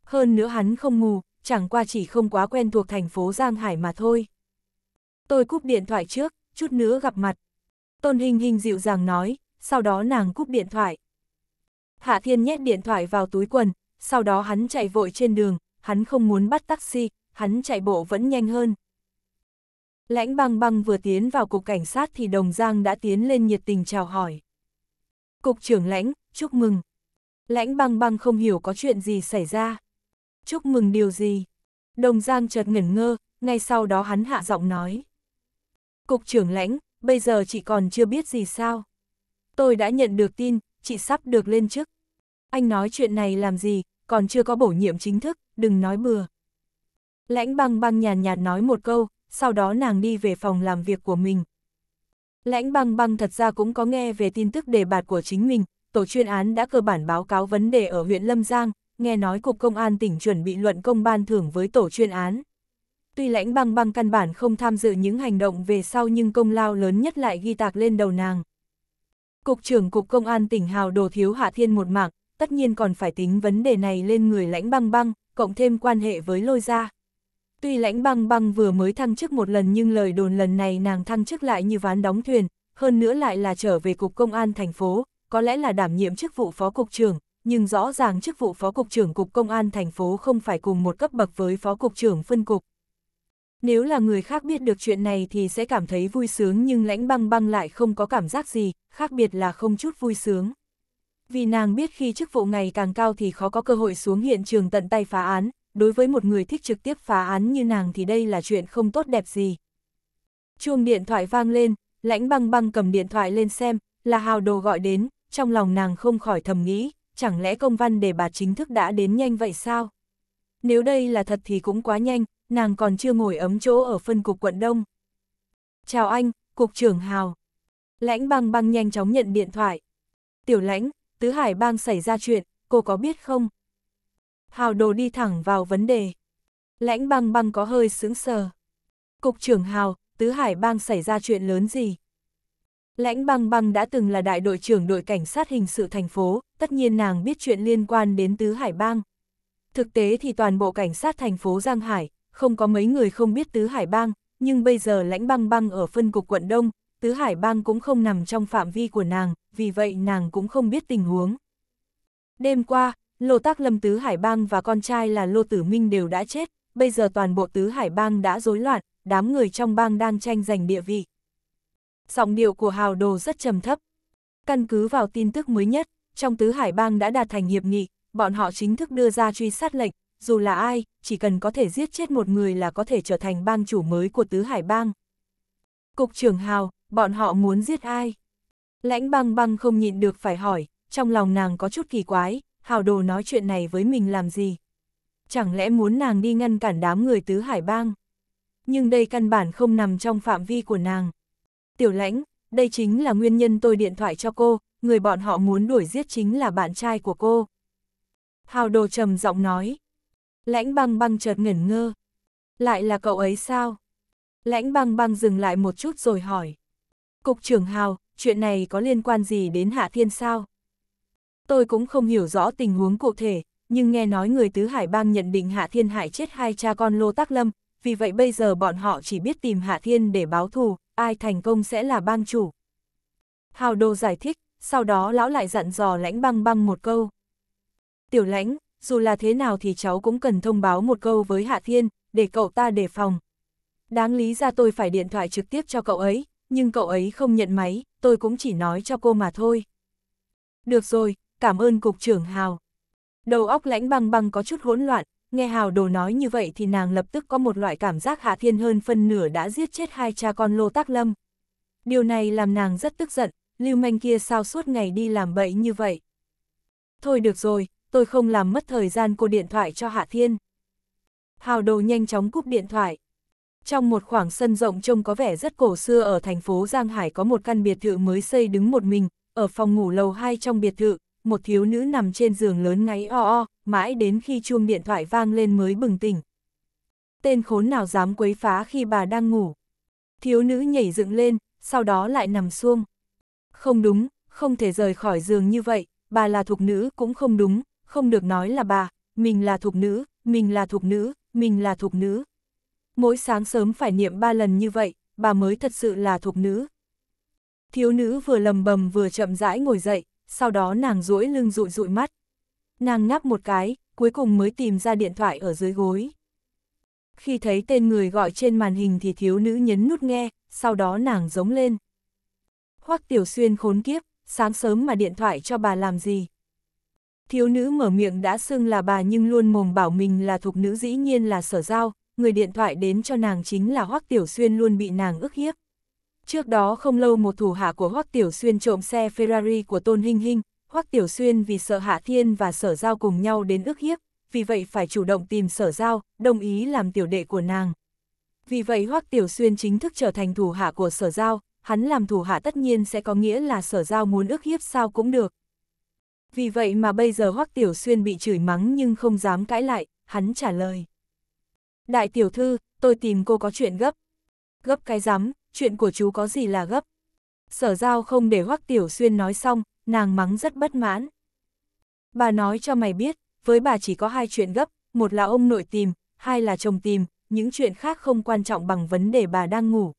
Hơn nữa hắn không mù, chẳng qua chỉ không quá quen thuộc thành phố Giang Hải mà thôi. Tôi cúp điện thoại trước chút nữa gặp mặt. Tôn Hình Hình dịu dàng nói, sau đó nàng cúp điện thoại. Hạ Thiên nhét điện thoại vào túi quần, sau đó hắn chạy vội trên đường, hắn không muốn bắt taxi, hắn chạy bộ vẫn nhanh hơn. Lãnh băng băng vừa tiến vào cục cảnh sát thì Đồng Giang đã tiến lên nhiệt tình chào hỏi. Cục trưởng lãnh, chúc mừng. Lãnh băng băng không hiểu có chuyện gì xảy ra. Chúc mừng điều gì? Đồng Giang chợt ngẩn ngơ, ngay sau đó hắn hạ giọng nói. Cục trưởng lãnh, bây giờ chị còn chưa biết gì sao. Tôi đã nhận được tin, chị sắp được lên chức. Anh nói chuyện này làm gì, còn chưa có bổ nhiệm chính thức, đừng nói bừa. Lãnh băng băng nhàn nhạt, nhạt nói một câu, sau đó nàng đi về phòng làm việc của mình. Lãnh băng băng thật ra cũng có nghe về tin tức đề bạt của chính mình, tổ chuyên án đã cơ bản báo cáo vấn đề ở huyện Lâm Giang, nghe nói Cục Công an tỉnh chuẩn bị luận công ban thưởng với tổ chuyên án. Tuy lãnh băng băng căn bản không tham dự những hành động về sau nhưng công lao lớn nhất lại ghi tạc lên đầu nàng. Cục trưởng Cục Công an tỉnh Hào Đồ Thiếu Hạ Thiên một mạc, tất nhiên còn phải tính vấn đề này lên người lãnh băng băng, cộng thêm quan hệ với lôi gia. Tuy lãnh băng băng vừa mới thăng chức một lần nhưng lời đồn lần này nàng thăng chức lại như ván đóng thuyền, hơn nữa lại là trở về Cục Công an thành phố, có lẽ là đảm nhiệm chức vụ phó cục trưởng, nhưng rõ ràng chức vụ phó cục trưởng Cục Công an thành phố không phải cùng một cấp bậc với phó cục trưởng phân cục. Nếu là người khác biết được chuyện này thì sẽ cảm thấy vui sướng nhưng lãnh băng băng lại không có cảm giác gì, khác biệt là không chút vui sướng. Vì nàng biết khi chức vụ ngày càng cao thì khó có cơ hội xuống hiện trường tận tay phá án, đối với một người thích trực tiếp phá án như nàng thì đây là chuyện không tốt đẹp gì. Chuông điện thoại vang lên, lãnh băng băng cầm điện thoại lên xem, là hào đồ gọi đến, trong lòng nàng không khỏi thầm nghĩ, chẳng lẽ công văn đề bà chính thức đã đến nhanh vậy sao? Nếu đây là thật thì cũng quá nhanh, nàng còn chưa ngồi ấm chỗ ở phân cục quận Đông. Chào anh, Cục trưởng Hào. Lãnh băng băng nhanh chóng nhận điện thoại. Tiểu lãnh, Tứ Hải bang xảy ra chuyện, cô có biết không? Hào đồ đi thẳng vào vấn đề. Lãnh băng băng có hơi sướng sờ. Cục trưởng Hào, Tứ Hải bang xảy ra chuyện lớn gì? Lãnh băng băng đã từng là đại đội trưởng đội cảnh sát hình sự thành phố, tất nhiên nàng biết chuyện liên quan đến Tứ Hải bang. Thực tế thì toàn bộ cảnh sát thành phố Giang Hải, không có mấy người không biết Tứ Hải Bang, nhưng bây giờ lãnh băng băng ở phân cục quận Đông, Tứ Hải Bang cũng không nằm trong phạm vi của nàng, vì vậy nàng cũng không biết tình huống. Đêm qua, Lô Tác Lâm Tứ Hải Bang và con trai là Lô Tử Minh đều đã chết, bây giờ toàn bộ Tứ Hải Bang đã rối loạn, đám người trong bang đang tranh giành địa vị. Giọng điệu của Hào Đồ rất trầm thấp. Căn cứ vào tin tức mới nhất, trong Tứ Hải Bang đã đạt thành hiệp nghị, bọn họ chính thức đưa ra truy sát lệnh, dù là ai, chỉ cần có thể giết chết một người là có thể trở thành bang chủ mới của Tứ Hải Bang. Cục trưởng Hào, bọn họ muốn giết ai? Lãnh băng băng không nhịn được phải hỏi, trong lòng nàng có chút kỳ quái, Hào Đồ nói chuyện này với mình làm gì? Chẳng lẽ muốn nàng đi ngăn cản đám người Tứ Hải Bang? Nhưng đây căn bản không nằm trong phạm vi của nàng. Tiểu lãnh, đây chính là nguyên nhân tôi điện thoại cho cô, người bọn họ muốn đuổi giết chính là bạn trai của cô. Hào Đồ trầm giọng nói. Lãnh băng băng chợt ngẩn ngơ. Lại là cậu ấy sao? Lãnh băng băng dừng lại một chút rồi hỏi. Cục trưởng Hào, chuyện này có liên quan gì đến Hạ Thiên sao? Tôi cũng không hiểu rõ tình huống cụ thể, nhưng nghe nói người Tứ Hải Bang nhận định Hạ Thiên hại chết hai cha con Lô Tắc Lâm, vì vậy bây giờ bọn họ chỉ biết tìm Hạ Thiên để báo thù, ai thành công sẽ là bang chủ. Hào Đô giải thích, sau đó lão lại dặn dò lãnh băng băng một câu. Tiểu lãnh, dù là thế nào thì cháu cũng cần thông báo một câu với Hạ Thiên, để cậu ta đề phòng. Đáng lý ra tôi phải điện thoại trực tiếp cho cậu ấy, nhưng cậu ấy không nhận máy, tôi cũng chỉ nói cho cô mà thôi. Được rồi, cảm ơn Cục trưởng Hào. Đầu óc lãnh băng băng có chút hỗn loạn, nghe Hào đồ nói như vậy thì nàng lập tức có một loại cảm giác Hạ Thiên hơn phân nửa đã giết chết hai cha con Lô Tác Lâm. Điều này làm nàng rất tức giận, lưu manh kia sao suốt ngày đi làm bậy như vậy. Thôi được rồi, tôi không làm mất thời gian cô điện thoại cho Hạ Thiên. Hào đồ nhanh chóng cúp điện thoại. Trong một khoảng sân rộng trông có vẻ rất cổ xưa ở thành phố Giang Hải có một căn biệt thự mới xây đứng một mình, ở phòng ngủ lầu 2 trong biệt thự, một thiếu nữ nằm trên giường lớn ngáy o o, mãi đến khi chuông điện thoại vang lên mới bừng tỉnh. Tên khốn nào dám quấy phá khi bà đang ngủ. Thiếu nữ nhảy dựng lên, sau đó lại nằm xuông. Không đúng, không thể rời khỏi giường như vậy, bà là thục nữ cũng không đúng, không được nói là bà, mình là thuộc nữ, mình là thuộc nữ, mình là thuộc nữ. Mỗi sáng sớm phải niệm ba lần như vậy, bà mới thật sự là thuộc nữ. Thiếu nữ vừa lầm bầm vừa chậm rãi ngồi dậy, sau đó nàng duỗi lưng rụi rụi mắt. Nàng ngáp một cái, cuối cùng mới tìm ra điện thoại ở dưới gối. Khi thấy tên người gọi trên màn hình thì thiếu nữ nhấn nút nghe, sau đó nàng giống lên. Hoắc Tiểu Xuyên khốn kiếp, sáng sớm mà điện thoại cho bà làm gì? Thiếu nữ mở miệng đã xưng là bà nhưng luôn mồm bảo mình là thuộc nữ dĩ nhiên là sở giao, người điện thoại đến cho nàng chính là Hoắc Tiểu Xuyên luôn bị nàng ức hiếp. Trước đó không lâu một thủ hạ của Hoắc Tiểu Xuyên trộm xe Ferrari của Tôn Hinh Hinh, Hoắc Tiểu Xuyên vì sợ Hạ Thiên và Sở Giao cùng nhau đến ức hiếp, vì vậy phải chủ động tìm Sở Giao, đồng ý làm tiểu đệ của nàng. Vì vậy Hoắc Tiểu Xuyên chính thức trở thành thủ hạ của Sở Giao, hắn làm thủ hạ tất nhiên sẽ có nghĩa là Sở Giao muốn ức hiếp sao cũng được, vì vậy mà bây giờ Hoắc Tiểu Xuyên bị chửi mắng nhưng không dám cãi lại, hắn trả lời. Đại tiểu thư, tôi tìm cô có chuyện gấp. Gấp cái rắm, chuyện của chú có gì là gấp. Sở giao không để Hoắc Tiểu Xuyên nói xong, nàng mắng rất bất mãn. Bà nói cho mày biết, với bà chỉ có hai chuyện gấp, một là ông nội tìm, hai là chồng tìm, những chuyện khác không quan trọng bằng vấn đề bà đang ngủ.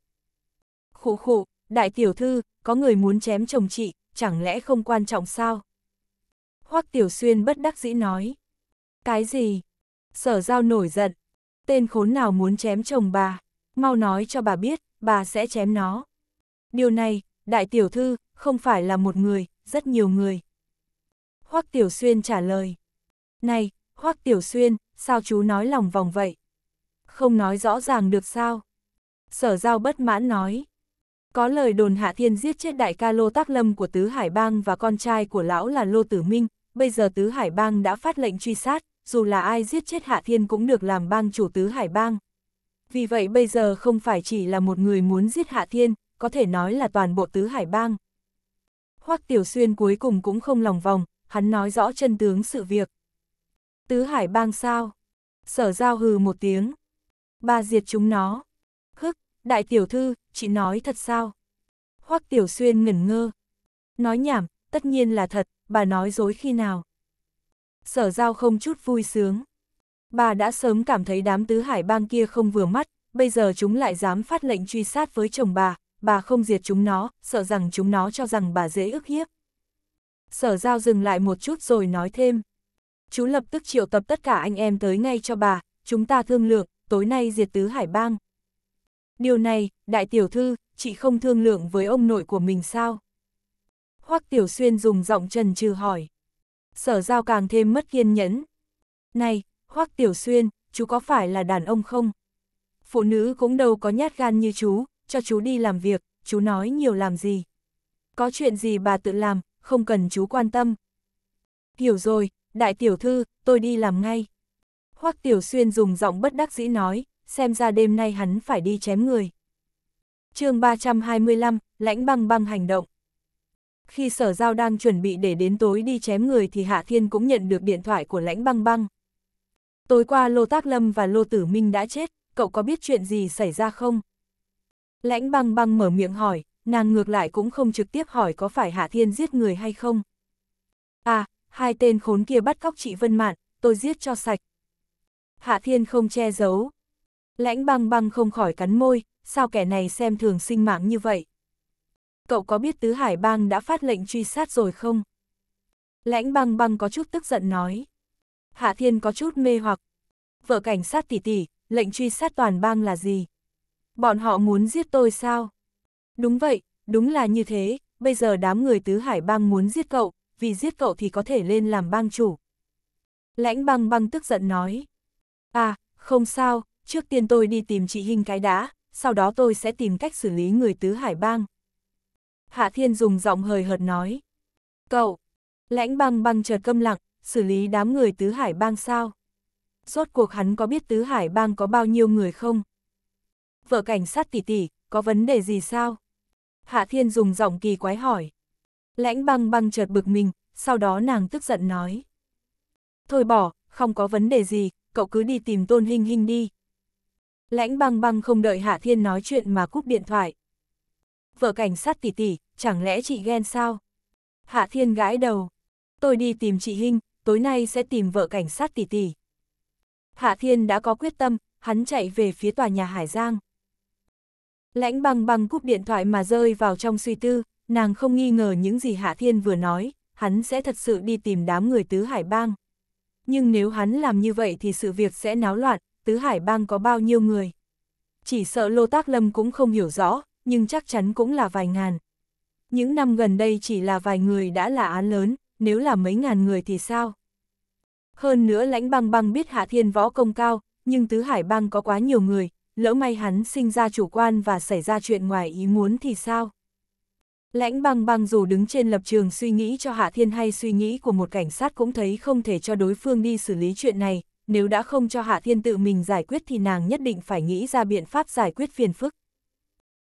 Khụ khụ, đại tiểu thư, có người muốn chém chồng chị, chẳng lẽ không quan trọng sao? Hoắc Tiểu Xuyên bất đắc dĩ nói. Cái gì? Sở giao nổi giận. Tên khốn nào muốn chém chồng bà? Mau nói cho bà biết, bà sẽ chém nó. Điều này, đại tiểu thư, không phải là một người, rất nhiều người. Hoắc Tiểu Xuyên trả lời. Này, Hoắc Tiểu Xuyên, sao chú nói lòng vòng vậy? Không nói rõ ràng được sao? Sở giao bất mãn nói. Có lời đồn Hạ Thiên giết chết đại ca Lô Tác Lâm của Tứ Hải Bang và con trai của lão là Lô Tử Minh, bây giờ Tứ Hải Bang đã phát lệnh truy sát, dù là ai giết chết Hạ Thiên cũng được làm bang chủ Tứ Hải Bang. Vì vậy bây giờ không phải chỉ là một người muốn giết Hạ Thiên, có thể nói là toàn bộ Tứ Hải Bang. Hoắc Tiểu Xuyên cuối cùng cũng không lòng vòng, hắn nói rõ chân tướng sự việc. Tứ Hải Bang sao? Sở Giao hừ một tiếng. Bà diệt chúng nó. Đại tiểu thư, chị nói thật sao? Hoắc tiểu xuyên ngẩn ngơ. Nói nhảm, tất nhiên là thật, bà nói dối khi nào? Sở giao không chút vui sướng. Bà đã sớm cảm thấy đám tứ hải bang kia không vừa mắt, bây giờ chúng lại dám phát lệnh truy sát với chồng bà, bà không diệt chúng nó, sợ rằng chúng nó cho rằng bà dễ ức hiếp. Sở giao dừng lại một chút rồi nói thêm. Chú lập tức triệu tập tất cả anh em tới ngay cho bà, chúng ta thương lượng, tối nay diệt tứ hải bang. Điều này, đại tiểu thư, chị không thương lượng với ông nội của mình sao? Hoắc Tiểu Xuyên dùng giọng trần trừ hỏi. Sở giao càng thêm mất kiên nhẫn. Này, Hoắc Tiểu Xuyên, chú có phải là đàn ông không? Phụ nữ cũng đâu có nhát gan như chú, cho chú đi làm việc, chú nói nhiều làm gì. Có chuyện gì bà tự làm, không cần chú quan tâm. Hiểu rồi, đại tiểu thư, tôi đi làm ngay. Hoắc Tiểu Xuyên dùng giọng bất đắc dĩ nói, xem ra đêm nay hắn phải đi chém người. chương 325, lãnh băng băng hành động. Khi sở giao đang chuẩn bị để đến tối đi chém người thì Hạ Thiên cũng nhận được điện thoại của lãnh băng băng. Tối qua Lô Tác Lâm và Lô Tử Minh đã chết, cậu có biết chuyện gì xảy ra không? Lãnh băng băng mở miệng hỏi, nàng ngược lại cũng không trực tiếp hỏi có phải Hạ Thiên giết người hay không. À, hai tên khốn kia bắt cóc chị Vân Mạn, tôi giết cho sạch. Hạ Thiên không che giấu, Lãnh băng băng không khỏi cắn môi, sao kẻ này xem thường sinh mạng như vậy? Cậu có biết Tứ Hải Bang đã phát lệnh truy sát rồi không? Lãnh băng băng có chút tức giận nói. Hạ Thiên có chút mê hoặc. Vợ cảnh sát tỷ tỷ, lệnh truy sát toàn bang là gì? Bọn họ muốn giết tôi sao? Đúng vậy, đúng là như thế, bây giờ đám người Tứ Hải Bang muốn giết cậu, vì giết cậu thì có thể lên làm bang chủ. Lãnh băng băng tức giận nói. À, không sao, trước tiên tôi đi tìm chị Hinh cái đá, sau đó tôi sẽ tìm cách xử lý người tứ hải bang. Hạ Thiên dùng giọng hời hợt nói. Cậu, lãnh băng băng chợt câm lặng, xử lý đám người tứ hải bang sao? Rốt cuộc hắn có biết tứ hải bang có bao nhiêu người không? Vợ cảnh sát tỷ tỷ, có vấn đề gì sao? Hạ Thiên dùng giọng kỳ quái hỏi. Lãnh băng băng chợt bực mình, sau đó nàng tức giận nói. Thôi bỏ, không có vấn đề gì, cậu cứ đi tìm tôn hình hình đi. Lãnh băng băng không đợi Hạ Thiên nói chuyện mà cúp điện thoại. Vợ cảnh sát tỷ tỷ, chẳng lẽ chị ghen sao? Hạ Thiên gãi đầu. Tôi đi tìm chị Hinh, tối nay sẽ tìm vợ cảnh sát tỷ tỷ. Hạ Thiên đã có quyết tâm, hắn chạy về phía tòa nhà Hải Giang. Lãnh băng băng cúp điện thoại mà rơi vào trong suy tư, nàng không nghi ngờ những gì Hạ Thiên vừa nói, hắn sẽ thật sự đi tìm đám người tứ hải bang. Nhưng nếu hắn làm như vậy thì sự việc sẽ náo loạn, tứ hải bang có bao nhiêu người. Chỉ sợ Lô Tác Lâm cũng không hiểu rõ, nhưng chắc chắn cũng là vài ngàn. Những năm gần đây chỉ là vài người đã là án lớn, nếu là mấy ngàn người thì sao? Hơn nữa lãnh băng băng biết hạ thiên võ công cao, nhưng tứ hải bang có quá nhiều người, lỡ may hắn sinh ra chủ quan và xảy ra chuyện ngoài ý muốn thì sao? Lãnh băng băng dù đứng trên lập trường suy nghĩ cho Hạ Thiên hay suy nghĩ của một cảnh sát cũng thấy không thể cho đối phương đi xử lý chuyện này, nếu đã không cho Hạ Thiên tự mình giải quyết thì nàng nhất định phải nghĩ ra biện pháp giải quyết phiền phức.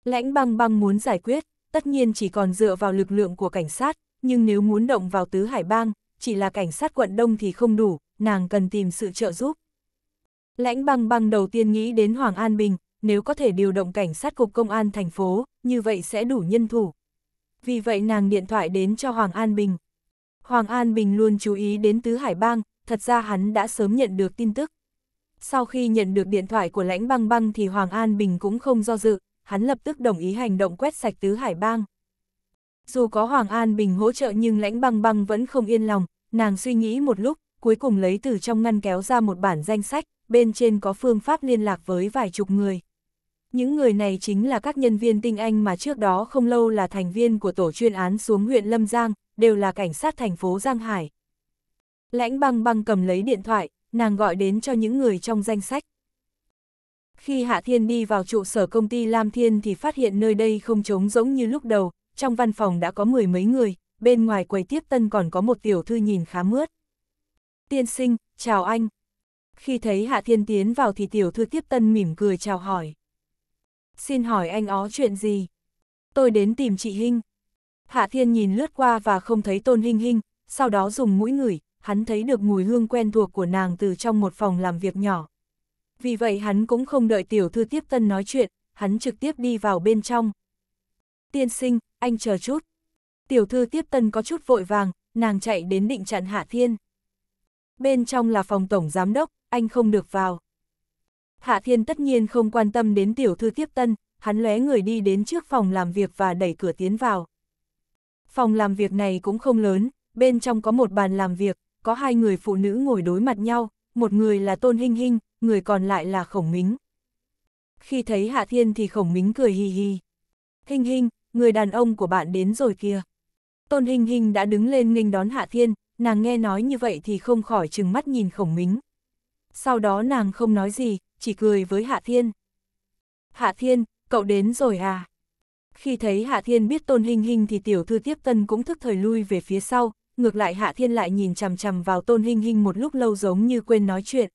Lãnh băng băng muốn giải quyết, tất nhiên chỉ còn dựa vào lực lượng của cảnh sát, nhưng nếu muốn động vào tứ hải bang, chỉ là cảnh sát quận đông thì không đủ, nàng cần tìm sự trợ giúp. Lãnh băng băng đầu tiên nghĩ đến Hoàng An Bình, nếu có thể điều động cảnh sát cục công an thành phố, như vậy sẽ đủ nhân thủ. Vì vậy nàng điện thoại đến cho Hoàng An Bình. Hoàng An Bình luôn chú ý đến Tứ Hải Bang, thật ra hắn đã sớm nhận được tin tức. Sau khi nhận được điện thoại của lãnh băng băng thì Hoàng An Bình cũng không do dự, hắn lập tức đồng ý hành động quét sạch tứ hải bang. Dù có Hoàng An Bình hỗ trợ nhưng lãnh băng băng vẫn không yên lòng, nàng suy nghĩ một lúc, cuối cùng lấy từ trong ngăn kéo ra một bản danh sách, bên trên có phương pháp liên lạc với vài chục người. Những người này chính là các nhân viên tinh anh mà trước đó không lâu là thành viên của tổ chuyên án xuống huyện Lâm Giang, đều là cảnh sát thành phố Giang Hải. Lãnh băng băng cầm lấy điện thoại, nàng gọi đến cho những người trong danh sách. Khi Hạ Thiên đi vào trụ sở công ty Lam Thiên thì phát hiện nơi đây không trống rỗng như lúc đầu, trong văn phòng đã có mười mấy người, bên ngoài quầy tiếp tân còn có một tiểu thư nhìn khá mướt. Tiên sinh, chào anh. Khi thấy Hạ Thiên tiến vào thì tiểu thư tiếp tân mỉm cười chào hỏi. Xin hỏi anh ó chuyện gì? Tôi đến tìm chị Hinh. Hạ Thiên nhìn lướt qua và không thấy Tôn Hinh Hinh, sau đó dùng mũi ngửi, hắn thấy được mùi hương quen thuộc của nàng từ trong một phòng làm việc nhỏ. Vì vậy hắn cũng không đợi tiểu thư tiếp tân nói chuyện, hắn trực tiếp đi vào bên trong. Tiên sinh, anh chờ chút. Tiểu thư tiếp tân có chút vội vàng, nàng chạy đến định chặn Hạ Thiên. Bên trong là phòng tổng giám đốc, anh không được vào. Hạ Thiên tất nhiên không quan tâm đến tiểu thư tiếp tân, hắn lóe người đi đến trước phòng làm việc và đẩy cửa tiến vào. Phòng làm việc này cũng không lớn, bên trong có một bàn làm việc, có hai người phụ nữ ngồi đối mặt nhau, một người là Tôn Hinh Hinh, người còn lại là Khổng Mính. Khi thấy Hạ Thiên thì Khổng Mính cười hì hì. Hinh Hinh, người đàn ông của bạn đến rồi kìa. Tôn Hinh Hinh đã đứng lên nghênh đón Hạ Thiên, nàng nghe nói như vậy thì không khỏi trừng mắt nhìn Khổng Mính. Sau đó nàng không nói gì, chỉ cười với Hạ Thiên. Hạ Thiên, cậu đến rồi à? Khi thấy Hạ Thiên biết Tôn Hinh Hinh thì tiểu thư tiếp tân cũng thức thời lui về phía sau, ngược lại Hạ Thiên lại nhìn chằm chằm vào Tôn Hinh Hinh một lúc lâu giống như quên nói chuyện.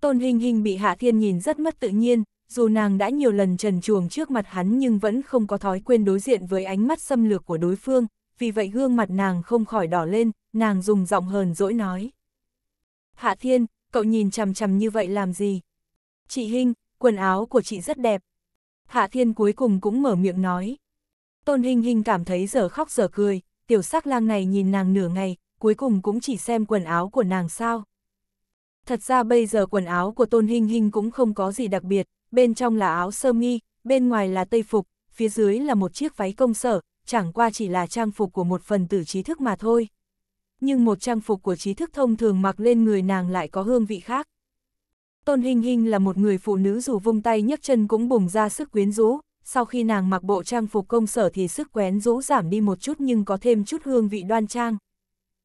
Tôn Hinh Hinh bị Hạ Thiên nhìn rất mất tự nhiên, dù nàng đã nhiều lần trần chuồng trước mặt hắn nhưng vẫn không có thói quên đối diện với ánh mắt xâm lược của đối phương, vì vậy gương mặt nàng không khỏi đỏ lên, nàng dùng giọng hờn dỗi nói. Hạ Thiên, cậu nhìn chằm chằm như vậy làm gì? Chị Hinh, quần áo của chị rất đẹp. Hạ Thiên cuối cùng cũng mở miệng nói. Tôn Hinh Hinh cảm thấy giờ khóc giờ cười, tiểu sắc lang này nhìn nàng nửa ngày, cuối cùng cũng chỉ xem quần áo của nàng sao. Thật ra bây giờ quần áo của Tôn Hinh Hinh cũng không có gì đặc biệt, bên trong là áo sơ mi, bên ngoài là tây phục, phía dưới là một chiếc váy công sở, chẳng qua chỉ là trang phục của một phần tử trí thức mà thôi. Nhưng một trang phục của trí thức thông thường mặc lên người nàng lại có hương vị khác. Tôn Hinh Hinh là một người phụ nữ dù vung tay nhấc chân cũng bùng ra sức quyến rũ, sau khi nàng mặc bộ trang phục công sở thì sức quén rũ giảm đi một chút nhưng có thêm chút hương vị đoan trang.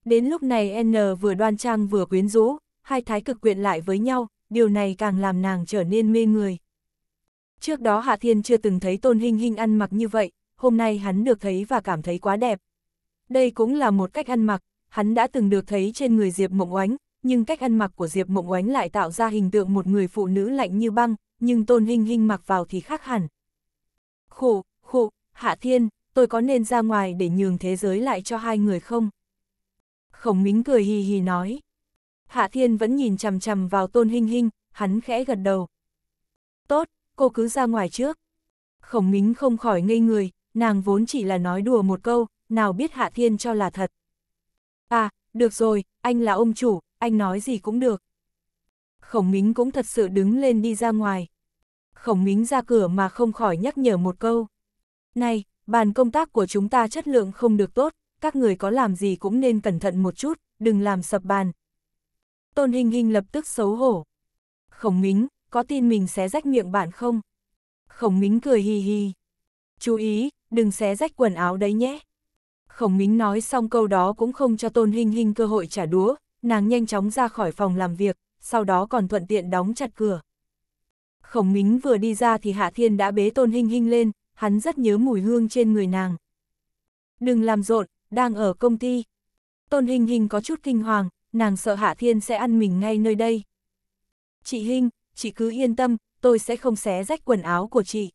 Đến lúc này N vừa đoan trang vừa quyến rũ, hai thái cực quyện lại với nhau, điều này càng làm nàng trở nên mê người. Trước đó Hạ Thiên chưa từng thấy Tôn Hinh Hinh ăn mặc như vậy, hôm nay hắn được thấy và cảm thấy quá đẹp. Đây cũng là một cách ăn mặc, hắn đã từng được thấy trên người Diệp Mộng Oánh, nhưng cách ăn mặc của Diệp Mộng Oánh lại tạo ra hình tượng một người phụ nữ lạnh như băng, nhưng Tôn Hinh Hinh mặc vào thì khác hẳn, khụ, khụ, Hạ Thiên, tôi có nên ra ngoài để nhường thế giới lại cho hai người không? Khổng Mính cười hì hì nói. Hạ Thiên vẫn nhìn chằm chằm vào Tôn Hinh Hinh, hắn khẽ gật đầu. Tốt, cô cứ ra ngoài trước. Khổng Mính không khỏi ngây người, nàng vốn chỉ là nói đùa một câu, nào biết Hạ Thiên cho là thật. À, được rồi, anh là ông chủ, anh nói gì cũng được. Khổng Mính cũng thật sự đứng lên đi ra ngoài khổng mính ra cửa mà không khỏi nhắc nhở một câu. Này, bàn công tác của chúng ta chất lượng không được tốt, các người có làm gì cũng nên cẩn thận một chút, đừng làm sập bàn. Tôn Hình Hình lập tức xấu hổ. Khổng Mính, có tin mình xé rách miệng bạn không? Khổng Mính cười hì hì. Chú ý, đừng xé rách quần áo đấy nhé. Khổng Mính nói xong câu đó cũng không cho Tôn Hình Hình cơ hội trả đũa nàng nhanh chóng ra khỏi phòng làm việc, sau đó còn thuận tiện đóng chặt cửa. Khổng Mính vừa đi ra thì Hạ Thiên đã bế Tôn Hinh Hinh lên, hắn rất nhớ mùi hương trên người nàng. Đừng làm rộn, đang ở công ty. Tôn Hinh Hinh có chút kinh hoàng, nàng sợ Hạ Thiên sẽ ăn mình ngay nơi đây. Chị Hinh, chị cứ yên tâm, tôi sẽ không xé rách quần áo của chị.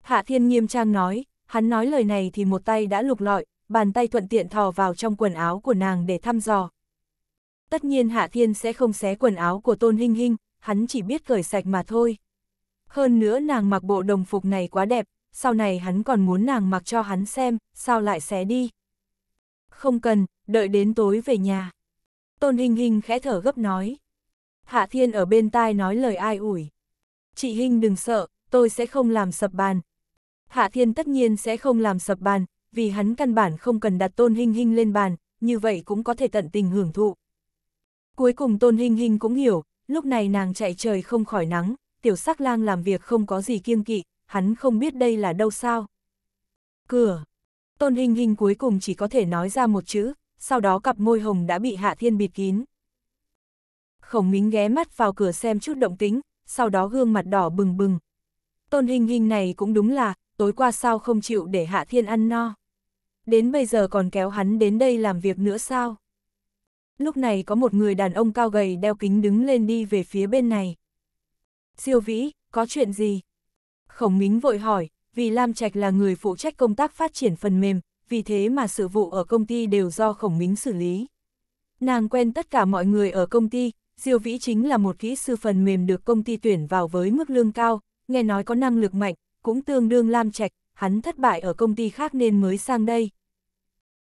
Hạ Thiên nghiêm trang nói, hắn nói lời này thì một tay đã lục lọi, bàn tay thuận tiện thò vào trong quần áo của nàng để thăm dò. Tất nhiên Hạ Thiên sẽ không xé quần áo của Tôn Hinh Hinh, hắn chỉ biết cởi sạch mà thôi. Hơn nữa nàng mặc bộ đồng phục này quá đẹp, sau này hắn còn muốn nàng mặc cho hắn xem, sao lại xé đi. Không cần, đợi đến tối về nhà. Tôn hình hình khẽ thở gấp nói. Hạ Thiên ở bên tai nói lời ai ủi. Chị Hinh đừng sợ, tôi sẽ không làm sập bàn. Hạ Thiên tất nhiên sẽ không làm sập bàn, vì hắn căn bản không cần đặt Tôn hình hình lên bàn, như vậy cũng có thể tận tình hưởng thụ. Cuối cùng Tôn hình hình cũng hiểu, lúc này nàng chạy trời không khỏi nắng, tiểu sắc lang làm việc không có gì kiêng kỵ, hắn không biết đây là đâu sao. Cửa. Tôn Hình Hình cuối cùng chỉ có thể nói ra một chữ, sau đó cặp môi hồng đã bị Hạ Thiên bịt kín. Khổng Mính ghé mắt vào cửa xem chút động tính, sau đó gương mặt đỏ bừng bừng. Tôn Hình Hình này cũng đúng là, tối qua sao không chịu để Hạ Thiên ăn no. Đến bây giờ còn kéo hắn đến đây làm việc nữa sao? lúc này có một người đàn ông cao gầy đeo kính đứng lên đi về phía bên này. Siêu vĩ, có chuyện gì? Khổng Mính vội hỏi, vì Lam Trạch là người phụ trách công tác phát triển phần mềm, vì thế mà sự vụ ở công ty đều do Khổng Mính xử lý. Nàng quen tất cả mọi người ở công ty, Diêu Vĩ chính là một kỹ sư phần mềm được công ty tuyển vào với mức lương cao, nghe nói có năng lực mạnh, cũng tương đương Lam Trạch, hắn thất bại ở công ty khác nên mới sang đây.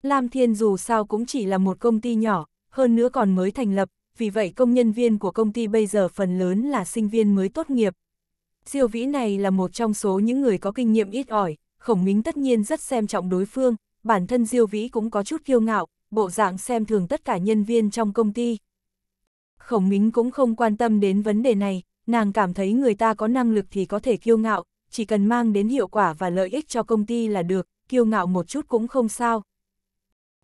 Lam Thiên dù sao cũng chỉ là một công ty nhỏ, hơn nữa còn mới thành lập, vì vậy công nhân viên của công ty bây giờ phần lớn là sinh viên mới tốt nghiệp. Diêu Vĩ này là một trong số những người có kinh nghiệm ít ỏi, Khổng Mính tất nhiên rất xem trọng đối phương, bản thân Diêu Vĩ cũng có chút kiêu ngạo, bộ dạng xem thường tất cả nhân viên trong công ty. Khổng Mính cũng không quan tâm đến vấn đề này, nàng cảm thấy người ta có năng lực thì có thể kiêu ngạo, chỉ cần mang đến hiệu quả và lợi ích cho công ty là được, kiêu ngạo một chút cũng không sao.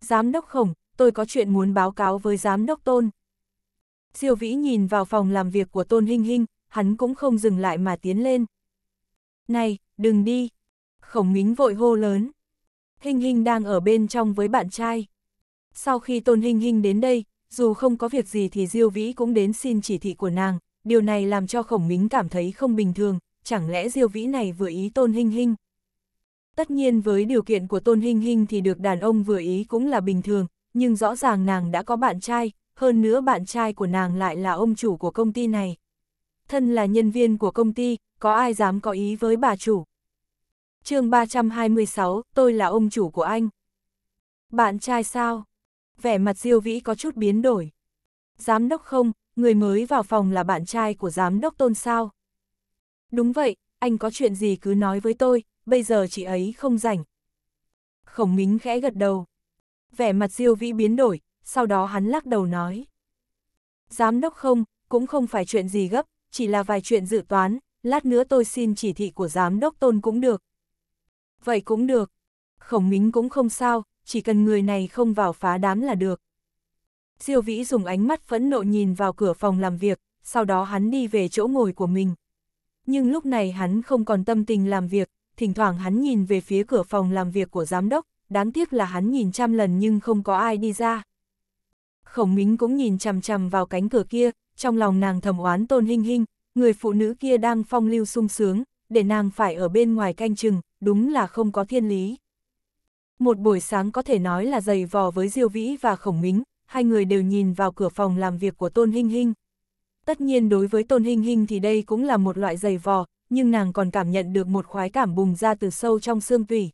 Giám đốc Khổng, tôi có chuyện muốn báo cáo với giám đốc tôn. Diêu vĩ nhìn vào phòng làm việc của tôn hinh hinh, hắn cũng không dừng lại mà tiến lên. Này, đừng đi. Khổng mính vội hô lớn. Hinh hinh đang ở bên trong với bạn trai. Sau khi tôn hinh hinh đến đây, dù không có việc gì thì Diêu Vĩ cũng đến xin chỉ thị của nàng, điều này làm cho Khổng Mính cảm thấy không bình thường, chẳng lẽ Diêu Vĩ này vừa ý Tôn Hinh Hinh? Tất nhiên với điều kiện của Tôn Hinh Hinh thì được đàn ông vừa ý cũng là bình thường, nhưng rõ ràng nàng đã có bạn trai, hơn nữa bạn trai của nàng lại là ông chủ của công ty này. Thân là nhân viên của công ty, có ai dám có ý với bà chủ. chương 326, tôi là ông chủ của anh. Bạn trai sao? Vẻ mặt diêu vĩ có chút biến đổi. Giám đốc không, người mới vào phòng là bạn trai của giám đốc tôn sao? Đúng vậy, anh có chuyện gì cứ nói với tôi, bây giờ chị ấy không rảnh. Khổng Mính khẽ gật đầu vẻ mặt Diêu Vĩ biến đổi, sau đó hắn lắc đầu nói. Giám đốc không, cũng không phải chuyện gì gấp, chỉ là vài chuyện dự toán, lát nữa tôi xin chỉ thị của giám đốc tôn cũng được. Vậy cũng được. Khổng Mính cũng không sao, chỉ cần người này không vào phá đám là được. Diêu Vĩ dùng ánh mắt phẫn nộ nhìn vào cửa phòng làm việc, sau đó hắn đi về chỗ ngồi của mình. Nhưng lúc này hắn không còn tâm tình làm việc, thỉnh thoảng hắn nhìn về phía cửa phòng làm việc của giám đốc, đáng tiếc là hắn nhìn trăm lần nhưng không có ai đi ra. Khổng Mính cũng nhìn chằm chằm vào cánh cửa kia, trong lòng nàng thầm oán tôn hinh hinh, người phụ nữ kia đang phong lưu sung sướng, để nàng phải ở bên ngoài canh chừng, đúng là không có thiên lý. Một buổi sáng có thể nói là dày vò với Diêu Vĩ và Khổng Mính, hai người đều nhìn vào cửa phòng làm việc của Tôn Hinh Hinh. Tất nhiên đối với Tôn Hinh Hinh thì đây cũng là một loại dày vò, nhưng nàng còn cảm nhận được một khoái cảm bùng ra từ sâu trong xương tủy.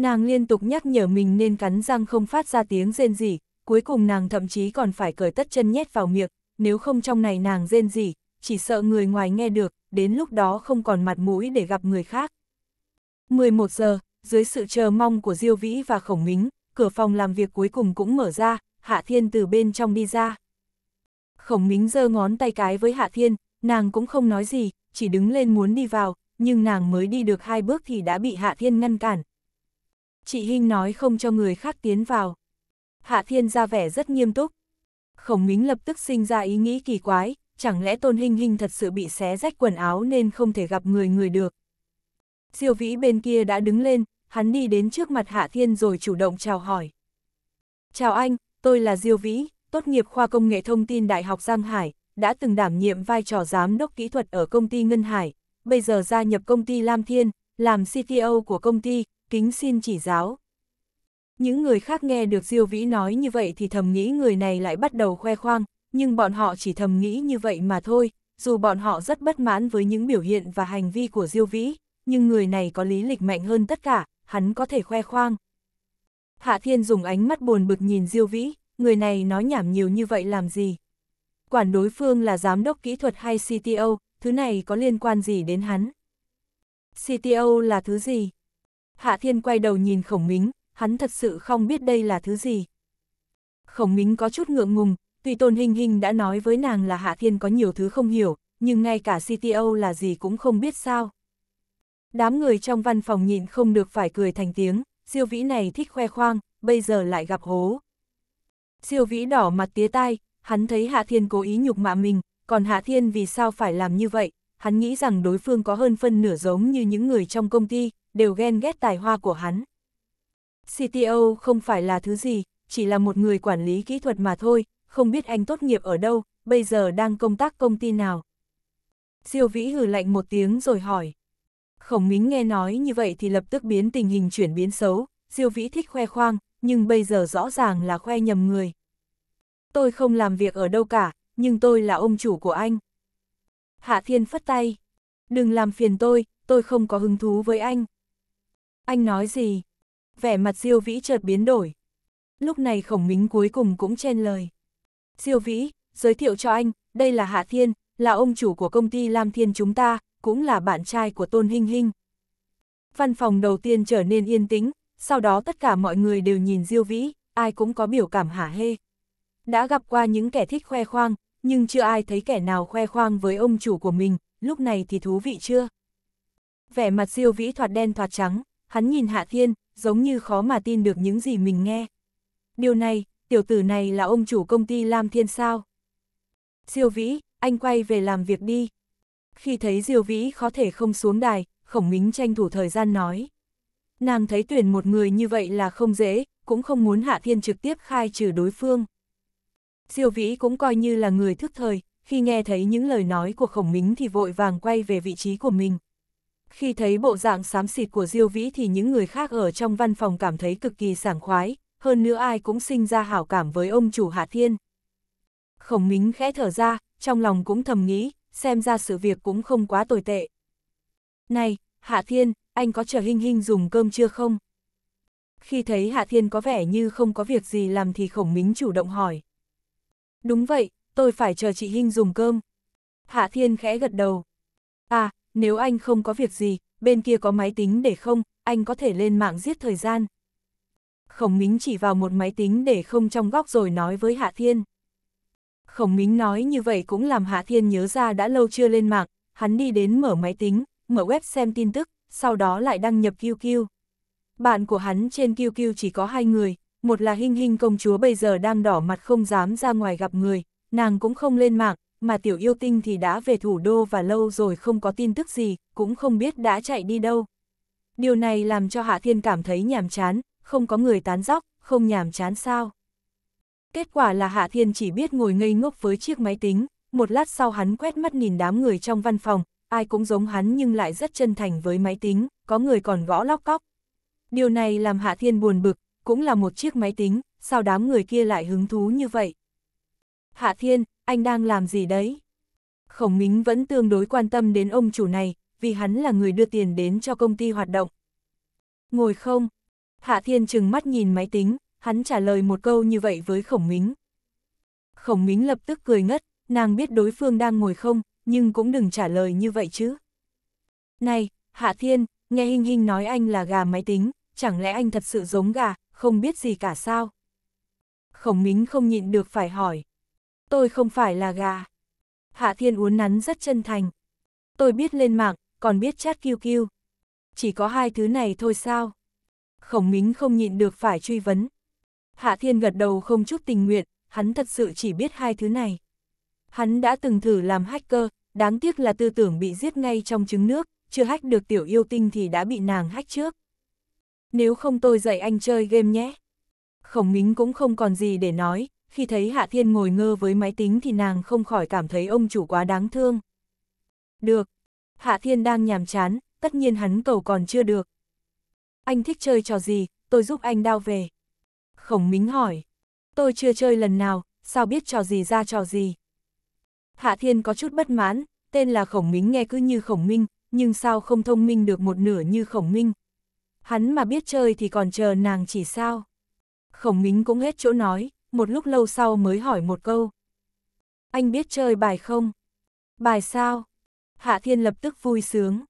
Nàng liên tục nhắc nhở mình nên cắn răng không phát ra tiếng rên rỉ, cuối cùng nàng thậm chí còn phải cởi tất chân nhét vào miệng, nếu không trong này nàng rên rỉ, chỉ sợ người ngoài nghe được, đến lúc đó không còn mặt mũi để gặp người khác. 11 giờ, dưới sự chờ mong của Diêu Vĩ và Khổng Mính, cửa phòng làm việc cuối cùng cũng mở ra, Hạ Thiên từ bên trong đi ra. Khổng Mính giơ ngón tay cái với Hạ Thiên, nàng cũng không nói gì, chỉ đứng lên muốn đi vào, nhưng nàng mới đi được hai bước thì đã bị Hạ Thiên ngăn cản, Chị Hinh nói không cho người khác tiến vào. Hạ Thiên ra vẻ rất nghiêm túc. Khổng Mính lập tức sinh ra ý nghĩ kỳ quái, chẳng lẽ Tôn Hinh Hinh thật sự bị xé rách quần áo nên không thể gặp người người được. Diêu Vĩ bên kia đã đứng lên, hắn đi đến trước mặt Hạ Thiên rồi chủ động chào hỏi. Chào anh, tôi là Diêu Vĩ, tốt nghiệp khoa công nghệ thông tin Đại học Giang Hải, đã từng đảm nhiệm vai trò giám đốc kỹ thuật ở công ty Ngân Hải, bây giờ gia nhập công ty Lam Thiên, làm CTO của công ty, kính xin chỉ giáo. Những người khác nghe được Diêu Vĩ nói như vậy thì thầm nghĩ người này lại bắt đầu khoe khoang, nhưng bọn họ chỉ thầm nghĩ như vậy mà thôi, dù bọn họ rất bất mãn với những biểu hiện và hành vi của Diêu Vĩ, nhưng người này có lý lịch mạnh hơn tất cả, hắn có thể khoe khoang. Hạ Thiên dùng ánh mắt buồn bực nhìn Diêu Vĩ, người này nói nhảm nhiều như vậy làm gì? Quản đối phương là giám đốc kỹ thuật hay CTO, thứ này có liên quan gì đến hắn? CTO là thứ gì? Hạ Thiên quay đầu nhìn Khổng Mính, hắn thật sự không biết đây là thứ gì. Khổng Mính có chút ngượng ngùng, tuy Tôn Hình Hình đã nói với nàng là Hạ Thiên có nhiều thứ không hiểu, nhưng ngay cả CTO là gì cũng không biết sao. Đám người trong văn phòng nhịn không được phải cười thành tiếng, siêu vĩ này thích khoe khoang, bây giờ lại gặp hố. Siêu vĩ đỏ mặt tía tai, hắn thấy Hạ Thiên cố ý nhục mạ mình, còn Hạ Thiên vì sao phải làm như vậy, hắn nghĩ rằng đối phương có hơn phân nửa giống như những người trong công ty, đều ghen ghét tài hoa của hắn. CTO không phải là thứ gì, chỉ là một người quản lý kỹ thuật mà thôi, không biết anh tốt nghiệp ở đâu, bây giờ đang công tác công ty nào. Diêu Vĩ hừ lạnh một tiếng rồi hỏi. Khổng Mính nghe nói như vậy thì lập tức biến tình hình chuyển biến xấu, Diêu Vĩ thích khoe khoang, nhưng bây giờ rõ ràng là khoe nhầm người. Tôi không làm việc ở đâu cả, nhưng tôi là ông chủ của anh. Hạ Thiên phất tay. Đừng làm phiền tôi, tôi không có hứng thú với anh. Anh nói gì? Vẻ mặt Diêu Vĩ chợt biến đổi. Lúc này khổng minh cuối cùng cũng chen lời. Diêu Vĩ, giới thiệu cho anh, đây là Hạ Thiên, là ông chủ của công ty Lam Thiên chúng ta, cũng là bạn trai của Tôn Hinh Hinh. Văn phòng đầu tiên trở nên yên tĩnh, sau đó tất cả mọi người đều nhìn Diêu Vĩ, ai cũng có biểu cảm hả hê. Đã gặp qua những kẻ thích khoe khoang, nhưng chưa ai thấy kẻ nào khoe khoang với ông chủ của mình, lúc này thì thú vị chưa? Vẻ mặt Diêu Vĩ thoạt đen thoạt trắng, hắn nhìn Hạ Thiên, giống như khó mà tin được những gì mình nghe. Điều này, tiểu tử này là ông chủ công ty Lam Thiên sao? Diêu Vĩ, anh quay về làm việc đi. Khi thấy Diêu Vĩ có thể không xuống đài, Khổng Mính tranh thủ thời gian nói. Nàng thấy tuyển một người như vậy là không dễ, cũng không muốn Hạ Thiên trực tiếp khai trừ đối phương. Diêu Vĩ cũng coi như là người thức thời, khi nghe thấy những lời nói của Khổng Mính thì vội vàng quay về vị trí của mình. Khi thấy bộ dạng xám xịt của Diêu Vĩ thì những người khác ở trong văn phòng cảm thấy cực kỳ sảng khoái, hơn nữa ai cũng sinh ra hảo cảm với ông chủ Hạ Thiên. Khổng Mính khẽ thở ra, trong lòng cũng thầm nghĩ, xem ra sự việc cũng không quá tồi tệ. Này, Hạ Thiên, anh có chờ hình hình dùng cơm chưa không? Khi thấy Hạ Thiên có vẻ như không có việc gì làm thì Khổng Mính chủ động hỏi. Đúng vậy, tôi phải chờ chị Hinh dùng cơm. Hạ Thiên khẽ gật đầu. À, nếu anh không có việc gì, bên kia có máy tính để không, anh có thể lên mạng giết thời gian. Khổng Mính chỉ vào một máy tính để không trong góc rồi nói với Hạ Thiên. Khổng Mính nói như vậy cũng làm Hạ Thiên nhớ ra đã lâu chưa lên mạng, hắn đi đến mở máy tính, mở web xem tin tức, sau đó lại đăng nhập QQ. Bạn của hắn trên QQ chỉ có hai người, một là Hinh Hinh công chúa bây giờ đang đỏ mặt không dám ra ngoài gặp người, nàng cũng không lên mạng, mà tiểu yêu tinh thì đã về thủ đô và lâu rồi không có tin tức gì, cũng không biết đã chạy đi đâu. Điều này làm cho Hạ Thiên cảm thấy nhàm chán, không có người tán dóc, không nhàm chán sao. Kết quả là Hạ Thiên chỉ biết ngồi ngây ngốc với chiếc máy tính, một lát sau hắn quét mắt nhìn đám người trong văn phòng, ai cũng giống hắn nhưng lại rất chân thành với máy tính, có người còn gõ lóc cóc. Điều này làm Hạ Thiên buồn bực, cũng là một chiếc máy tính, sao đám người kia lại hứng thú như vậy. Hạ Thiên, anh đang làm gì đấy? Khổng Mính vẫn tương đối quan tâm đến ông chủ này, vì hắn là người đưa tiền đến cho công ty hoạt động. Ngồi không? Hạ Thiên chừng mắt nhìn máy tính, hắn trả lời một câu như vậy với Khổng Mính. Khổng Mính lập tức cười ngất, nàng biết đối phương đang ngồi không, nhưng cũng đừng trả lời như vậy chứ. Này, Hạ Thiên, nghe Hinh Hinh nói anh là gà máy tính, chẳng lẽ anh thật sự giống gà, không biết gì cả sao? Khổng Mính không nhịn được phải hỏi tôi không phải là gà. Hạ Thiên uốn nắn rất chân thành. Tôi biết lên mạng, còn biết chat QQ. Chỉ có hai thứ này thôi sao? Khổng Mính không nhịn được phải truy vấn. Hạ Thiên gật đầu không chút tình nguyện, hắn thật sự chỉ biết hai thứ này. Hắn đã từng thử làm hacker, đáng tiếc là tư tưởng bị giết ngay trong trứng nước, chưa hack được tiểu yêu tinh thì đã bị nàng hack trước. Nếu không tôi dạy anh chơi game nhé. Khổng Mính cũng không còn gì để nói, khi thấy Hạ Thiên ngồi ngơ với máy tính thì nàng không khỏi cảm thấy ông chủ quá đáng thương. Được, Hạ Thiên đang nhàm chán, tất nhiên hắn cầu còn chưa được. Anh thích chơi trò gì, tôi giúp anh đao về. Khổng Mính hỏi, tôi chưa chơi lần nào, sao biết trò gì ra trò gì. Hạ Thiên có chút bất mãn, tên là Khổng Mính nghe cứ như Khổng Minh, nhưng sao không thông minh được một nửa như Khổng Minh. Hắn mà biết chơi thì còn chờ nàng chỉ sao. Khổng Mính cũng hết chỗ nói, một lúc lâu sau mới hỏi một câu. Anh biết chơi bài không? Bài sao? Hạ Thiên lập tức vui sướng.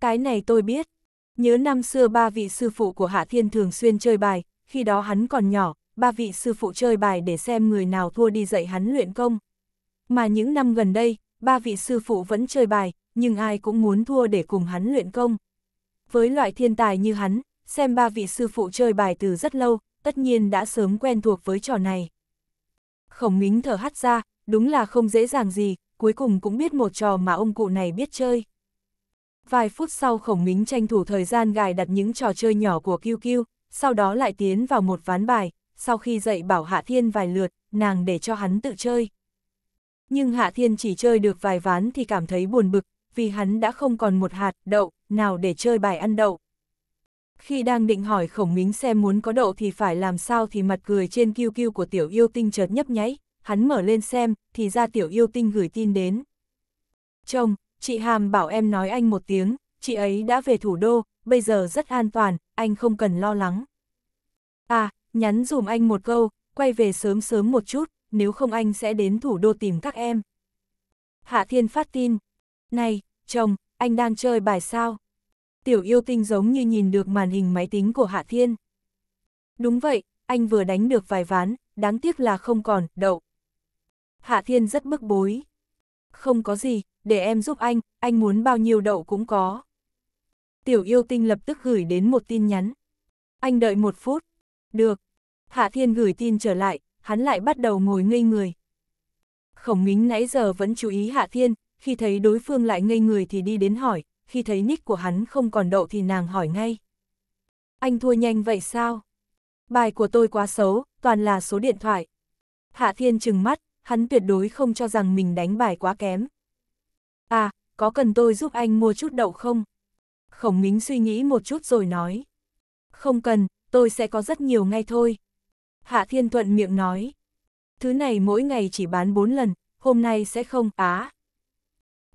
Cái này tôi biết. Nhớ năm xưa ba vị sư phụ của Hạ Thiên thường xuyên chơi bài, khi đó hắn còn nhỏ, ba vị sư phụ chơi bài để xem người nào thua đi dạy hắn luyện công. Mà những năm gần đây, ba vị sư phụ vẫn chơi bài, nhưng ai cũng muốn thua để cùng hắn luyện công. Với loại thiên tài như hắn, xem ba vị sư phụ chơi bài từ rất lâu, tất nhiên đã sớm quen thuộc với trò này. Khổng mính thở hắt ra, đúng là không dễ dàng gì, cuối cùng cũng biết một trò mà ông cụ này biết chơi. Vài phút sau khổng mính tranh thủ thời gian gài đặt những trò chơi nhỏ của QQ, sau đó lại tiến vào một ván bài, sau khi dậy bảo Hạ Thiên vài lượt, nàng để cho hắn tự chơi. Nhưng Hạ Thiên chỉ chơi được vài ván thì cảm thấy buồn bực, vì hắn đã không còn một hạt đậu nào để chơi bài ăn đậu. Khi đang định hỏi khổng mính xem muốn có độ thì phải làm sao thì mặt cười trên QQ của tiểu yêu tinh chợt nhấp nháy, hắn mở lên xem, thì ra tiểu yêu tinh gửi tin đến. Chồng, chị Hàm bảo em nói anh một tiếng, chị ấy đã về thủ đô, bây giờ rất an toàn, anh không cần lo lắng. À, nhắn dùm anh một câu, quay về sớm sớm một chút, nếu không anh sẽ đến thủ đô tìm các em. Hạ Thiên phát tin. Này, chồng, anh đang chơi bài sao? tiểu yêu tinh giống như nhìn được màn hình máy tính của Hạ Thiên. Đúng vậy, anh vừa đánh được vài ván, đáng tiếc là không còn, đậu. Hạ Thiên rất bức bối. Không có gì, để em giúp anh, anh muốn bao nhiêu đậu cũng có. Tiểu yêu tinh lập tức gửi đến một tin nhắn. Anh đợi một phút. Được. Hạ Thiên gửi tin trở lại, hắn lại bắt đầu ngồi ngây người. Khổng Mính nãy giờ vẫn chú ý Hạ Thiên, khi thấy đối phương lại ngây người thì đi đến hỏi, khi thấy nick của hắn không còn đậu thì nàng hỏi ngay. Anh thua nhanh vậy sao? Bài của tôi quá xấu, toàn là số điện thoại. Hạ Thiên trừng mắt, hắn tuyệt đối không cho rằng mình đánh bài quá kém. À, có cần tôi giúp anh mua chút đậu không? Khổng Mính suy nghĩ một chút rồi nói. Không cần, tôi sẽ có rất nhiều ngay thôi. Hạ Thiên thuận miệng nói. Thứ này mỗi ngày chỉ bán 4 lần, hôm nay sẽ không, á.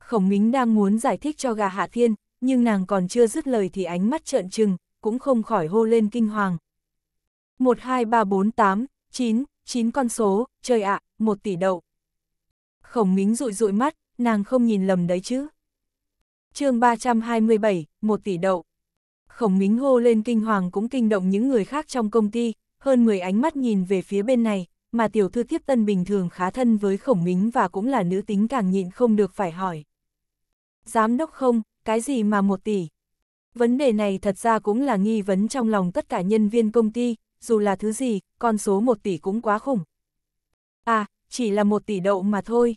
Khổng Mính đang muốn giải thích cho gà Hạ Thiên, nhưng nàng còn chưa dứt lời thì ánh mắt trợn trừng, cũng không khỏi hô lên kinh hoàng. 1, 2, 3, 4, 8, 9, 9 con số, trời ạ, à, 1 tỷ đậu. Khổng Mính rụi rụi mắt, nàng không nhìn lầm đấy chứ. chương 327, 1 tỷ đậu. Khổng Mính hô lên kinh hoàng cũng kinh động những người khác trong công ty, hơn 10 ánh mắt nhìn về phía bên này, mà tiểu thư tiếp tân bình thường khá thân với khổng mính và cũng là nữ tính càng nhịn không được phải hỏi. Giám đốc không, cái gì mà một tỷ? Vấn đề này thật ra cũng là nghi vấn trong lòng tất cả nhân viên công ty, dù là thứ gì, con số một tỷ cũng quá khủng. À, chỉ là một tỷ đậu mà thôi.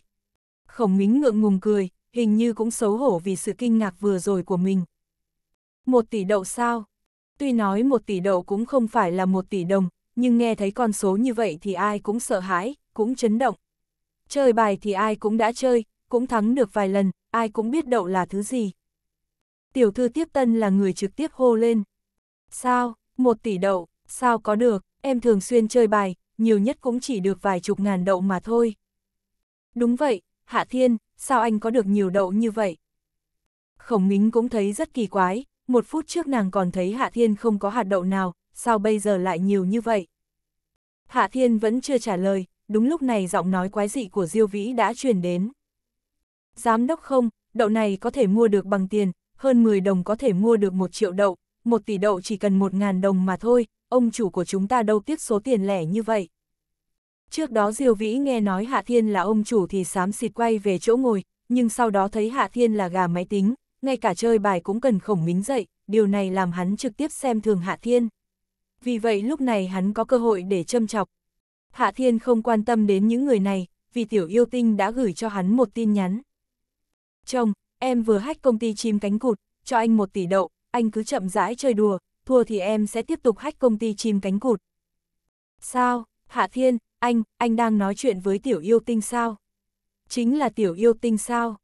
Khổng mính ngượng ngùng cười, hình như cũng xấu hổ vì sự kinh ngạc vừa rồi của mình. Một tỷ đậu sao? Tuy nói một tỷ đậu cũng không phải là một tỷ đồng, nhưng nghe thấy con số như vậy thì ai cũng sợ hãi, cũng chấn động. Chơi bài thì ai cũng đã chơi, cũng thắng được vài lần, ai cũng biết đậu là thứ gì. Tiểu thư tiếp tân là người trực tiếp hô lên. Sao, một tỷ đậu, sao có được, em thường xuyên chơi bài, nhiều nhất cũng chỉ được vài chục ngàn đậu mà thôi. Đúng vậy, Hạ Thiên, sao anh có được nhiều đậu như vậy? Khổng Mính cũng thấy rất kỳ quái, một phút trước nàng còn thấy Hạ Thiên không có hạt đậu nào, sao bây giờ lại nhiều như vậy? Hạ Thiên vẫn chưa trả lời, đúng lúc này giọng nói quái dị của Diêu Vĩ đã truyền đến. Giám đốc không, đậu này có thể mua được bằng tiền, hơn 10 đồng có thể mua được 1 triệu đậu, 1 tỷ đậu chỉ cần 1.000 đồng mà thôi, ông chủ của chúng ta đâu tiếc số tiền lẻ như vậy. Trước đó Diêu Vĩ nghe nói Hạ Thiên là ông chủ thì xám xịt quay về chỗ ngồi, nhưng sau đó thấy Hạ Thiên là gà máy tính, ngay cả chơi bài cũng cần khổng mính dậy, điều này làm hắn trực tiếp xem thường Hạ Thiên. Vì vậy lúc này hắn có cơ hội để châm chọc. Hạ Thiên không quan tâm đến những người này, vì tiểu yêu tinh đã gửi cho hắn một tin nhắn. Chồng, em vừa hách công ty chim cánh cụt, cho anh một tỷ đậu, anh cứ chậm rãi chơi đùa, thua thì em sẽ tiếp tục hách công ty chim cánh cụt. Sao, Hạ Thiên, anh, anh đang nói chuyện với tiểu yêu tinh sao? Chính là tiểu yêu tinh sao?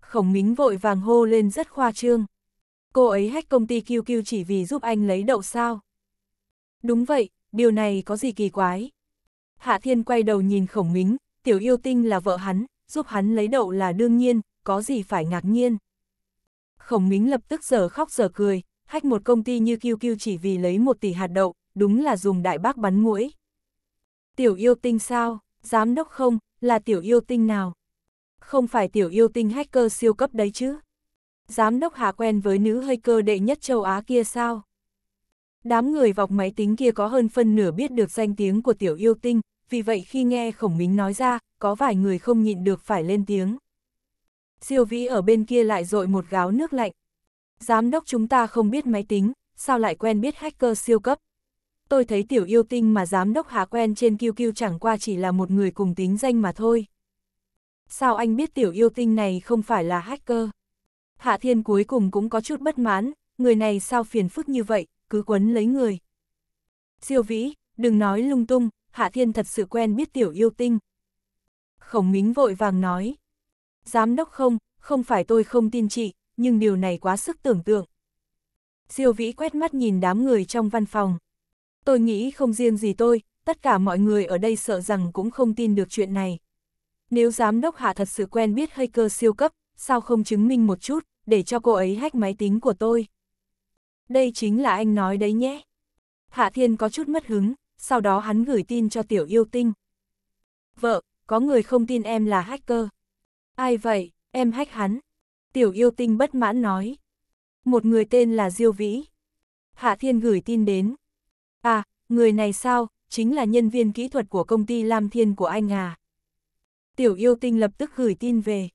Khổng mính vội vàng hô lên rất khoa trương. Cô ấy hách công ty QQ chỉ vì giúp anh lấy đậu sao? Đúng vậy, điều này có gì kỳ quái? Hạ Thiên quay đầu nhìn khổng mính, tiểu yêu tinh là vợ hắn, giúp hắn lấy đậu là đương nhiên, có gì phải ngạc nhiên. Khổng Mính lập tức giờ khóc giờ cười, hách một công ty như QQ chỉ vì lấy một tỷ hạt đậu, đúng là dùng đại bác bắn mũi. Tiểu yêu tinh sao, giám đốc không, là tiểu yêu tinh nào? Không phải tiểu yêu tinh hacker siêu cấp đấy chứ? Giám đốc hạ quen với nữ hacker đệ nhất châu Á kia sao? Đám người vọc máy tính kia có hơn phân nửa biết được danh tiếng của tiểu yêu tinh, vì vậy khi nghe khổng mính nói ra, có vài người không nhịn được phải lên tiếng. Siêu Vĩ ở bên kia lại dội một gáo nước lạnh. Giám đốc chúng ta không biết máy tính, sao lại quen biết hacker siêu cấp. Tôi thấy tiểu yêu tinh mà giám đốc hạ quen trên QQ chẳng qua chỉ là một người cùng tính danh mà thôi. Sao anh biết tiểu yêu tinh này không phải là hacker? Hạ thiên cuối cùng cũng có chút bất mãn, người này sao phiền phức như vậy, cứ quấn lấy người. Siêu vĩ, đừng nói lung tung, hạ thiên thật sự quen biết tiểu yêu tinh. Khổng mính vội vàng nói. Giám đốc không, không phải tôi không tin chị, nhưng điều này quá sức tưởng tượng. Diêu vĩ quét mắt nhìn đám người trong văn phòng. Tôi nghĩ không riêng gì tôi, tất cả mọi người ở đây sợ rằng cũng không tin được chuyện này. Nếu giám đốc hạ thật sự quen biết hacker siêu cấp, sao không chứng minh một chút, để cho cô ấy hack máy tính của tôi. Đây chính là anh nói đấy nhé. Hạ Thiên có chút mất hứng, sau đó hắn gửi tin cho tiểu yêu tinh. Vợ, có người không tin em là hacker. Ai vậy, em hách hắn. Tiểu yêu tinh bất mãn nói. Một người tên là Diêu Vĩ. Hạ Thiên gửi tin đến. À, người này sao, chính là nhân viên kỹ thuật của công ty Lam Thiên của anh à. Tiểu yêu tinh lập tức gửi tin về.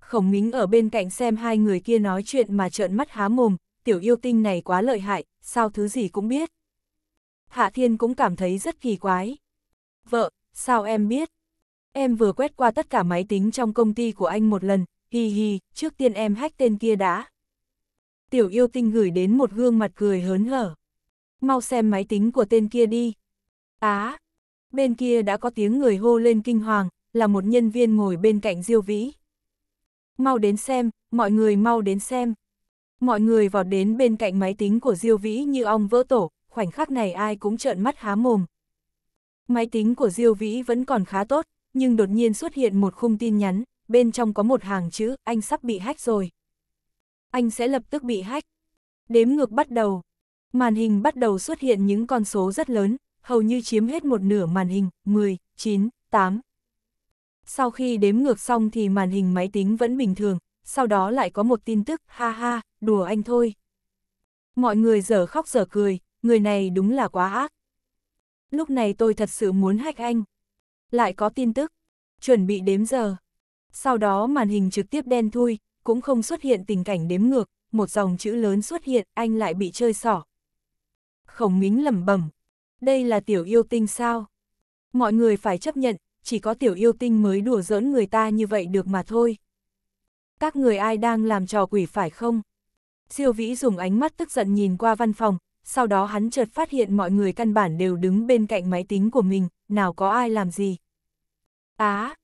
Khổng Mính ở bên cạnh xem hai người kia nói chuyện mà trợn mắt há mồm, tiểu yêu tinh này quá lợi hại, sao thứ gì cũng biết. Hạ Thiên cũng cảm thấy rất kỳ quái. Vợ, sao em biết? Em vừa quét qua tất cả máy tính trong công ty của anh một lần, hi hi, trước tiên em hack tên kia đã. Tiểu yêu tinh gửi đến một gương mặt cười hớn hở. Mau xem máy tính của tên kia đi. Á, à, bên kia đã có tiếng người hô lên kinh hoàng, là một nhân viên ngồi bên cạnh Diêu Vĩ. Mau đến xem, mọi người mau đến xem. Mọi người vọt đến bên cạnh máy tính của Diêu Vĩ như ong vỡ tổ, khoảnh khắc này ai cũng trợn mắt há mồm. Máy tính của Diêu Vĩ vẫn còn khá tốt, nhưng đột nhiên xuất hiện một khung tin nhắn, bên trong có một hàng chữ, anh sắp bị hack rồi. Anh sẽ lập tức bị hack. Đếm ngược bắt đầu. Màn hình bắt đầu xuất hiện những con số rất lớn, hầu như chiếm hết một nửa màn hình, 10, 9, 8. Sau khi đếm ngược xong thì màn hình máy tính vẫn bình thường, sau đó lại có một tin tức, ha ha, đùa anh thôi. Mọi người giờ khóc giờ cười, người này đúng là quá ác. Lúc này tôi thật sự muốn hách anh. Lại có tin tức, chuẩn bị đếm giờ. Sau đó màn hình trực tiếp đen thui, cũng không xuất hiện tình cảnh đếm ngược, một dòng chữ lớn xuất hiện, anh lại bị chơi xỏ. Khổng mính lẩm bẩm, đây là tiểu yêu tinh sao? Mọi người phải chấp nhận, chỉ có tiểu yêu tinh mới đùa giỡn người ta như vậy được mà thôi. Các người ai đang làm trò quỷ phải không? Siêu vĩ dùng ánh mắt tức giận nhìn qua văn phòng, sau đó hắn chợt phát hiện mọi người căn bản đều đứng bên cạnh máy tính của mình, nào có ai làm gì. Á!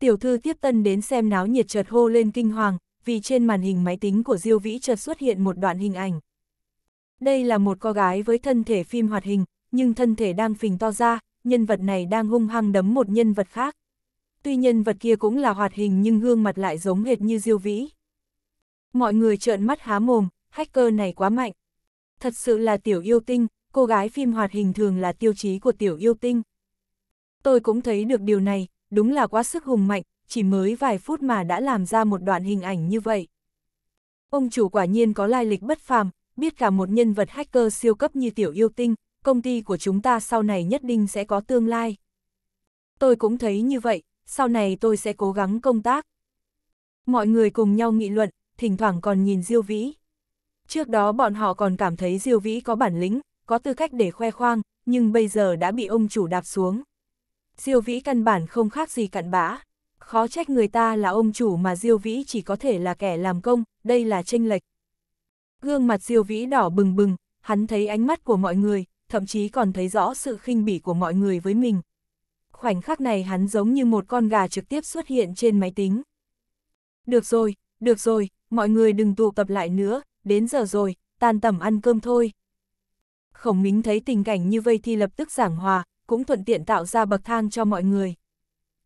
tiểu thư tiếp tân đến xem náo nhiệt chợt hô lên kinh hoàng, vì trên màn hình máy tính của Diêu Vĩ chợt xuất hiện một đoạn hình ảnh. Đây là một cô gái với thân thể phim hoạt hình, nhưng thân thể đang phình to ra, nhân vật này đang hung hăng đấm một nhân vật khác. Tuy nhân vật kia cũng là hoạt hình nhưng gương mặt lại giống hệt như Diêu Vĩ. Mọi người trợn mắt há mồm, hacker này quá mạnh. Thật sự là tiểu yêu tinh, cô gái phim hoạt hình thường là tiêu chí của tiểu yêu tinh. Tôi cũng thấy được điều này, đúng là quá sức hùng mạnh, chỉ mới vài phút mà đã làm ra một đoạn hình ảnh như vậy. Ông chủ quả nhiên có lai lịch bất phàm, biết cả một nhân vật hacker siêu cấp như tiểu yêu tinh, công ty của chúng ta sau này nhất định sẽ có tương lai. Tôi cũng thấy như vậy, sau này tôi sẽ cố gắng công tác. Mọi người cùng nhau nghị luận, thỉnh thoảng còn nhìn Diêu Vĩ. Trước đó bọn họ còn cảm thấy Diêu Vĩ có bản lĩnh, có tư cách để khoe khoang, nhưng bây giờ đã bị ông chủ đạp xuống. Diêu Vĩ căn bản không khác gì cặn bã. Khó trách người ta là ông chủ mà Diêu Vĩ chỉ có thể là kẻ làm công, đây là tranh lệch. Gương mặt Diêu Vĩ đỏ bừng bừng, hắn thấy ánh mắt của mọi người, thậm chí còn thấy rõ sự khinh bỉ của mọi người với mình. Khoảnh khắc này hắn giống như một con gà trực tiếp xuất hiện trên máy tính. Được rồi, được rồi, mọi người đừng tụ tập lại nữa, đến giờ rồi, tan tầm ăn cơm thôi. Khổng Mính thấy tình cảnh như vây thì lập tức giảng hòa, cũng thuận tiện tạo ra bậc thang cho mọi người.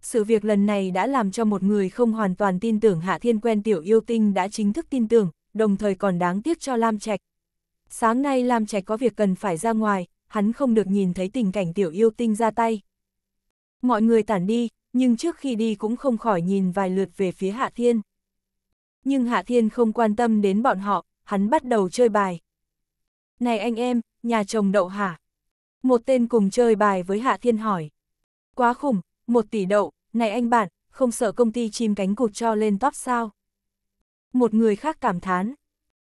Sự việc lần này đã làm cho một người không hoàn toàn tin tưởng Hạ Thiên quen tiểu yêu tinh đã chính thức tin tưởng, đồng thời còn đáng tiếc cho Lam Trạch. Sáng nay Lam Trạch có việc cần phải ra ngoài, hắn không được nhìn thấy tình cảnh tiểu yêu tinh ra tay. Mọi người tản đi, nhưng trước khi đi cũng không khỏi nhìn vài lượt về phía Hạ Thiên. Nhưng Hạ Thiên không quan tâm đến bọn họ, hắn bắt đầu chơi bài. Này anh em, nhà chồng đậu hả? Một tên cùng chơi bài với Hạ Thiên hỏi. Quá khủng, một tỷ đậu, này anh bạn, không sợ công ty chim cánh cụt cho lên top sao? Một người khác cảm thán.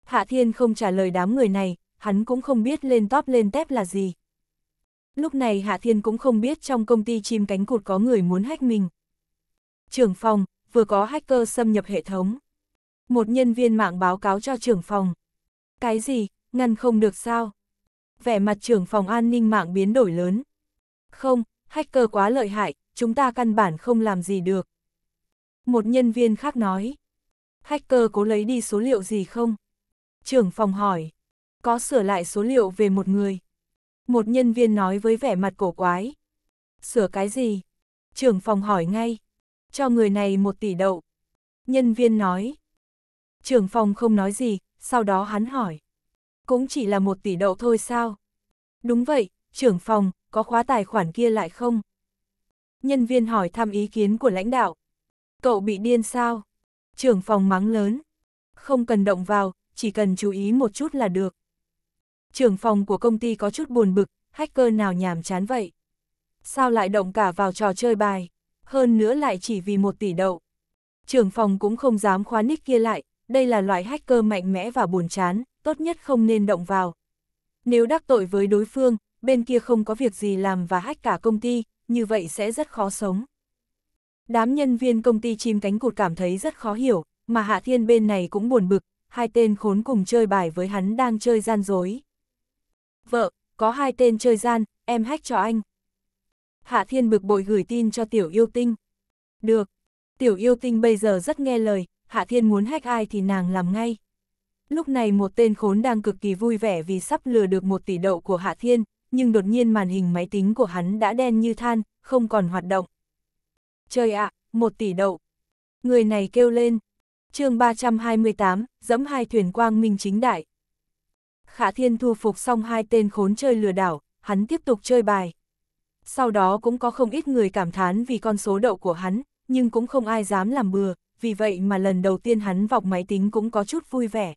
Hạ Thiên không trả lời đám người này, hắn cũng không biết lên top lên tép là gì. Lúc này Hạ Thiên cũng không biết trong công ty chim cánh cụt có người muốn hack mình. Trưởng phòng, vừa có hacker xâm nhập hệ thống. Một nhân viên mạng báo cáo cho trưởng phòng. Cái gì, ngăn không được sao? vẻ mặt trưởng phòng an ninh mạng biến đổi lớn. Không, hacker quá lợi hại, chúng ta căn bản không làm gì được. Một nhân viên khác nói. Hacker cố lấy đi số liệu gì không? Trưởng phòng hỏi. Có sửa lại số liệu về một người. Một nhân viên nói với vẻ mặt cổ quái. Sửa cái gì? Trưởng phòng hỏi ngay. Cho người này một tỷ đậu. Nhân viên nói. Trưởng phòng không nói gì, sau đó hắn hỏi cũng chỉ là một tỷ đậu thôi sao? Đúng vậy, trưởng phòng, có khóa tài khoản kia lại không? Nhân viên hỏi thăm ý kiến của lãnh đạo. Cậu bị điên sao? Trưởng phòng mắng lớn. Không cần động vào, chỉ cần chú ý một chút là được. Trưởng phòng của công ty có chút buồn bực, hacker nào nhàm chán vậy? Sao lại động cả vào trò chơi bài? Hơn nữa lại chỉ vì một tỷ đậu. Trưởng phòng cũng không dám khóa nick kia lại, đây là loại hacker mạnh mẽ và buồn chán, tốt nhất không nên động vào. Nếu đắc tội với đối phương, bên kia không có việc gì làm và hách cả công ty, như vậy sẽ rất khó sống. Đám nhân viên công ty chim cánh cụt cảm thấy rất khó hiểu, mà Hạ Thiên bên này cũng buồn bực, hai tên khốn cùng chơi bài với hắn đang chơi gian dối. Vợ, có hai tên chơi gian, em hách cho anh. Hạ Thiên bực bội gửi tin cho Tiểu Yêu Tinh. Được, Tiểu Yêu Tinh bây giờ rất nghe lời, Hạ Thiên muốn hách ai thì nàng làm ngay. Lúc này một tên khốn đang cực kỳ vui vẻ vì sắp lừa được một tỷ đậu của Hạ Thiên, nhưng đột nhiên màn hình máy tính của hắn đã đen như than, không còn hoạt động. Trời ạ, một tỷ đậu. Người này kêu lên. chương 328, dẫm hai thuyền quang minh chính đại. Khả Thiên thu phục xong hai tên khốn chơi lừa đảo, hắn tiếp tục chơi bài. Sau đó cũng có không ít người cảm thán vì con số đậu của hắn, nhưng cũng không ai dám làm bừa, vì vậy mà lần đầu tiên hắn vọc máy tính cũng có chút vui vẻ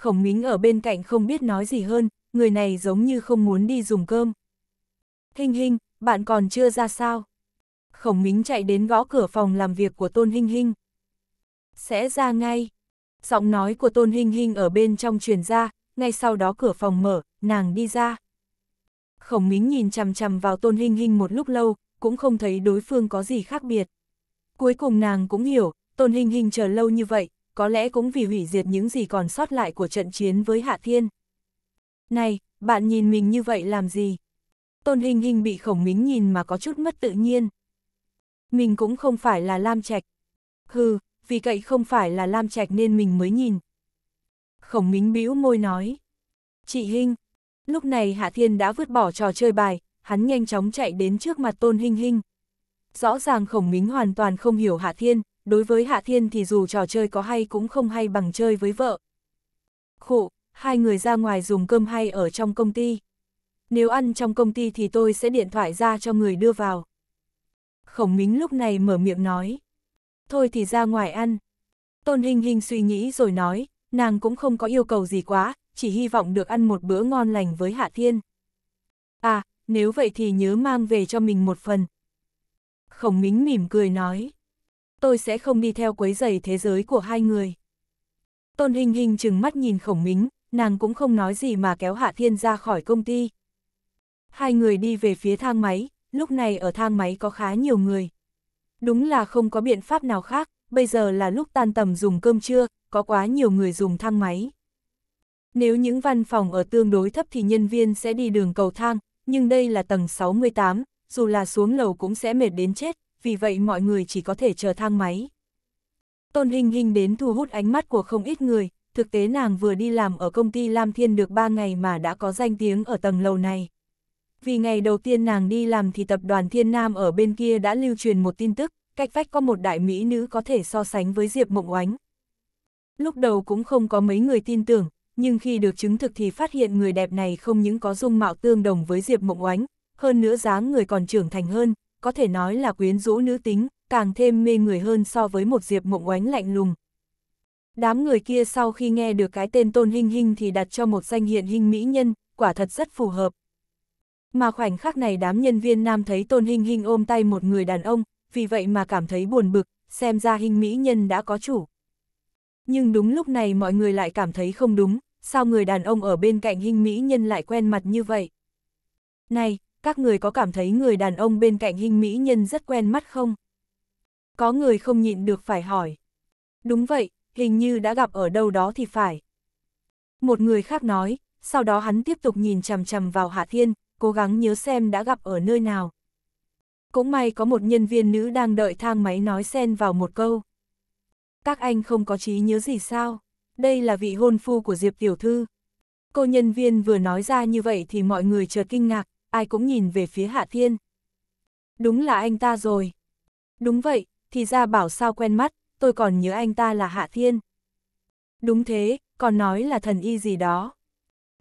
khổng mính ở bên cạnh không biết nói gì hơn, người này giống như không muốn đi dùng cơm. Hình hình, bạn còn chưa ra sao? Khổng mính chạy đến gõ cửa phòng làm việc của Tôn hình hình Sẽ ra ngay. Giọng nói của Tôn hình hình ở bên trong truyền ra, ngay sau đó cửa phòng mở, nàng đi ra. Khổng mính nhìn chằm chằm vào Tôn hình hình một lúc lâu, cũng không thấy đối phương có gì khác biệt. Cuối cùng nàng cũng hiểu, Tôn hình hình chờ lâu như vậy, có lẽ cũng vì hủy diệt những gì còn sót lại của trận chiến với Hạ Thiên. Này, bạn nhìn mình như vậy làm gì? Tôn Hình Hình bị khổng mính nhìn mà có chút mất tự nhiên. Mình cũng không phải là Lam Trạch. Hừ, vì cậy không phải là Lam Trạch nên mình mới nhìn. Khổng mính bĩu môi nói. Chị Hinh. Lúc này Hạ Thiên đã vứt bỏ trò chơi bài, hắn nhanh chóng chạy đến trước mặt Tôn Hinh Hinh. Rõ ràng khổng mính hoàn toàn không hiểu Hạ Thiên, đối với Hạ Thiên thì dù trò chơi có hay cũng không hay bằng chơi với vợ. Khổ, hai người ra ngoài dùng cơm hay ở trong công ty. Nếu ăn trong công ty thì tôi sẽ điện thoại ra cho người đưa vào. Khổng Mính lúc này mở miệng nói. Thôi thì ra ngoài ăn. Tôn Hinh Hinh suy nghĩ rồi nói, nàng cũng không có yêu cầu gì quá, chỉ hy vọng được ăn một bữa ngon lành với Hạ Thiên. À, nếu vậy thì nhớ mang về cho mình một phần. Khổng Mính mỉm cười nói tôi sẽ không đi theo quấy giày thế giới của hai người. Tôn Hình Hình chừng mắt nhìn khổng mính, nàng cũng không nói gì mà kéo Hạ Thiên ra khỏi công ty. Hai người đi về phía thang máy, lúc này ở thang máy có khá nhiều người. Đúng là không có biện pháp nào khác, bây giờ là lúc tan tầm dùng cơm trưa, có quá nhiều người dùng thang máy. Nếu những văn phòng ở tương đối thấp thì nhân viên sẽ đi đường cầu thang, nhưng đây là tầng 68, dù là xuống lầu cũng sẽ mệt đến chết, vì vậy mọi người chỉ có thể chờ thang máy. Tôn Hình Hình đến thu hút ánh mắt của không ít người, thực tế nàng vừa đi làm ở công ty Lam Thiên được 3 ngày mà đã có danh tiếng ở tầng lầu này. Vì ngày đầu tiên nàng đi làm thì tập đoàn Thiên Nam ở bên kia đã lưu truyền một tin tức, cách vách có một đại mỹ nữ có thể so sánh với Diệp Mộng Oánh. Lúc đầu cũng không có mấy người tin tưởng, nhưng khi được chứng thực thì phát hiện người đẹp này không những có dung mạo tương đồng với Diệp Mộng Oánh, hơn nữa dáng người còn trưởng thành hơn, có thể nói là quyến rũ nữ tính, càng thêm mê người hơn so với một diệp mộng oánh lạnh lùng. Đám người kia sau khi nghe được cái tên Tôn Hinh Hinh thì đặt cho một danh hiện hình mỹ nhân, quả thật rất phù hợp. Mà khoảnh khắc này đám nhân viên nam thấy Tôn Hinh Hinh ôm tay một người đàn ông, vì vậy mà cảm thấy buồn bực, xem ra hình mỹ nhân đã có chủ. Nhưng đúng lúc này mọi người lại cảm thấy không đúng, sao người đàn ông ở bên cạnh hình mỹ nhân lại quen mặt như vậy? Này, các người có cảm thấy người đàn ông bên cạnh hình mỹ nhân rất quen mắt không? Có người không nhịn được phải hỏi. Đúng vậy, hình như đã gặp ở đâu đó thì phải. Một người khác nói, sau đó hắn tiếp tục nhìn chằm chằm vào Hạ Thiên, cố gắng nhớ xem đã gặp ở nơi nào. Cũng may có một nhân viên nữ đang đợi thang máy nói xen vào một câu. Các anh không có trí nhớ gì sao? Đây là vị hôn phu của Diệp Tiểu Thư. Cô nhân viên vừa nói ra như vậy thì mọi người chợt kinh ngạc, ai cũng nhìn về phía Hạ Thiên. Đúng là anh ta rồi. Đúng vậy, thì ra bảo sao quen mắt, tôi còn nhớ anh ta là Hạ Thiên. Đúng thế, còn nói là thần y gì đó.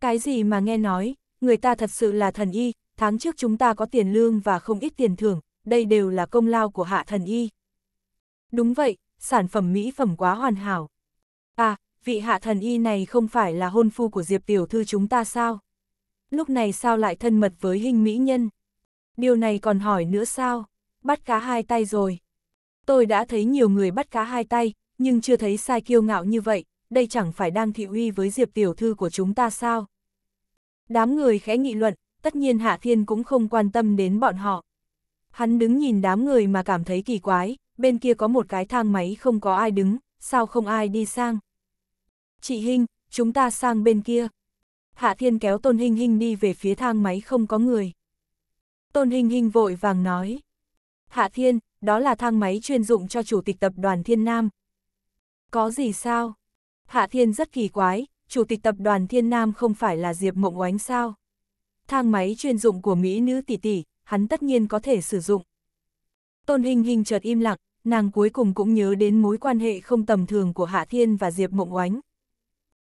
Cái gì mà nghe nói, người ta thật sự là thần y, tháng trước chúng ta có tiền lương và không ít tiền thưởng, đây đều là công lao của hạ thần y. Đúng vậy, sản phẩm mỹ phẩm quá hoàn hảo. À, vị hạ thần y này không phải là hôn phu của Diệp Tiểu Thư chúng ta sao? lúc này sao lại thân mật với hình mỹ nhân? Điều này còn hỏi nữa sao? Bắt cá hai tay rồi. Tôi đã thấy nhiều người bắt cá hai tay, nhưng chưa thấy sai kiêu ngạo như vậy, đây chẳng phải đang thị uy với diệp tiểu thư của chúng ta sao? Đám người khẽ nghị luận, tất nhiên Hạ Thiên cũng không quan tâm đến bọn họ. Hắn đứng nhìn đám người mà cảm thấy kỳ quái, bên kia có một cái thang máy không có ai đứng, sao không ai đi sang? Chị Hinh, chúng ta sang bên kia. Hạ Thiên kéo Tôn Hinh Hinh đi về phía thang máy không có người. Tôn Hinh Hinh vội vàng nói. Hạ Thiên, đó là thang máy chuyên dụng cho chủ tịch tập đoàn Thiên Nam. Có gì sao? Hạ Thiên rất kỳ quái, chủ tịch tập đoàn Thiên Nam không phải là Diệp Mộng Oánh sao? Thang máy chuyên dụng của Mỹ nữ tỷ tỷ, hắn tất nhiên có thể sử dụng. Tôn Hinh Hinh chợt im lặng, nàng cuối cùng cũng nhớ đến mối quan hệ không tầm thường của Hạ Thiên và Diệp Mộng Oánh.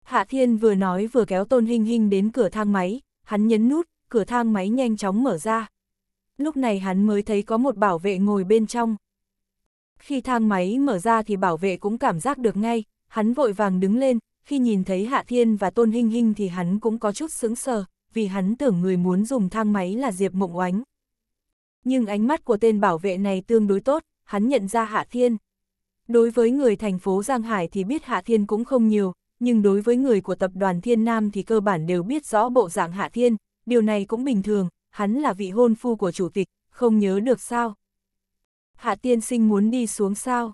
Hạ Thiên vừa nói vừa kéo Tôn Hinh Hinh đến cửa thang máy, hắn nhấn nút, cửa thang máy nhanh chóng mở ra. Lúc này hắn mới thấy có một bảo vệ ngồi bên trong. Khi thang máy mở ra thì bảo vệ cũng cảm giác được ngay, hắn vội vàng đứng lên, khi nhìn thấy Hạ Thiên và Tôn Hinh Hinh thì hắn cũng có chút sững sờ, vì hắn tưởng người muốn dùng thang máy là Diệp Mộng Oánh. Nhưng ánh mắt của tên bảo vệ này tương đối tốt, hắn nhận ra Hạ Thiên. Đối với người thành phố Giang Hải thì biết Hạ Thiên cũng không nhiều, nhưng đối với người của tập đoàn Thiên Nam thì cơ bản đều biết rõ bộ dạng Hạ Thiên, điều này cũng bình thường, hắn là vị hôn phu của chủ tịch, không nhớ được sao. Hạ Thiên sinh muốn đi xuống sao?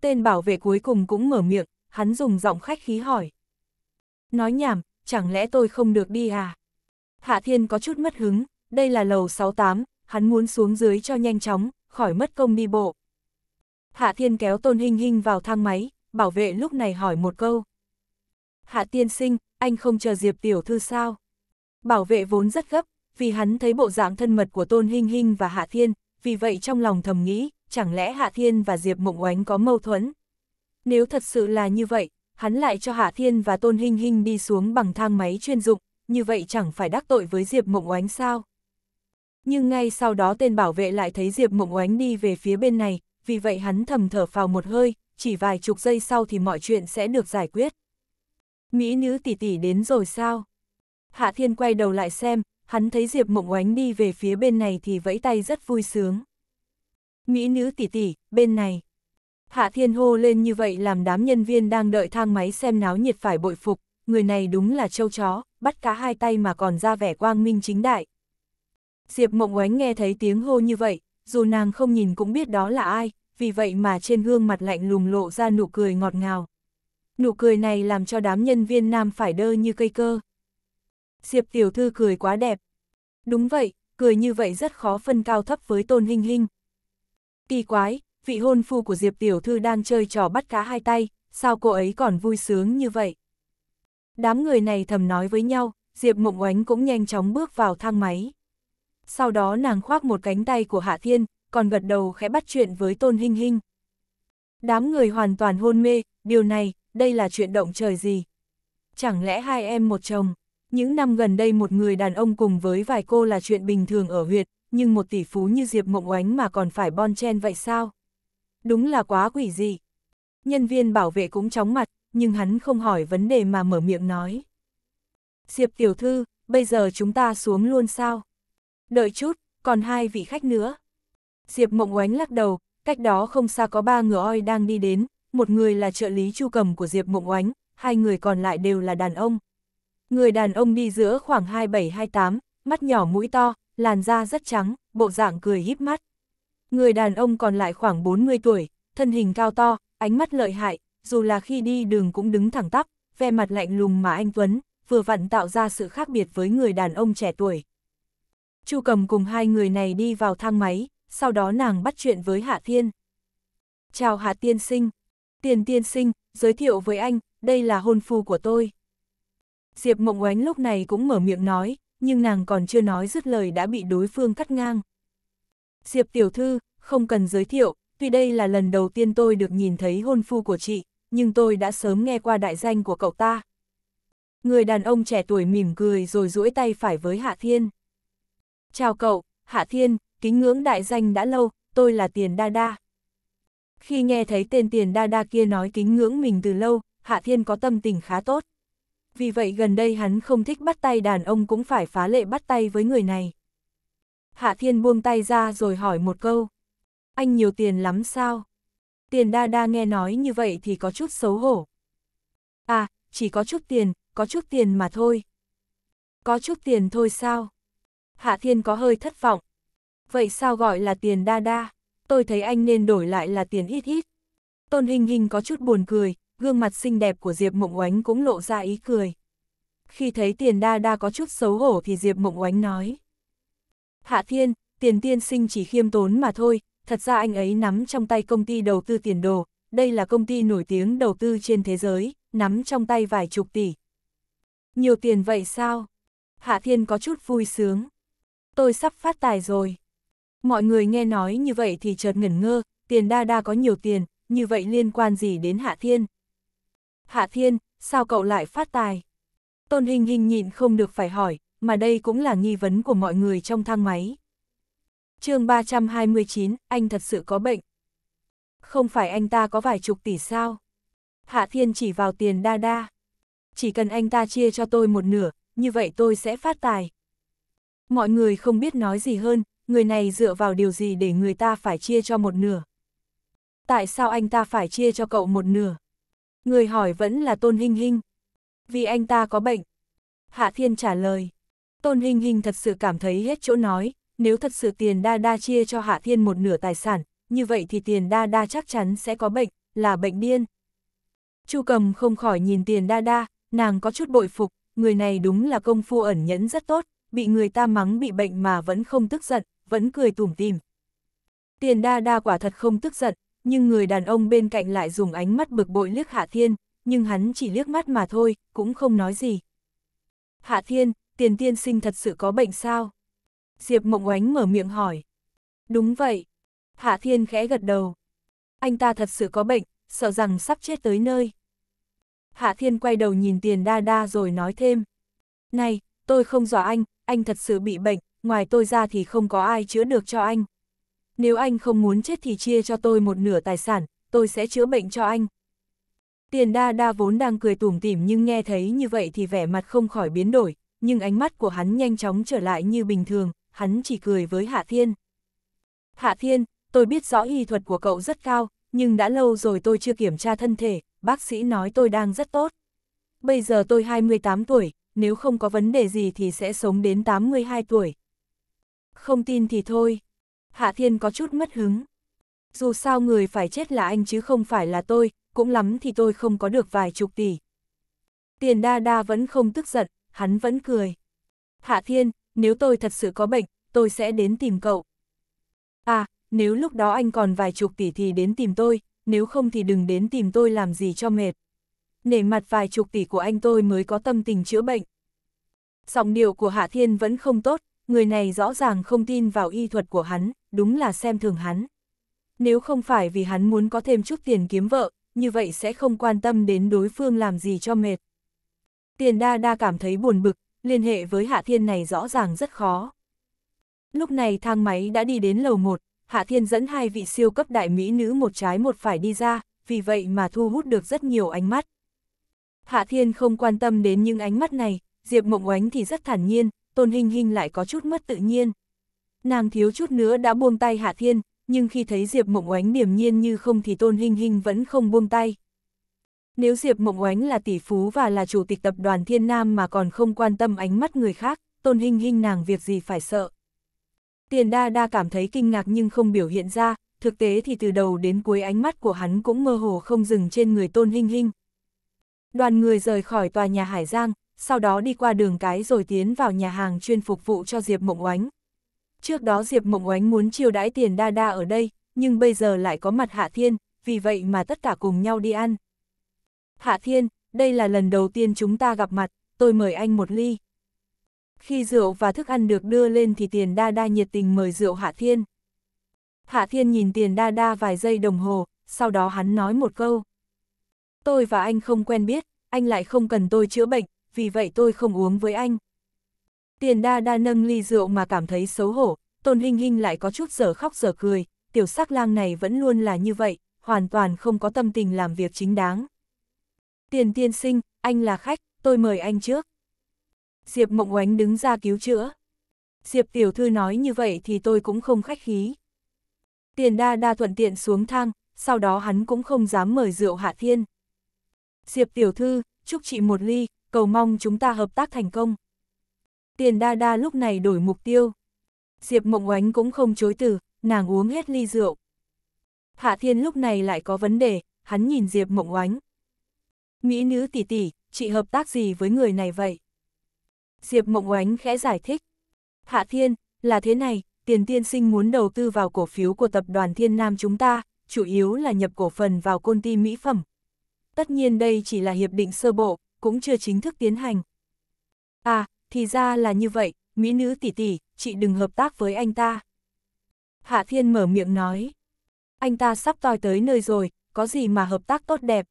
Tên bảo vệ cuối cùng cũng mở miệng, hắn dùng giọng khách khí hỏi. Nói nhảm, chẳng lẽ tôi không được đi à? Hạ thiên có chút mất hứng, đây là lầu 68, hắn muốn xuống dưới cho nhanh chóng, khỏi mất công đi bộ. Hạ thiên kéo tôn hình hình vào thang máy, bảo vệ lúc này hỏi một câu hạ tiên sinh, anh không chờ Diệp tiểu thư sao? Bảo vệ vốn rất gấp, vì hắn thấy bộ dạng thân mật của Tôn Hinh Hinh và Hạ Thiên, vì vậy trong lòng thầm nghĩ, chẳng lẽ Hạ Thiên và Diệp Mộng Oánh có mâu thuẫn? Nếu thật sự là như vậy, hắn lại cho Hạ Thiên và Tôn Hinh Hinh đi xuống bằng thang máy chuyên dụng, như vậy chẳng phải đắc tội với Diệp Mộng Oánh sao? Nhưng ngay sau đó tên bảo vệ lại thấy Diệp Mộng Oánh đi về phía bên này, vì vậy hắn thầm thở phào một hơi, chỉ vài chục giây sau thì mọi chuyện sẽ được giải quyết. Mỹ nữ tỷ tỷ đến rồi sao? Hạ Thiên quay đầu lại xem, hắn thấy Diệp Mộng Oánh đi về phía bên này thì vẫy tay rất vui sướng. Mỹ nữ tỷ tỷ, bên này. Hạ Thiên hô lên như vậy làm đám nhân viên đang đợi thang máy xem náo nhiệt phải bội phục, người này đúng là châu chó, bắt cá hai tay mà còn ra vẻ quang minh chính đại. Diệp Mộng Oánh nghe thấy tiếng hô như vậy, dù nàng không nhìn cũng biết đó là ai, vì vậy mà trên gương mặt lạnh lùng lộ ra nụ cười ngọt ngào nụ cười này làm cho đám nhân viên nam phải đơ như cây cơ. Diệp tiểu thư cười quá đẹp. Đúng vậy, cười như vậy rất khó phân cao thấp với tôn hình hình. Kỳ quái, vị hôn phu của Diệp tiểu thư đang chơi trò bắt cá hai tay, sao cô ấy còn vui sướng như vậy? Đám người này thầm nói với nhau, Diệp mộng oánh cũng nhanh chóng bước vào thang máy. Sau đó nàng khoác một cánh tay của Hạ Thiên, còn gật đầu khẽ bắt chuyện với Tôn Hinh Hinh. Đám người hoàn toàn hôn mê, điều này, đây là chuyện động trời gì? Chẳng lẽ hai em một chồng? Những năm gần đây một người đàn ông cùng với vài cô là chuyện bình thường ở huyệt, nhưng một tỷ phú như Diệp Mộng Oánh mà còn phải bon chen vậy sao? Đúng là quá quỷ dị. Nhân viên bảo vệ cũng chóng mặt, nhưng hắn không hỏi vấn đề mà mở miệng nói. Diệp tiểu thư, bây giờ chúng ta xuống luôn sao? Đợi chút, còn hai vị khách nữa. Diệp mộng oánh lắc đầu, cách đó không xa có ba ngựa oi đang đi đến, một người là trợ lý chu cầm của Diệp Mộng Oánh, hai người còn lại đều là đàn ông. Người đàn ông đi giữa khoảng 27-28, mắt nhỏ mũi to, làn da rất trắng, bộ dạng cười híp mắt. Người đàn ông còn lại khoảng 40 tuổi, thân hình cao to, ánh mắt lợi hại, dù là khi đi đường cũng đứng thẳng tắp, vẻ mặt lạnh lùng mà anh Tuấn, vừa vặn tạo ra sự khác biệt với người đàn ông trẻ tuổi. Chu cầm cùng hai người này đi vào thang máy, sau đó nàng bắt chuyện với Hạ Thiên. Chào Hạ Tiên Sinh, Tiền tiên sinh, giới thiệu với anh, đây là hôn phu của tôi. Diệp Mộng Oánh lúc này cũng mở miệng nói, nhưng nàng còn chưa nói dứt lời đã bị đối phương cắt ngang. Diệp tiểu thư, không cần giới thiệu, tuy đây là lần đầu tiên tôi được nhìn thấy hôn phu của chị, nhưng tôi đã sớm nghe qua đại danh của cậu ta. Người đàn ông trẻ tuổi mỉm cười rồi duỗi tay phải với Hạ Thiên. Chào cậu, Hạ Thiên, kính ngưỡng đại danh đã lâu, tôi là Tiền Đa Đa. Khi nghe thấy tên tiền đa đa kia nói kính ngưỡng mình từ lâu, Hạ Thiên có tâm tình khá tốt. Vì vậy gần đây hắn không thích bắt tay đàn ông cũng phải phá lệ bắt tay với người này. Hạ Thiên buông tay ra rồi hỏi một câu. Anh nhiều tiền lắm sao? Tiền đa đa nghe nói như vậy thì có chút xấu hổ. À, chỉ có chút tiền, có chút tiền mà thôi. Có chút tiền thôi sao? Hạ Thiên có hơi thất vọng. Vậy sao gọi là tiền đa đa? tôi thấy anh nên đổi lại là tiền ít ít. Tôn Hình Hình có chút buồn cười, gương mặt xinh đẹp của Diệp Mộng Oánh cũng lộ ra ý cười. Khi thấy tiền đa đa có chút xấu hổ thì Diệp Mộng Oánh nói. Hạ Thiên, tiền tiên sinh chỉ khiêm tốn mà thôi, thật ra anh ấy nắm trong tay công ty đầu tư tiền đồ, đây là công ty nổi tiếng đầu tư trên thế giới, nắm trong tay vài chục tỷ. Nhiều tiền vậy sao? Hạ Thiên có chút vui sướng. Tôi sắp phát tài rồi. Mọi người nghe nói như vậy thì chợt ngẩn ngơ, tiền đa đa có nhiều tiền, như vậy liên quan gì đến Hạ Thiên? Hạ Thiên, sao cậu lại phát tài? Tôn Hình Hình nhịn không được phải hỏi, mà đây cũng là nghi vấn của mọi người trong thang máy. chương 329, anh thật sự có bệnh. Không phải anh ta có vài chục tỷ sao? Hạ Thiên chỉ vào tiền đa đa. Chỉ cần anh ta chia cho tôi một nửa, như vậy tôi sẽ phát tài. Mọi người không biết nói gì hơn, người này dựa vào điều gì để người ta phải chia cho một nửa? Tại sao anh ta phải chia cho cậu một nửa? Người hỏi vẫn là Tôn Hinh Hinh. Vì anh ta có bệnh. Hạ Thiên trả lời. Tôn Hinh Hinh thật sự cảm thấy hết chỗ nói, nếu thật sự tiền đa đa chia cho Hạ Thiên một nửa tài sản, như vậy thì tiền đa đa chắc chắn sẽ có bệnh, là bệnh điên. Chu Cầm không khỏi nhìn tiền đa đa, nàng có chút bội phục, người này đúng là công phu ẩn nhẫn rất tốt, bị người ta mắng bị bệnh mà vẫn không tức giận, vẫn cười tủm tìm. Tiền đa đa quả thật không tức giận, nhưng người đàn ông bên cạnh lại dùng ánh mắt bực bội liếc Hạ Thiên, nhưng hắn chỉ liếc mắt mà thôi, cũng không nói gì. Hạ Thiên, tiền tiên sinh thật sự có bệnh sao? Diệp Mộng Oánh mở miệng hỏi. Đúng vậy. Hạ Thiên khẽ gật đầu. Anh ta thật sự có bệnh, sợ rằng sắp chết tới nơi. Hạ Thiên quay đầu nhìn tiền đa đa rồi nói thêm. Này, tôi không dọa anh, anh thật sự bị bệnh, ngoài tôi ra thì không có ai chữa được cho anh. Nếu anh không muốn chết thì chia cho tôi một nửa tài sản, tôi sẽ chữa bệnh cho anh. Tiền đa đa vốn đang cười tủm tỉm nhưng nghe thấy như vậy thì vẻ mặt không khỏi biến đổi, nhưng ánh mắt của hắn nhanh chóng trở lại như bình thường, hắn chỉ cười với Hạ Thiên. Hạ Thiên, tôi biết rõ y thuật của cậu rất cao, nhưng đã lâu rồi tôi chưa kiểm tra thân thể, bác sĩ nói tôi đang rất tốt. Bây giờ tôi 28 tuổi, nếu không có vấn đề gì thì sẽ sống đến 82 tuổi. Không tin thì thôi. Hạ Thiên có chút mất hứng. Dù sao người phải chết là anh chứ không phải là tôi, cũng lắm thì tôi không có được vài chục tỷ. Tiền đa đa vẫn không tức giận, hắn vẫn cười. Hạ Thiên, nếu tôi thật sự có bệnh, tôi sẽ đến tìm cậu. À, nếu lúc đó anh còn vài chục tỷ thì đến tìm tôi, nếu không thì đừng đến tìm tôi làm gì cho mệt. Nể mặt vài chục tỷ của anh tôi mới có tâm tình chữa bệnh. Giọng điệu của Hạ Thiên vẫn không tốt, người này rõ ràng không tin vào y thuật của hắn, đúng là xem thường hắn. Nếu không phải vì hắn muốn có thêm chút tiền kiếm vợ, như vậy sẽ không quan tâm đến đối phương làm gì cho mệt. Tiền đa đa cảm thấy buồn bực, liên hệ với Hạ Thiên này rõ ràng rất khó. Lúc này thang máy đã đi đến lầu 1, Hạ Thiên dẫn hai vị siêu cấp đại mỹ nữ một trái một phải đi ra, vì vậy mà thu hút được rất nhiều ánh mắt. Hạ Thiên không quan tâm đến những ánh mắt này, Diệp Mộng Oánh thì rất thản nhiên, Tôn Hinh Hinh lại có chút mất tự nhiên. Nàng thiếu chút nữa đã buông tay Hạ Thiên, nhưng khi thấy Diệp Mộng Oánh điềm nhiên như không thì Tôn Hinh Hinh vẫn không buông tay. Nếu Diệp Mộng Oánh là tỷ phú và là chủ tịch tập đoàn Thiên Nam mà còn không quan tâm ánh mắt người khác, Tôn Hinh Hinh nàng việc gì phải sợ. Tiền đa đa cảm thấy kinh ngạc nhưng không biểu hiện ra, thực tế thì từ đầu đến cuối ánh mắt của hắn cũng mơ hồ không dừng trên người Tôn Hinh Hinh. Đoàn người rời khỏi tòa nhà Hải Giang, sau đó đi qua đường cái rồi tiến vào nhà hàng chuyên phục vụ cho Diệp Mộng Oánh. Trước đó Diệp Mộng Oánh muốn chiêu đãi tiền đa đa ở đây, nhưng bây giờ lại có mặt Hạ Thiên, vì vậy mà tất cả cùng nhau đi ăn. Hạ Thiên, đây là lần đầu tiên chúng ta gặp mặt, tôi mời anh một ly. Khi rượu và thức ăn được đưa lên thì tiền đa đa nhiệt tình mời rượu Hạ Thiên. Hạ Thiên nhìn tiền đa đa vài giây đồng hồ, sau đó hắn nói một câu. Tôi và anh không quen biết, anh lại không cần tôi chữa bệnh, vì vậy tôi không uống với anh. Tiền đa đa nâng ly rượu mà cảm thấy xấu hổ, tôn hình hình lại có chút giờ khóc giờ cười, tiểu sắc lang này vẫn luôn là như vậy, hoàn toàn không có tâm tình làm việc chính đáng. Tiền tiên sinh, anh là khách, tôi mời anh trước. Diệp Mộng Oánh đứng ra cứu chữa. Diệp tiểu thư nói như vậy thì tôi cũng không khách khí. Tiền đa đa thuận tiện xuống thang, sau đó hắn cũng không dám mời rượu Hạ Thiên. Diệp tiểu thư, chúc chị một ly, cầu mong chúng ta hợp tác thành công. Tiền đa đa lúc này đổi mục tiêu. Diệp Mộng Oánh cũng không chối từ, nàng uống hết ly rượu. Hạ Thiên lúc này lại có vấn đề, hắn nhìn Diệp Mộng Oánh. Mỹ nữ tỷ tỷ, chị hợp tác gì với người này vậy? Diệp Mộng Oánh khẽ giải thích. Hạ Thiên, là thế này, tiền tiên sinh muốn đầu tư vào cổ phiếu của tập đoàn Thiên Nam chúng ta, chủ yếu là nhập cổ phần vào công ty mỹ phẩm. Tất nhiên đây chỉ là hiệp định sơ bộ, cũng chưa chính thức tiến hành. À, thì ra là như vậy, mỹ nữ tỷ tỷ, chị đừng hợp tác với anh ta. Hạ Thiên mở miệng nói. Anh ta sắp toi tới nơi rồi, có gì mà hợp tác tốt đẹp.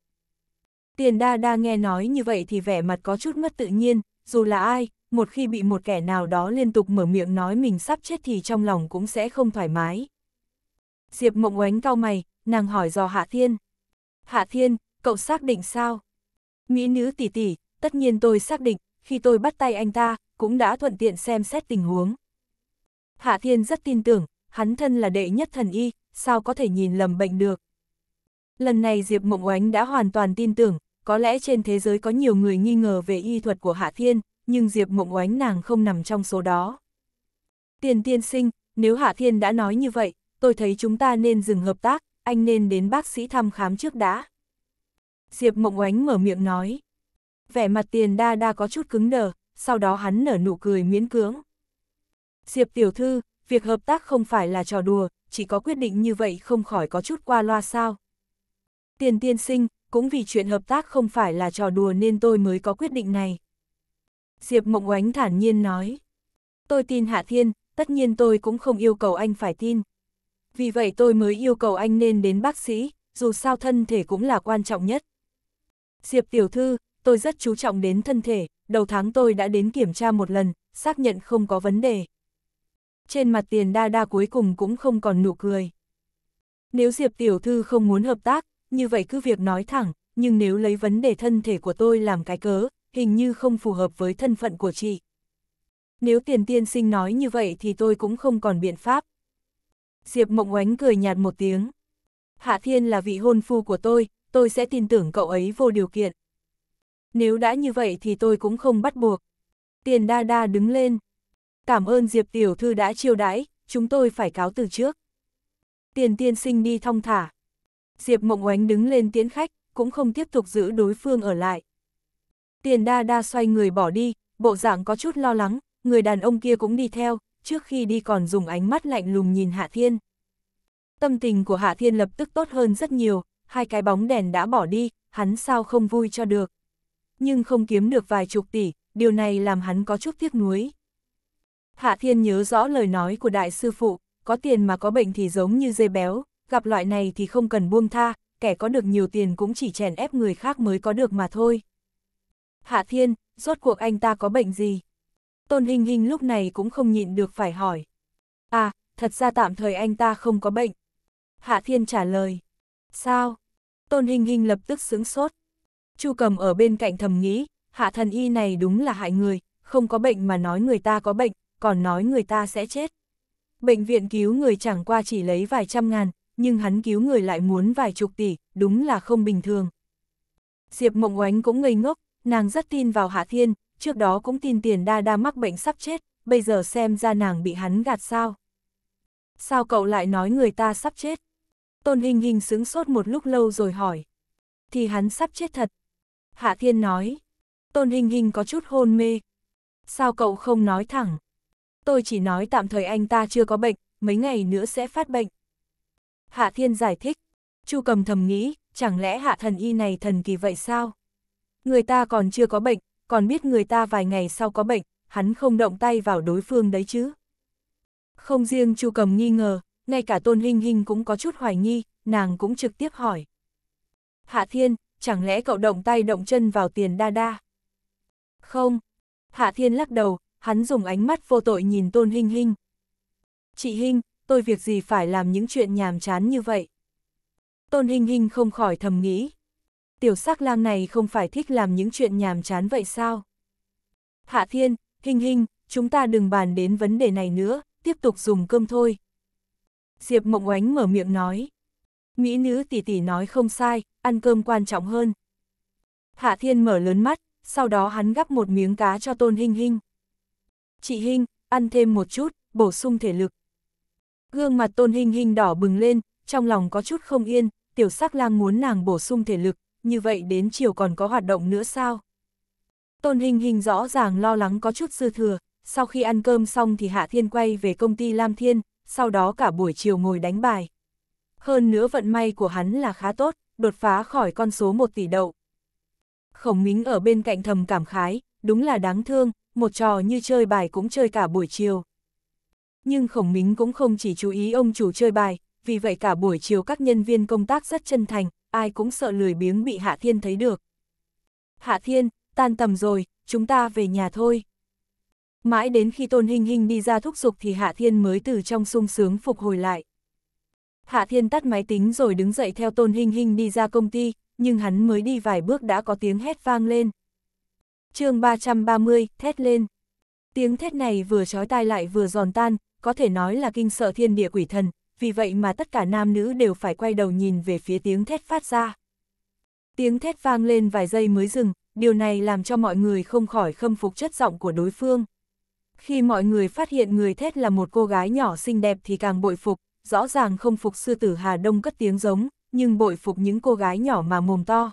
Tiền đa đa nghe nói như vậy thì vẻ mặt có chút mất tự nhiên, dù là ai, một khi bị một kẻ nào đó liên tục mở miệng nói mình sắp chết thì trong lòng cũng sẽ không thoải mái. Diệp mộng oánh cau mày, nàng hỏi dò Hạ Thiên. Hạ Thiên, cậu xác định sao? Mỹ nữ tỷ tỷ, tất nhiên tôi xác định, khi tôi bắt tay anh ta, cũng đã thuận tiện xem xét tình huống. Hạ Thiên rất tin tưởng, hắn thân là đệ nhất thần y, sao có thể nhìn lầm bệnh được. Lần này Diệp Mộng Oánh đã hoàn toàn tin tưởng, có lẽ trên thế giới có nhiều người nghi ngờ về y thuật của Hạ Thiên, nhưng Diệp Mộng Oánh nàng không nằm trong số đó. Tiền tiên sinh, nếu Hạ Thiên đã nói như vậy, tôi thấy chúng ta nên dừng hợp tác, anh nên đến bác sĩ thăm khám trước đã. Diệp Mộng Oánh mở miệng nói. Vẻ mặt tiền đa đa có chút cứng đờ, sau đó hắn nở nụ cười miễn cưỡng. Diệp tiểu thư, việc hợp tác không phải là trò đùa, chỉ có quyết định như vậy không khỏi có chút qua loa sao. Tiền tiên sinh, cũng vì chuyện hợp tác không phải là trò đùa nên tôi mới có quyết định này. Diệp Mộng Oánh thản nhiên nói. Tôi tin Hạ Thiên, tất nhiên tôi cũng không yêu cầu anh phải tin. Vì vậy tôi mới yêu cầu anh nên đến bác sĩ, dù sao thân thể cũng là quan trọng nhất. Diệp tiểu thư, tôi rất chú trọng đến thân thể, đầu tháng tôi đã đến kiểm tra một lần, xác nhận không có vấn đề. Trên mặt tiền đa đa cuối cùng cũng không còn nụ cười. Nếu Diệp tiểu thư không muốn hợp tác, như vậy cứ việc nói thẳng, nhưng nếu lấy vấn đề thân thể của tôi làm cái cớ, hình như không phù hợp với thân phận của chị. Nếu tiền tiên sinh nói như vậy thì tôi cũng không còn biện pháp. Diệp mộng oánh cười nhạt một tiếng. Hạ Thiên là vị hôn phu của tôi, tôi sẽ tin tưởng cậu ấy vô điều kiện. Nếu đã như vậy thì tôi cũng không bắt buộc. Tiền đa đa đứng lên. Cảm ơn Diệp Tiểu Thư đã chiêu đãi, chúng tôi phải cáo từ trước. Tiền tiên sinh đi thong thả. Diệp Mộng Oánh đứng lên tiễn khách, cũng không tiếp tục giữ đối phương ở lại. Tiền đa đa xoay người bỏ đi, bộ dạng có chút lo lắng, người đàn ông kia cũng đi theo, trước khi đi còn dùng ánh mắt lạnh lùng nhìn Hạ Thiên. Tâm tình của Hạ Thiên lập tức tốt hơn rất nhiều, hai cái bóng đèn đã bỏ đi, hắn sao không vui cho được. Nhưng không kiếm được vài chục tỷ, điều này làm hắn có chút tiếc nuối. Hạ Thiên nhớ rõ lời nói của đại sư phụ, có tiền mà có bệnh thì giống như dê béo, gặp loại này thì không cần buông tha, kẻ có được nhiều tiền cũng chỉ chèn ép người khác mới có được mà thôi. Hạ Thiên, rốt cuộc anh ta có bệnh gì? Tôn Hình Hình lúc này cũng không nhịn được phải hỏi. À, thật ra tạm thời anh ta không có bệnh. Hạ Thiên trả lời sao? Tôn Hình Hình lập tức sướng sốt. Chu Cầm ở bên cạnh thầm nghĩ, hạ thần y này đúng là hại người, không có bệnh mà nói người ta có bệnh, còn nói người ta sẽ chết. Bệnh viện cứu người chẳng qua chỉ lấy vài trăm ngàn, nhưng hắn cứu người lại muốn vài chục tỷ, đúng là không bình thường. Diệp Mộng Oánh cũng ngây ngốc, nàng rất tin vào Hạ Thiên, trước đó cũng tin tiền đa đa mắc bệnh sắp chết, bây giờ xem ra nàng bị hắn gạt sao. Sao cậu lại nói người ta sắp chết? Tôn Hình Hình sướng sốt một lúc lâu rồi hỏi. Thì hắn sắp chết thật. Hạ Thiên nói. Tôn Hình Hình có chút hôn mê. Sao cậu không nói thẳng? Tôi chỉ nói tạm thời anh ta chưa có bệnh, mấy ngày nữa sẽ phát bệnh. Hạ Thiên giải thích. Chu cầm thầm nghĩ, chẳng lẽ hạ thần y này thần kỳ vậy sao? Người ta còn chưa có bệnh, còn biết người ta vài ngày sau có bệnh, hắn không động tay vào đối phương đấy chứ. Không riêng Chu Cầm nghi ngờ, ngay cả Tôn Hinh Hinh cũng có chút hoài nghi, nàng cũng trực tiếp hỏi. Hạ Thiên, chẳng lẽ cậu động tay động chân vào tiền đa đa? Không. Hạ Thiên lắc đầu, hắn dùng ánh mắt vô tội nhìn Tôn Hinh Hinh. Chị Hinh, tôi việc gì phải làm những chuyện nhàm chán như vậy? Tôn Hinh Hinh không khỏi thầm nghĩ. Tiểu sắc lang này không phải thích làm những chuyện nhàm chán vậy sao? Hạ Thiên, Hinh Hinh, chúng ta đừng bàn đến vấn đề này nữa, tiếp tục dùng cơm thôi. Diệp Mộng Oánh mở miệng nói. Mỹ nữ tỷ tỷ nói không sai, ăn cơm quan trọng hơn. Hạ Thiên mở lớn mắt, sau đó hắn gắp một miếng cá cho Tôn Hinh Hinh. Chị Hinh, ăn thêm một chút, bổ sung thể lực. Gương mặt Tôn Hinh Hinh đỏ bừng lên, trong lòng có chút không yên, tiểu sắc lang muốn nàng bổ sung thể lực, như vậy đến chiều còn có hoạt động nữa sao? Tôn Hinh Hinh rõ ràng lo lắng có chút dư thừa, sau khi ăn cơm xong thì Hạ Thiên quay về công ty Lam Thiên, sau đó cả buổi chiều ngồi đánh bài. Hơn nữa vận may của hắn là khá tốt, đột phá khỏi con số 1 tỷ đậu. Khổng Mính ở bên cạnh thầm cảm khái, đúng là đáng thương, một trò như chơi bài cũng chơi cả buổi chiều. Nhưng Khổng Mính cũng không chỉ chú ý ông chủ chơi bài, vì vậy cả buổi chiều các nhân viên công tác rất chân thành, ai cũng sợ lười biếng bị Hạ Thiên thấy được. Hạ Thiên, tan tầm rồi, chúng ta về nhà thôi mãi đến khi Tôn Hình Hình đi ra thúc giục thì Hạ Thiên mới từ trong sung sướng phục hồi lại. Hạ Thiên tắt máy tính rồi đứng dậy theo Tôn Hình Hình đi ra công ty, nhưng hắn mới đi vài bước đã có tiếng hét vang lên. chương 330, thét lên. Tiếng thét này vừa chói tai lại vừa giòn tan, có thể nói là kinh sợ thiên địa quỷ thần, vì vậy mà tất cả nam nữ đều phải quay đầu nhìn về phía tiếng thét phát ra. Tiếng thét vang lên vài giây mới dừng, điều này làm cho mọi người không khỏi khâm phục chất giọng của đối phương. Khi mọi người phát hiện người thét là một cô gái nhỏ xinh đẹp thì càng bội phục, rõ ràng không phục sư tử Hà Đông cất tiếng giống, nhưng bội phục những cô gái nhỏ mà mồm to.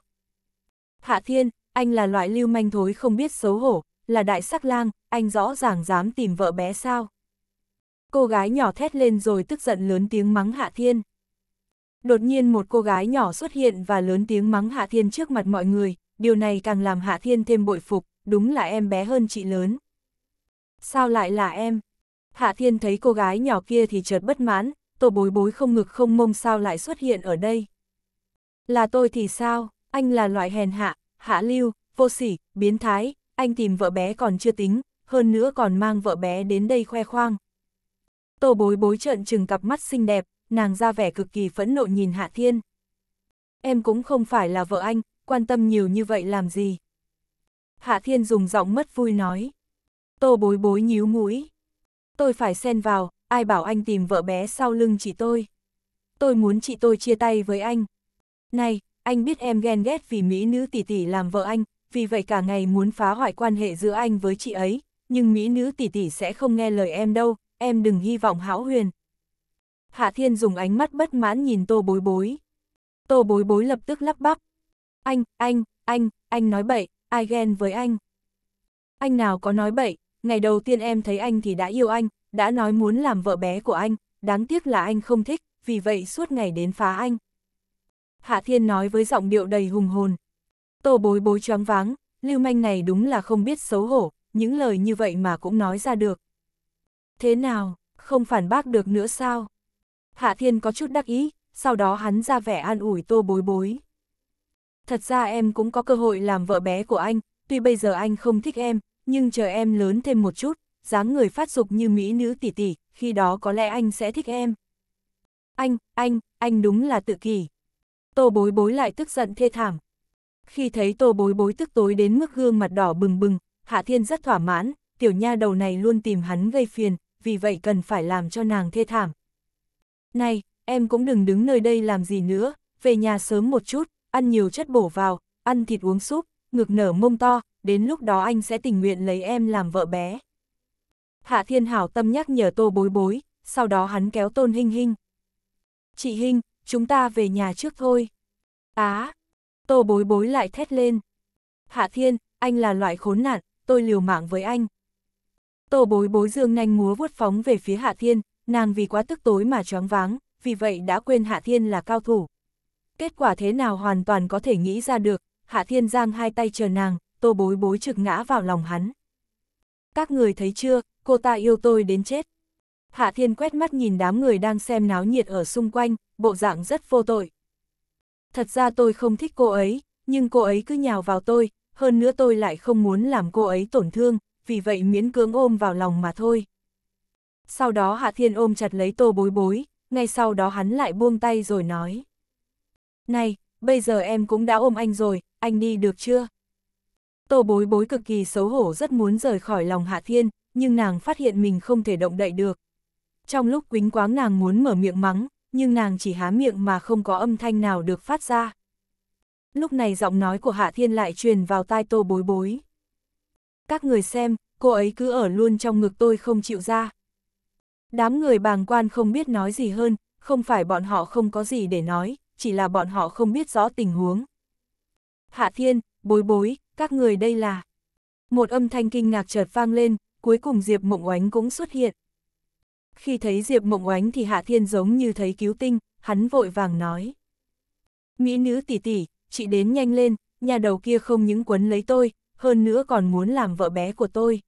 Hạ Thiên, anh là loại lưu manh thối không biết xấu hổ, là đại sắc lang, anh rõ ràng dám tìm vợ bé sao. Cô gái nhỏ thét lên rồi tức giận lớn tiếng mắng Hạ Thiên. Đột nhiên một cô gái nhỏ xuất hiện và lớn tiếng mắng Hạ Thiên trước mặt mọi người, điều này càng làm Hạ Thiên thêm bội phục, đúng là em bé hơn chị lớn sao lại là em? Hạ Thiên thấy cô gái nhỏ kia thì chợt bất mãn, tổ bối bối không ngực không mông sao lại xuất hiện ở đây? Là tôi thì sao, anh là loại hèn hạ, hạ lưu, vô sỉ, biến thái, anh tìm vợ bé còn chưa tính, hơn nữa còn mang vợ bé đến đây khoe khoang. tổ bối bối trợn trừng cặp mắt xinh đẹp, nàng ra vẻ cực kỳ phẫn nộ nhìn Hạ Thiên. Em cũng không phải là vợ anh, quan tâm nhiều như vậy làm gì? Hạ Thiên dùng giọng mất vui nói. Tô bối bối nhíu mũi. Tôi phải xen vào, ai bảo anh tìm vợ bé sau lưng chị tôi. Tôi muốn chị tôi chia tay với anh. Này, anh biết em ghen ghét vì mỹ nữ tỷ tỷ làm vợ anh, vì vậy cả ngày muốn phá hoại quan hệ giữa anh với chị ấy, nhưng mỹ nữ tỷ tỷ sẽ không nghe lời em đâu, em đừng hy vọng hão huyền. Hạ Thiên dùng ánh mắt bất mãn nhìn Tô Bối Bối. Tô Bối Bối lập tức lắp bắp. Anh, anh, anh, anh nói bậy, ai ghen với anh? Anh nào có nói bậy, ngày đầu tiên em thấy anh thì đã yêu anh, đã nói muốn làm vợ bé của anh, đáng tiếc là anh không thích, vì vậy suốt ngày đến phá anh. Hạ Thiên nói với giọng điệu đầy hùng hồn. Tô bối bối choáng váng, lưu manh này đúng là không biết xấu hổ, những lời như vậy mà cũng nói ra được. Thế nào, không phản bác được nữa sao? Hạ Thiên có chút đắc ý, sau đó hắn ra vẻ an ủi tô bối bối. Thật ra em cũng có cơ hội làm vợ bé của anh, tuy bây giờ anh không thích em, nhưng chờ em lớn thêm một chút, dáng người phát dục như mỹ nữ tỷ tỷ, khi đó có lẽ anh sẽ thích em. Anh, anh, anh đúng là tự kỷ. Tô bối bối lại tức giận thê thảm. Khi thấy tô bối bối tức tối đến mức gương mặt đỏ bừng bừng, Hạ Thiên rất thỏa mãn, tiểu nha đầu này luôn tìm hắn gây phiền, vì vậy cần phải làm cho nàng thê thảm. Này, em cũng đừng đứng nơi đây làm gì nữa, về nhà sớm một chút, ăn nhiều chất bổ vào, ăn thịt uống súp, ngược nở mông to, đến lúc đó anh sẽ tình nguyện lấy em làm vợ bé. Hạ Thiên Hảo tâm nhắc nhở Tô Bối Bối, sau đó hắn kéo Tôn Hinh Hinh. Chị Hinh, chúng ta về nhà trước thôi. Á, à, Tô Bối Bối lại thét lên. Hạ Thiên, anh là loại khốn nạn, tôi liều mạng với anh. Tô Bối Bối dương nhanh múa vuốt phóng về phía Hạ Thiên, nàng vì quá tức tối mà choáng váng, vì vậy đã quên Hạ Thiên là cao thủ. Kết quả thế nào hoàn toàn có thể nghĩ ra được, Hạ Thiên giang hai tay chờ nàng, tô bối bối trực ngã vào lòng hắn. Các người thấy chưa, cô ta yêu tôi đến chết. Hạ Thiên quét mắt nhìn đám người đang xem náo nhiệt ở xung quanh, bộ dạng rất vô tội. Thật ra tôi không thích cô ấy, nhưng cô ấy cứ nhào vào tôi, hơn nữa tôi lại không muốn làm cô ấy tổn thương, vì vậy miễn cưỡng ôm vào lòng mà thôi. Sau đó Hạ Thiên ôm chặt lấy tô bối bối, ngay sau đó hắn lại buông tay rồi nói. Này, bây giờ em cũng đã ôm anh rồi, anh đi được chưa? Tô bối bối cực kỳ xấu hổ rất muốn rời khỏi lòng Hạ Thiên, nhưng nàng phát hiện mình không thể động đậy được. Trong lúc quính quáng nàng muốn mở miệng mắng, nhưng nàng chỉ há miệng mà không có âm thanh nào được phát ra. Lúc này giọng nói của Hạ Thiên lại truyền vào tai tô bối bối. Các người xem, cô ấy cứ ở luôn trong ngực tôi không chịu ra. Đám người bàng quan không biết nói gì hơn, không phải bọn họ không có gì để nói, chỉ là bọn họ không biết rõ tình huống. Hạ Thiên, bối bối, các người đây là... Một âm thanh kinh ngạc chợt vang lên, cuối cùng Diệp Mộng Oánh cũng xuất hiện. Khi thấy Diệp Mộng Oánh thì Hạ Thiên giống như thấy cứu tinh, hắn vội vàng nói. Mỹ nữ tỷ tỷ, chị đến nhanh lên, nhà đầu kia không những quấn lấy tôi, hơn nữa còn muốn làm vợ bé của tôi.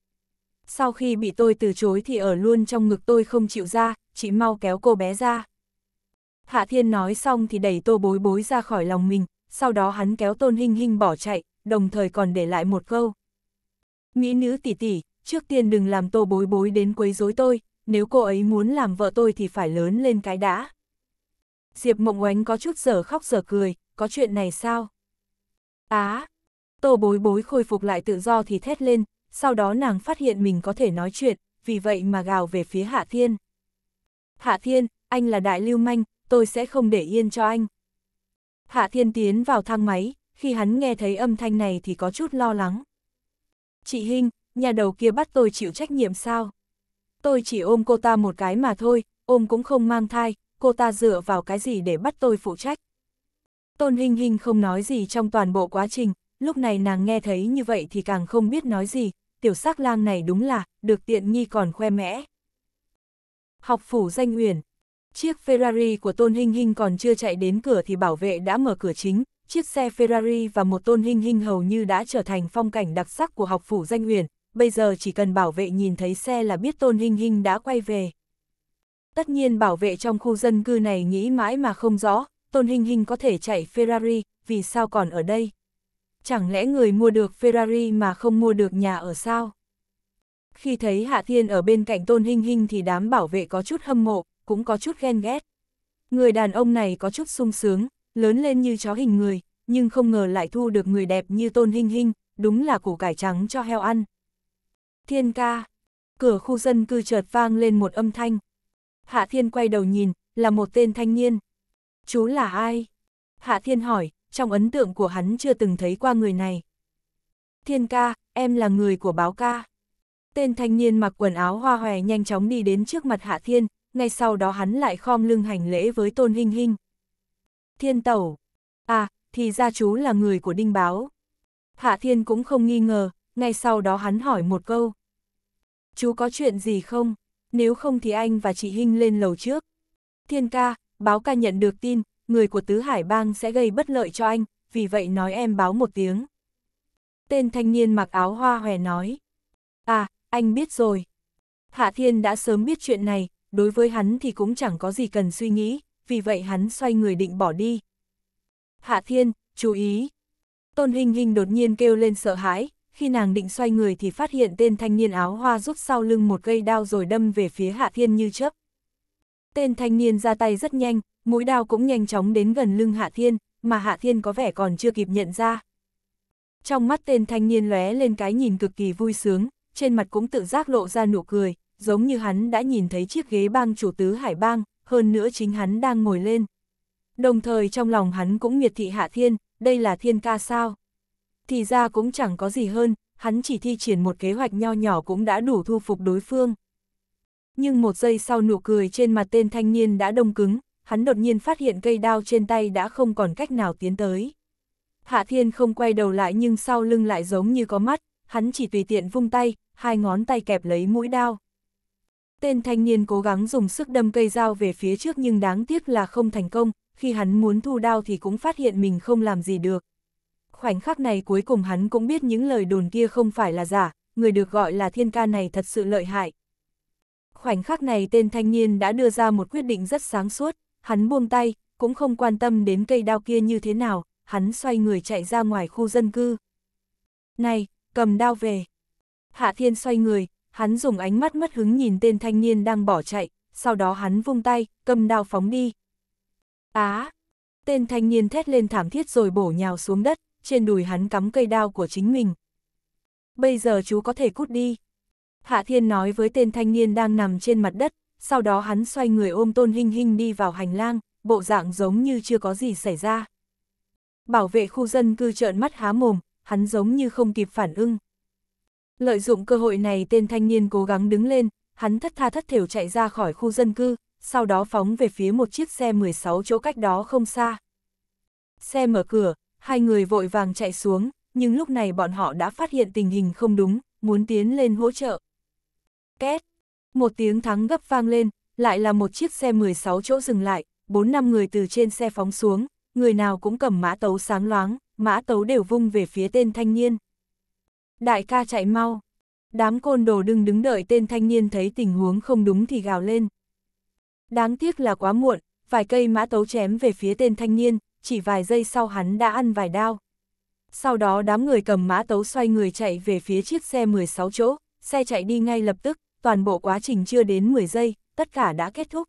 Sau khi bị tôi từ chối thì ở luôn trong ngực tôi không chịu ra, chị mau kéo cô bé ra. Hạ Thiên nói xong thì đẩy tô bối bối ra khỏi lòng mình, sau đó hắn kéo tôn hinh hinh bỏ chạy, đồng thời còn để lại một câu. Mỹ nữ tỷ tỷ, trước tiên đừng làm tô bối bối đến quấy rối tôi, nếu cô ấy muốn làm vợ tôi thì phải lớn lên cái đã. Diệp Mộng Oánh có chút giờ khóc giờ cười, có chuyện này sao? Á! tô bối bối khôi phục lại tự do thì thét lên, sau đó nàng phát hiện mình có thể nói chuyện, vì vậy mà gào về phía Hạ Thiên. Hạ Thiên, anh là đại lưu manh, tôi sẽ không để yên cho anh. Hạ Thiên tiến vào thang máy, khi hắn nghe thấy âm thanh này thì có chút lo lắng. Chị Hinh, nhà đầu kia bắt tôi chịu trách nhiệm sao? Tôi chỉ ôm cô ta một cái mà thôi, ôm cũng không mang thai, cô ta dựa vào cái gì để bắt tôi phụ trách? Tôn Hinh Hinh không nói gì trong toàn bộ quá trình, lúc này nàng nghe thấy như vậy thì càng không biết nói gì, tiểu sắc lang này đúng là, được tiện nghi còn khoe mẽ. Học phủ danh uyển, chiếc Ferrari của Tôn Hinh Hinh còn chưa chạy đến cửa thì bảo vệ đã mở cửa chính, chiếc xe Ferrari và một tôn hình hình hầu như đã trở thành phong cảnh đặc sắc của học phủ danh huyền, bây giờ chỉ cần bảo vệ nhìn thấy xe là biết tôn hình hình đã quay về. Tất nhiên bảo vệ trong khu dân cư này nghĩ mãi mà không rõ, tôn hình hình có thể chạy Ferrari, vì sao còn ở đây? Chẳng lẽ người mua được Ferrari mà không mua được nhà ở sao? Khi thấy Hạ Thiên ở bên cạnh tôn hình hình thì đám bảo vệ có chút hâm mộ, cũng có chút ghen ghét. Người đàn ông này có chút sung sướng, lớn lên như chó hình người, nhưng không ngờ lại thu được người đẹp như Tôn hình hình đúng là củ cải trắng cho heo ăn. Thiên ca, cửa khu dân cư chợt vang lên một âm thanh. Hạ Thiên quay đầu nhìn, là một tên thanh niên. Chú là ai? Hạ Thiên hỏi, trong ấn tượng của hắn chưa từng thấy qua người này. Thiên ca, em là người của báo ca. Tên thanh niên mặc quần áo hoa hòe nhanh chóng đi đến trước mặt Hạ Thiên, ngay sau đó hắn lại khom lưng hành lễ với Tôn Hinh Hinh. Thiên Tẩu. À, thì ra chú là người của Đinh Báo. Hạ Thiên cũng không nghi ngờ, ngay sau đó hắn hỏi một câu. Chú có chuyện gì không? Nếu không thì anh và chị Hinh lên lầu trước. Thiên ca, báo ca nhận được tin, người của Tứ Hải Bang sẽ gây bất lợi cho anh, vì vậy nói em báo một tiếng. Tên thanh niên mặc áo hoa hòe nói. À, anh biết rồi. Hạ Thiên đã sớm biết chuyện này, đối với hắn thì cũng chẳng có gì cần suy nghĩ vì vậy hắn xoay người định bỏ đi. Hạ Thiên, chú ý! Tôn Hinh Hinh đột nhiên kêu lên sợ hãi, khi nàng định xoay người thì phát hiện tên thanh niên áo hoa rút sau lưng một cây đao rồi đâm về phía Hạ Thiên như chớp. Tên thanh niên ra tay rất nhanh, mũi đao cũng nhanh chóng đến gần lưng Hạ Thiên, mà Hạ Thiên có vẻ còn chưa kịp nhận ra. Trong mắt tên thanh niên lóe lên cái nhìn cực kỳ vui sướng, trên mặt cũng tự giác lộ ra nụ cười, giống như hắn đã nhìn thấy chiếc ghế bang chủ tứ hải bang, hơn nữa chính hắn đang ngồi lên. Đồng thời trong lòng hắn cũng miệt thị hạ thiên, đây là thiên ca sao. Thì ra cũng chẳng có gì hơn, hắn chỉ thi triển một kế hoạch nho nhỏ cũng đã đủ thu phục đối phương. Nhưng một giây sau nụ cười trên mặt tên thanh niên đã đông cứng, hắn đột nhiên phát hiện cây đao trên tay đã không còn cách nào tiến tới. Hạ thiên không quay đầu lại nhưng sau lưng lại giống như có mắt, hắn chỉ tùy tiện vung tay, hai ngón tay kẹp lấy mũi đao. Tên thanh niên cố gắng dùng sức đâm cây dao về phía trước nhưng đáng tiếc là không thành công, khi hắn muốn thu đao thì cũng phát hiện mình không làm gì được. Khoảnh khắc này cuối cùng hắn cũng biết những lời đồn kia không phải là giả, người được gọi là thiên ca này thật sự lợi hại. Khoảnh khắc này tên thanh niên đã đưa ra một quyết định rất sáng suốt, hắn buông tay, cũng không quan tâm đến cây đao kia như thế nào, hắn xoay người chạy ra ngoài khu dân cư. Này, cầm đao về. Hạ thiên xoay người, hắn dùng ánh mắt mất hứng nhìn tên thanh niên đang bỏ chạy, sau đó hắn vung tay, cầm đao phóng đi. Á! tên thanh niên thét lên thảm thiết rồi bổ nhào xuống đất, trên đùi hắn cắm cây đao của chính mình. Bây giờ chú có thể cút đi. Hạ Thiên nói với tên thanh niên đang nằm trên mặt đất, sau đó hắn xoay người ôm Tôn Hinh Hinh đi vào hành lang, bộ dạng giống như chưa có gì xảy ra. Bảo vệ khu dân cư trợn mắt há mồm, hắn giống như không kịp phản ưng. Lợi dụng cơ hội này tên thanh niên cố gắng đứng lên, hắn thất tha thất thểu chạy ra khỏi khu dân cư, sau đó phóng về phía một chiếc xe 16 chỗ cách đó không xa. Xe mở cửa, hai người vội vàng chạy xuống, nhưng lúc này bọn họ đã phát hiện tình hình không đúng, muốn tiến lên hỗ trợ. Két! Một tiếng thắng gấp vang lên, lại là một chiếc xe 16 chỗ dừng lại, bốn năm người từ trên xe phóng xuống, người nào cũng cầm mã tấu sáng loáng, mã tấu đều vung về phía tên thanh niên. Đại ca chạy mau. Đám côn đồ đừng đứng đợi tên thanh niên thấy tình huống không đúng thì gào lên. Đáng tiếc là quá muộn, vài cây mã tấu chém về phía tên thanh niên, chỉ vài giây sau hắn đã ăn vài đao. Sau đó đám người cầm mã tấu xoay người chạy về phía chiếc xe 16 chỗ, xe chạy đi ngay lập tức, toàn bộ quá trình chưa đến 10 giây, tất cả đã kết thúc.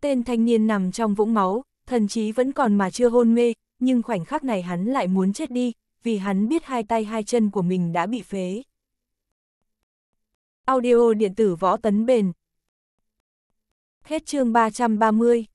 Tên thanh niên nằm trong vũng máu, thần chí vẫn còn mà chưa hôn mê, nhưng khoảnh khắc này hắn lại muốn chết đi, vì hắn biết hai tay hai chân của mình đã bị phế. Audio điện tử võ tấn bền Hết chương 330